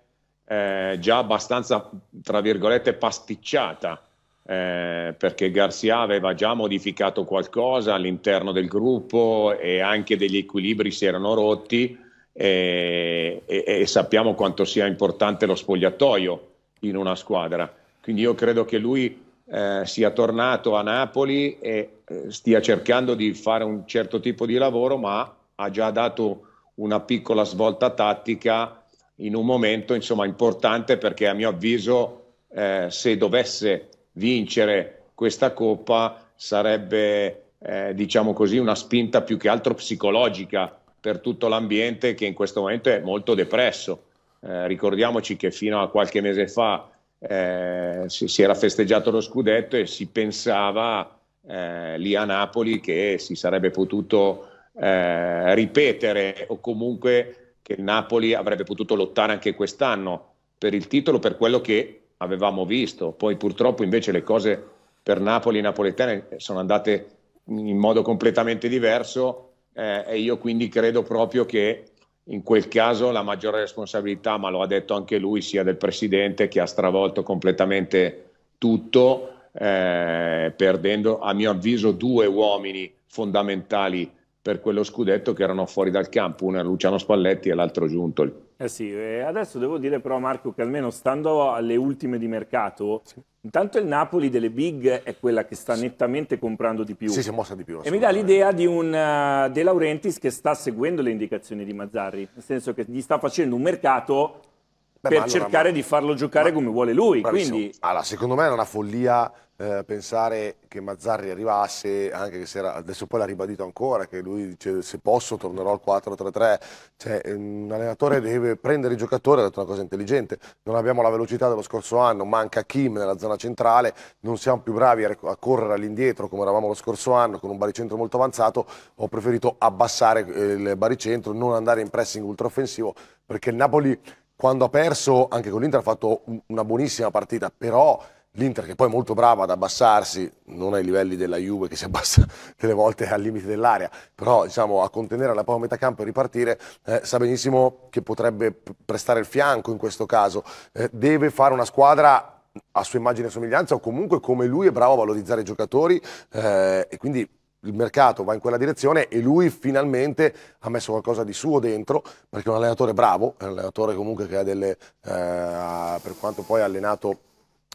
eh, già abbastanza, tra virgolette, pasticciata, eh, perché Garcia aveva già modificato qualcosa all'interno del gruppo e anche degli equilibri si erano rotti e, e, e sappiamo quanto sia importante lo spogliatoio in una squadra. Quindi io credo che lui eh, sia tornato a Napoli e eh, stia cercando di fare un certo tipo di lavoro, ma ha già dato una piccola svolta tattica in un momento insomma, importante perché a mio avviso eh, se dovesse vincere questa coppa sarebbe eh, diciamo così una spinta più che altro psicologica per tutto l'ambiente che in questo momento è molto depresso. Eh, ricordiamoci che fino a qualche mese fa eh, si, si, era festeggiato lo scudetto e si pensava eh, lì a Napoli che si sarebbe potuto eh, ripetere o comunque che Napoli avrebbe potuto lottare anche quest'anno per il titolo per quello che avevamo visto. Poi purtroppo invece le cose per Napoli e napoletane sono andate in modo completamente diverso eh, e io quindi credo proprio che in quel caso la maggiore responsabilità, ma lo ha detto anche lui, sia del presidente che ha stravolto completamente tutto, eh, perdendo a mio avviso due uomini fondamentali per quello scudetto che erano fuori dal campo, uno era Luciano Spalletti e l'altro Giuntoli. Eh sì, eh, adesso devo dire però Marco che almeno stando alle ultime di mercato, sì. intanto il Napoli delle big è quella che sta sì. nettamente comprando di più. Sì, si è mossa di più. E mi dà l'idea di un eh, De Laurentiis che sta seguendo le indicazioni di Mazzarri, nel senso che gli sta facendo un mercato Beh, per allora, cercare ma... di farlo giocare ma... come vuole lui. Quindi... Allora, secondo me è una follia eh, pensare che Mazzarri arrivasse, anche se era, adesso poi l'ha ribadito ancora, che lui dice se posso tornerò al 4-3-3, cioè un allenatore deve prendere il giocatore, ha detto una cosa intelligente, non abbiamo la velocità dello scorso anno, manca Kim nella zona centrale, non siamo più bravi a, a correre all'indietro come eravamo lo scorso anno con un baricentro molto avanzato, ho preferito abbassare eh, il baricentro, non andare in pressing ultraoffensivo perché il Napoli quando ha perso anche con l'Inter ha fatto una buonissima partita, però l'Inter che poi è molto brava ad abbassarsi, non ai livelli della Juve che si abbassa delle volte al limite dell'area, però diciamo, a contenere la propria metà campo e ripartire eh, sa benissimo che potrebbe prestare il fianco in questo caso, eh, deve fare una squadra a sua immagine e somiglianza o comunque come lui è bravo a valorizzare i giocatori eh, e quindi il mercato va in quella direzione e lui finalmente ha messo qualcosa di suo dentro perché è un allenatore bravo, è un allenatore comunque che ha delle, eh, per quanto poi ha allenato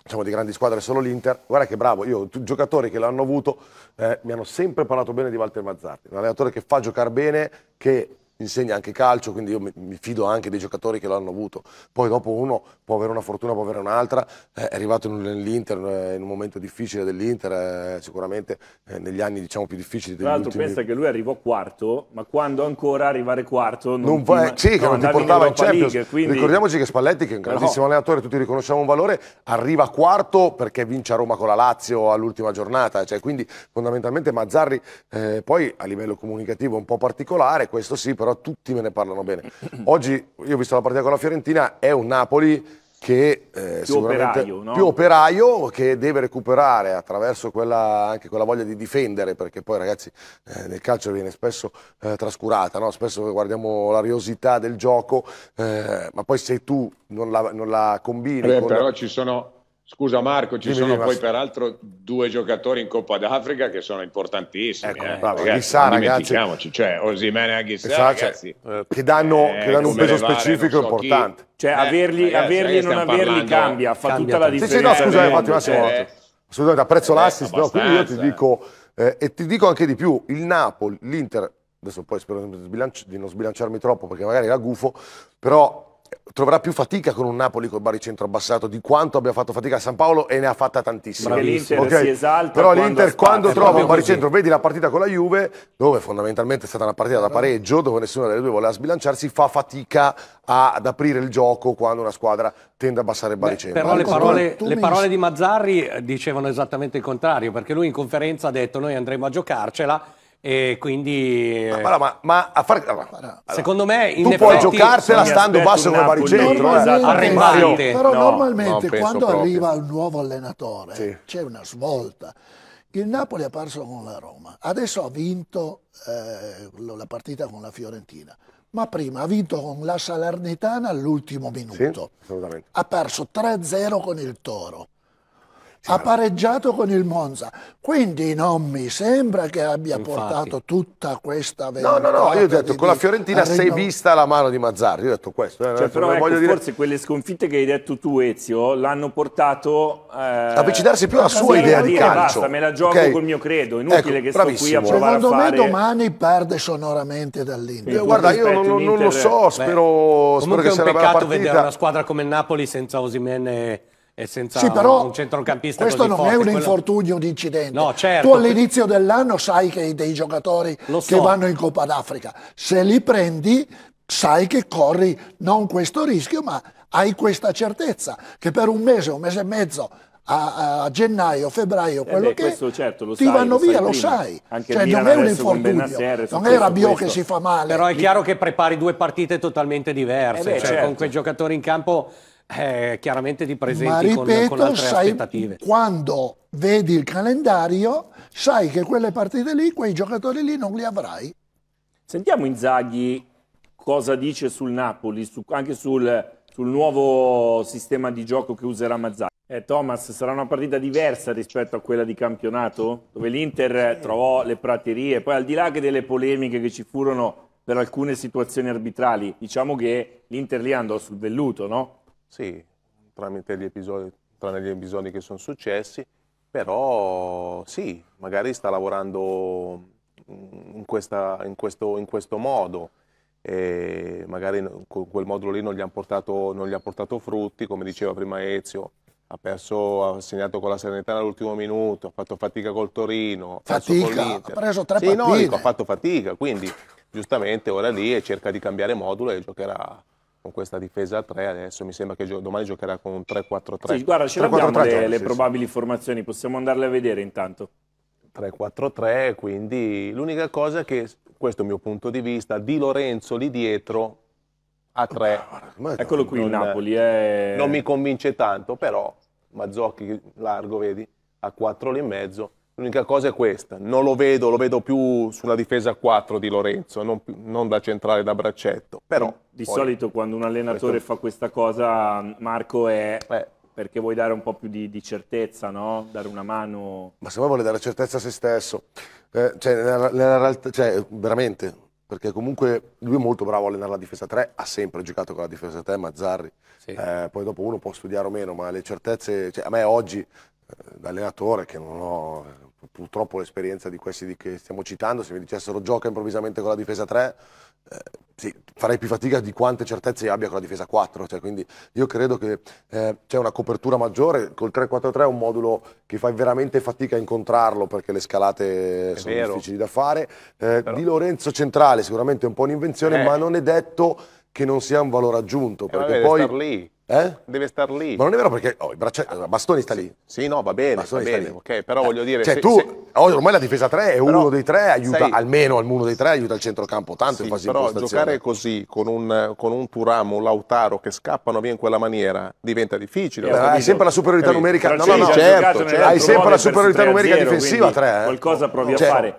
diciamo, di grandi squadre solo l'Inter, guarda che bravo, io i giocatori che l'hanno avuto eh, mi hanno sempre parlato bene di Walter Mazzardi, un allenatore che fa giocare bene, che insegna anche calcio, quindi io mi fido anche dei giocatori che l'hanno avuto. Poi dopo uno può avere una fortuna, può avere un'altra, eh, è arrivato nell'Inter eh, in un momento difficile dell'Inter, eh, sicuramente negli anni diciamo più difficili degli Tra l'altro pensa che lui arrivò quarto, ma quando ancora arrivare quarto non, non può... ti... Sì, che non ti portava in, in Champions. League, quindi... Ricordiamoci che Spalletti, che è un grandissimo no. allenatore, tutti riconosciamo un valore, arriva quarto perché vince a Roma con la Lazio all'ultima giornata, cioè, quindi fondamentalmente Mazzarri eh, poi a livello comunicativo un po' particolare, questo sì, però però tutti me ne parlano bene. Oggi io ho visto la partita con la Fiorentina, è un Napoli che eh, più operaio, no? più operaio che deve recuperare attraverso quella, anche quella voglia di difendere perché poi ragazzi eh, nel calcio viene spesso eh, trascurata no? spesso guardiamo l'ariosità del gioco eh, ma poi se tu non la, non la combini Beh, con... però ci sono Scusa Marco, ci dimmi, sono poi peraltro due giocatori in Coppa d'Africa che sono importantissimi. Ecco, eh. bravo, ragazzi, Ghissà, ragazzi, cioè Osimene e Ghissà, cioè, ragazzi, cioè, eh, che danno, eh, che danno un peso specifico so importante. Chi. Cioè, eh, averli, e non averli parlando, cambia, fa cambia tutta la differenza. Sì, sì, no, scusate, infatti, cioè, Massimo, cioè, eh, assolutamente apprezzo eh, l'assist, però quindi io ti dico, e ti dico anche di più, il Napoli, l'Inter, adesso poi spero di non sbilanciarmi troppo perché magari era gufo, però troverà più fatica con un Napoli col baricentro abbassato di quanto abbia fatto fatica a San Paolo e ne ha fatta tantissima. Perché l'Inter okay. si esalta. Però l'Inter quando, quando trova un baricentro, vedi la partita con la Juve, dove fondamentalmente è stata una partita da pareggio, dove nessuna delle due voleva sbilanciarsi, fa fatica a, ad aprire il gioco quando una squadra tende a abbassare il baricentro. però le parole, le parole di Mazzarri dicevano esattamente il contrario, perché lui in conferenza ha detto noi andremo a giocarcela e quindi... Eh, ma, ma, ma, ma a far... Allora, secondo me... In tu effetti, puoi giocarsela stando basso come baricentro. Esatto. Però no, normalmente quando proprio. arriva un nuovo allenatore sì. c'è una svolta. Il Napoli ha perso con la Roma, adesso ha vinto eh, la partita con la Fiorentina, ma prima ha vinto con la Salernitana all'ultimo minuto. Sì, ha perso 3-0 con il Toro ha certo. pareggiato con il Monza. Quindi non mi sembra che abbia Infatti. portato tutta questa vendetta. No, no, no, io ho detto con la Fiorentina sei vista la mano di Mazzarri, io ho detto questo. Cioè, detto, però ecco, dire... forse quelle sconfitte che hai detto tu Ezio l'hanno portato eh... avvicinarsi più alla sua idea di dire, calcio. Basta, me la gioco okay. col mio credo, inutile ecco, che bravissimo. qui a provare Secondo a fare... Secondo me domani perde sonoramente dall'Inter. Eh, guarda, io non, non lo so, spero, Beh, spero che sia una un peccato vedere una squadra come il Napoli senza Osimene e senza sì, però un centrocampista questo non forte, è un quello... infortunio, un incidente. No, certo. Tu all'inizio dell'anno sai che hai dei giocatori so. che vanno in Coppa d'Africa. Se li prendi sai che corri non questo rischio, ma hai questa certezza che per un mese, un mese e mezzo a, a gennaio, febbraio, quello eh beh, che certo, lo ti sai, vanno lo via, sai lo sai. Anche cioè, non è un infortunio, non è Rabiot che si fa male. Però è chiaro che prepari due partite totalmente diverse, eh beh, cioè certo. con quei giocatori in campo eh, chiaramente ti presenti Ma ripeto, con, con altre sai, aspettative. Quando vedi il calendario, sai che quelle partite lì, quei giocatori lì non li avrai. Sentiamo Inzaghi cosa dice sul Napoli, su, anche sul, sul, nuovo sistema di gioco che userà Mazzari. Eh, Thomas, sarà una partita diversa rispetto a quella di campionato, dove l'Inter trovò le praterie, poi al di là che delle polemiche che ci furono per alcune situazioni arbitrali, diciamo che l'Inter lì andò sul velluto, no? Sì, tramite gli episodi, tranne gli episodi che sono successi, però sì, magari sta lavorando mm, in, questa, in, questo, in questo, modo, e magari quel modulo lì non gli, portato, non gli, ha portato frutti, come diceva prima Ezio, ha perso, ha segnato con la Serenità all'ultimo minuto, ha fatto fatica col Torino, fatica, ha preso tre sì, partite. No, dico, ha fatto fatica, quindi giustamente ora lì eh, cerca di cambiare modulo e giocherà con questa difesa a 3, adesso mi sembra che gio domani giocherà con un 3-4-3. Sì, guarda, ce l'abbiamo le, 3, le sì, probabili sì. formazioni, possiamo andarle a vedere intanto. 3-4-3, quindi l'unica cosa che, questo è il mio punto di vista, Di Lorenzo lì dietro a 3. Oh, ah, Eccolo qui il Napoli. È... Eh. Non mi convince tanto, però Mazzocchi largo, vedi, a 4 lì in mezzo L'unica cosa è questa, non lo vedo, lo vedo più sulla difesa 4 di Lorenzo, non, non da centrale da braccetto. Però, di poi, solito quando un allenatore questo... fa questa cosa, Marco, è Beh. perché vuoi dare un po' più di, di certezza, no? dare una mano. Ma se vuoi vuole dare certezza a se stesso, eh, cioè, nella, nella realtà, cioè, veramente, perché comunque lui è molto bravo a allenare la difesa 3, ha sempre giocato con la difesa 3, Mazzarri. Sì. Eh, poi dopo uno può studiare o meno, ma le certezze, cioè, a me oggi eh, da allenatore che non ho purtroppo l'esperienza di questi che stiamo citando, se mi dicessero gioca improvvisamente con la difesa 3, eh, sì, farei più fatica di quante certezze abbia con la difesa 4. Cioè, quindi io credo che eh, c'è una copertura maggiore, col 3-4-3 è un modulo che fai veramente fatica a incontrarlo perché le scalate è sono vero. difficili da fare. Eh, Di Lorenzo centrale sicuramente è un po' un'invenzione, eh. ma non è detto che non sia un valore aggiunto. Eh, perché vabbè, poi eh? Deve star lì. Ma non è vero perché oh, braccia... Eh, Bastoni sta lì. Sì, no, va bene, Bastoni va bene, ok, però eh. voglio dire... Cioè se, tu, se... Eh, ormai la difesa 3 è uno dei tre, aiuta, sei... almeno uno dei tre aiuta il centrocampo tanto sì, in fase però giocare così, con un, con un Turam, un Lautaro che scappano via in quella maniera, diventa difficile. Eh, hai sempre la superiorità numerica... Però no, no, no, certo, certo. Hai sempre la superiorità numerica difensiva 3. Eh. Qualcosa provi a cioè, fare.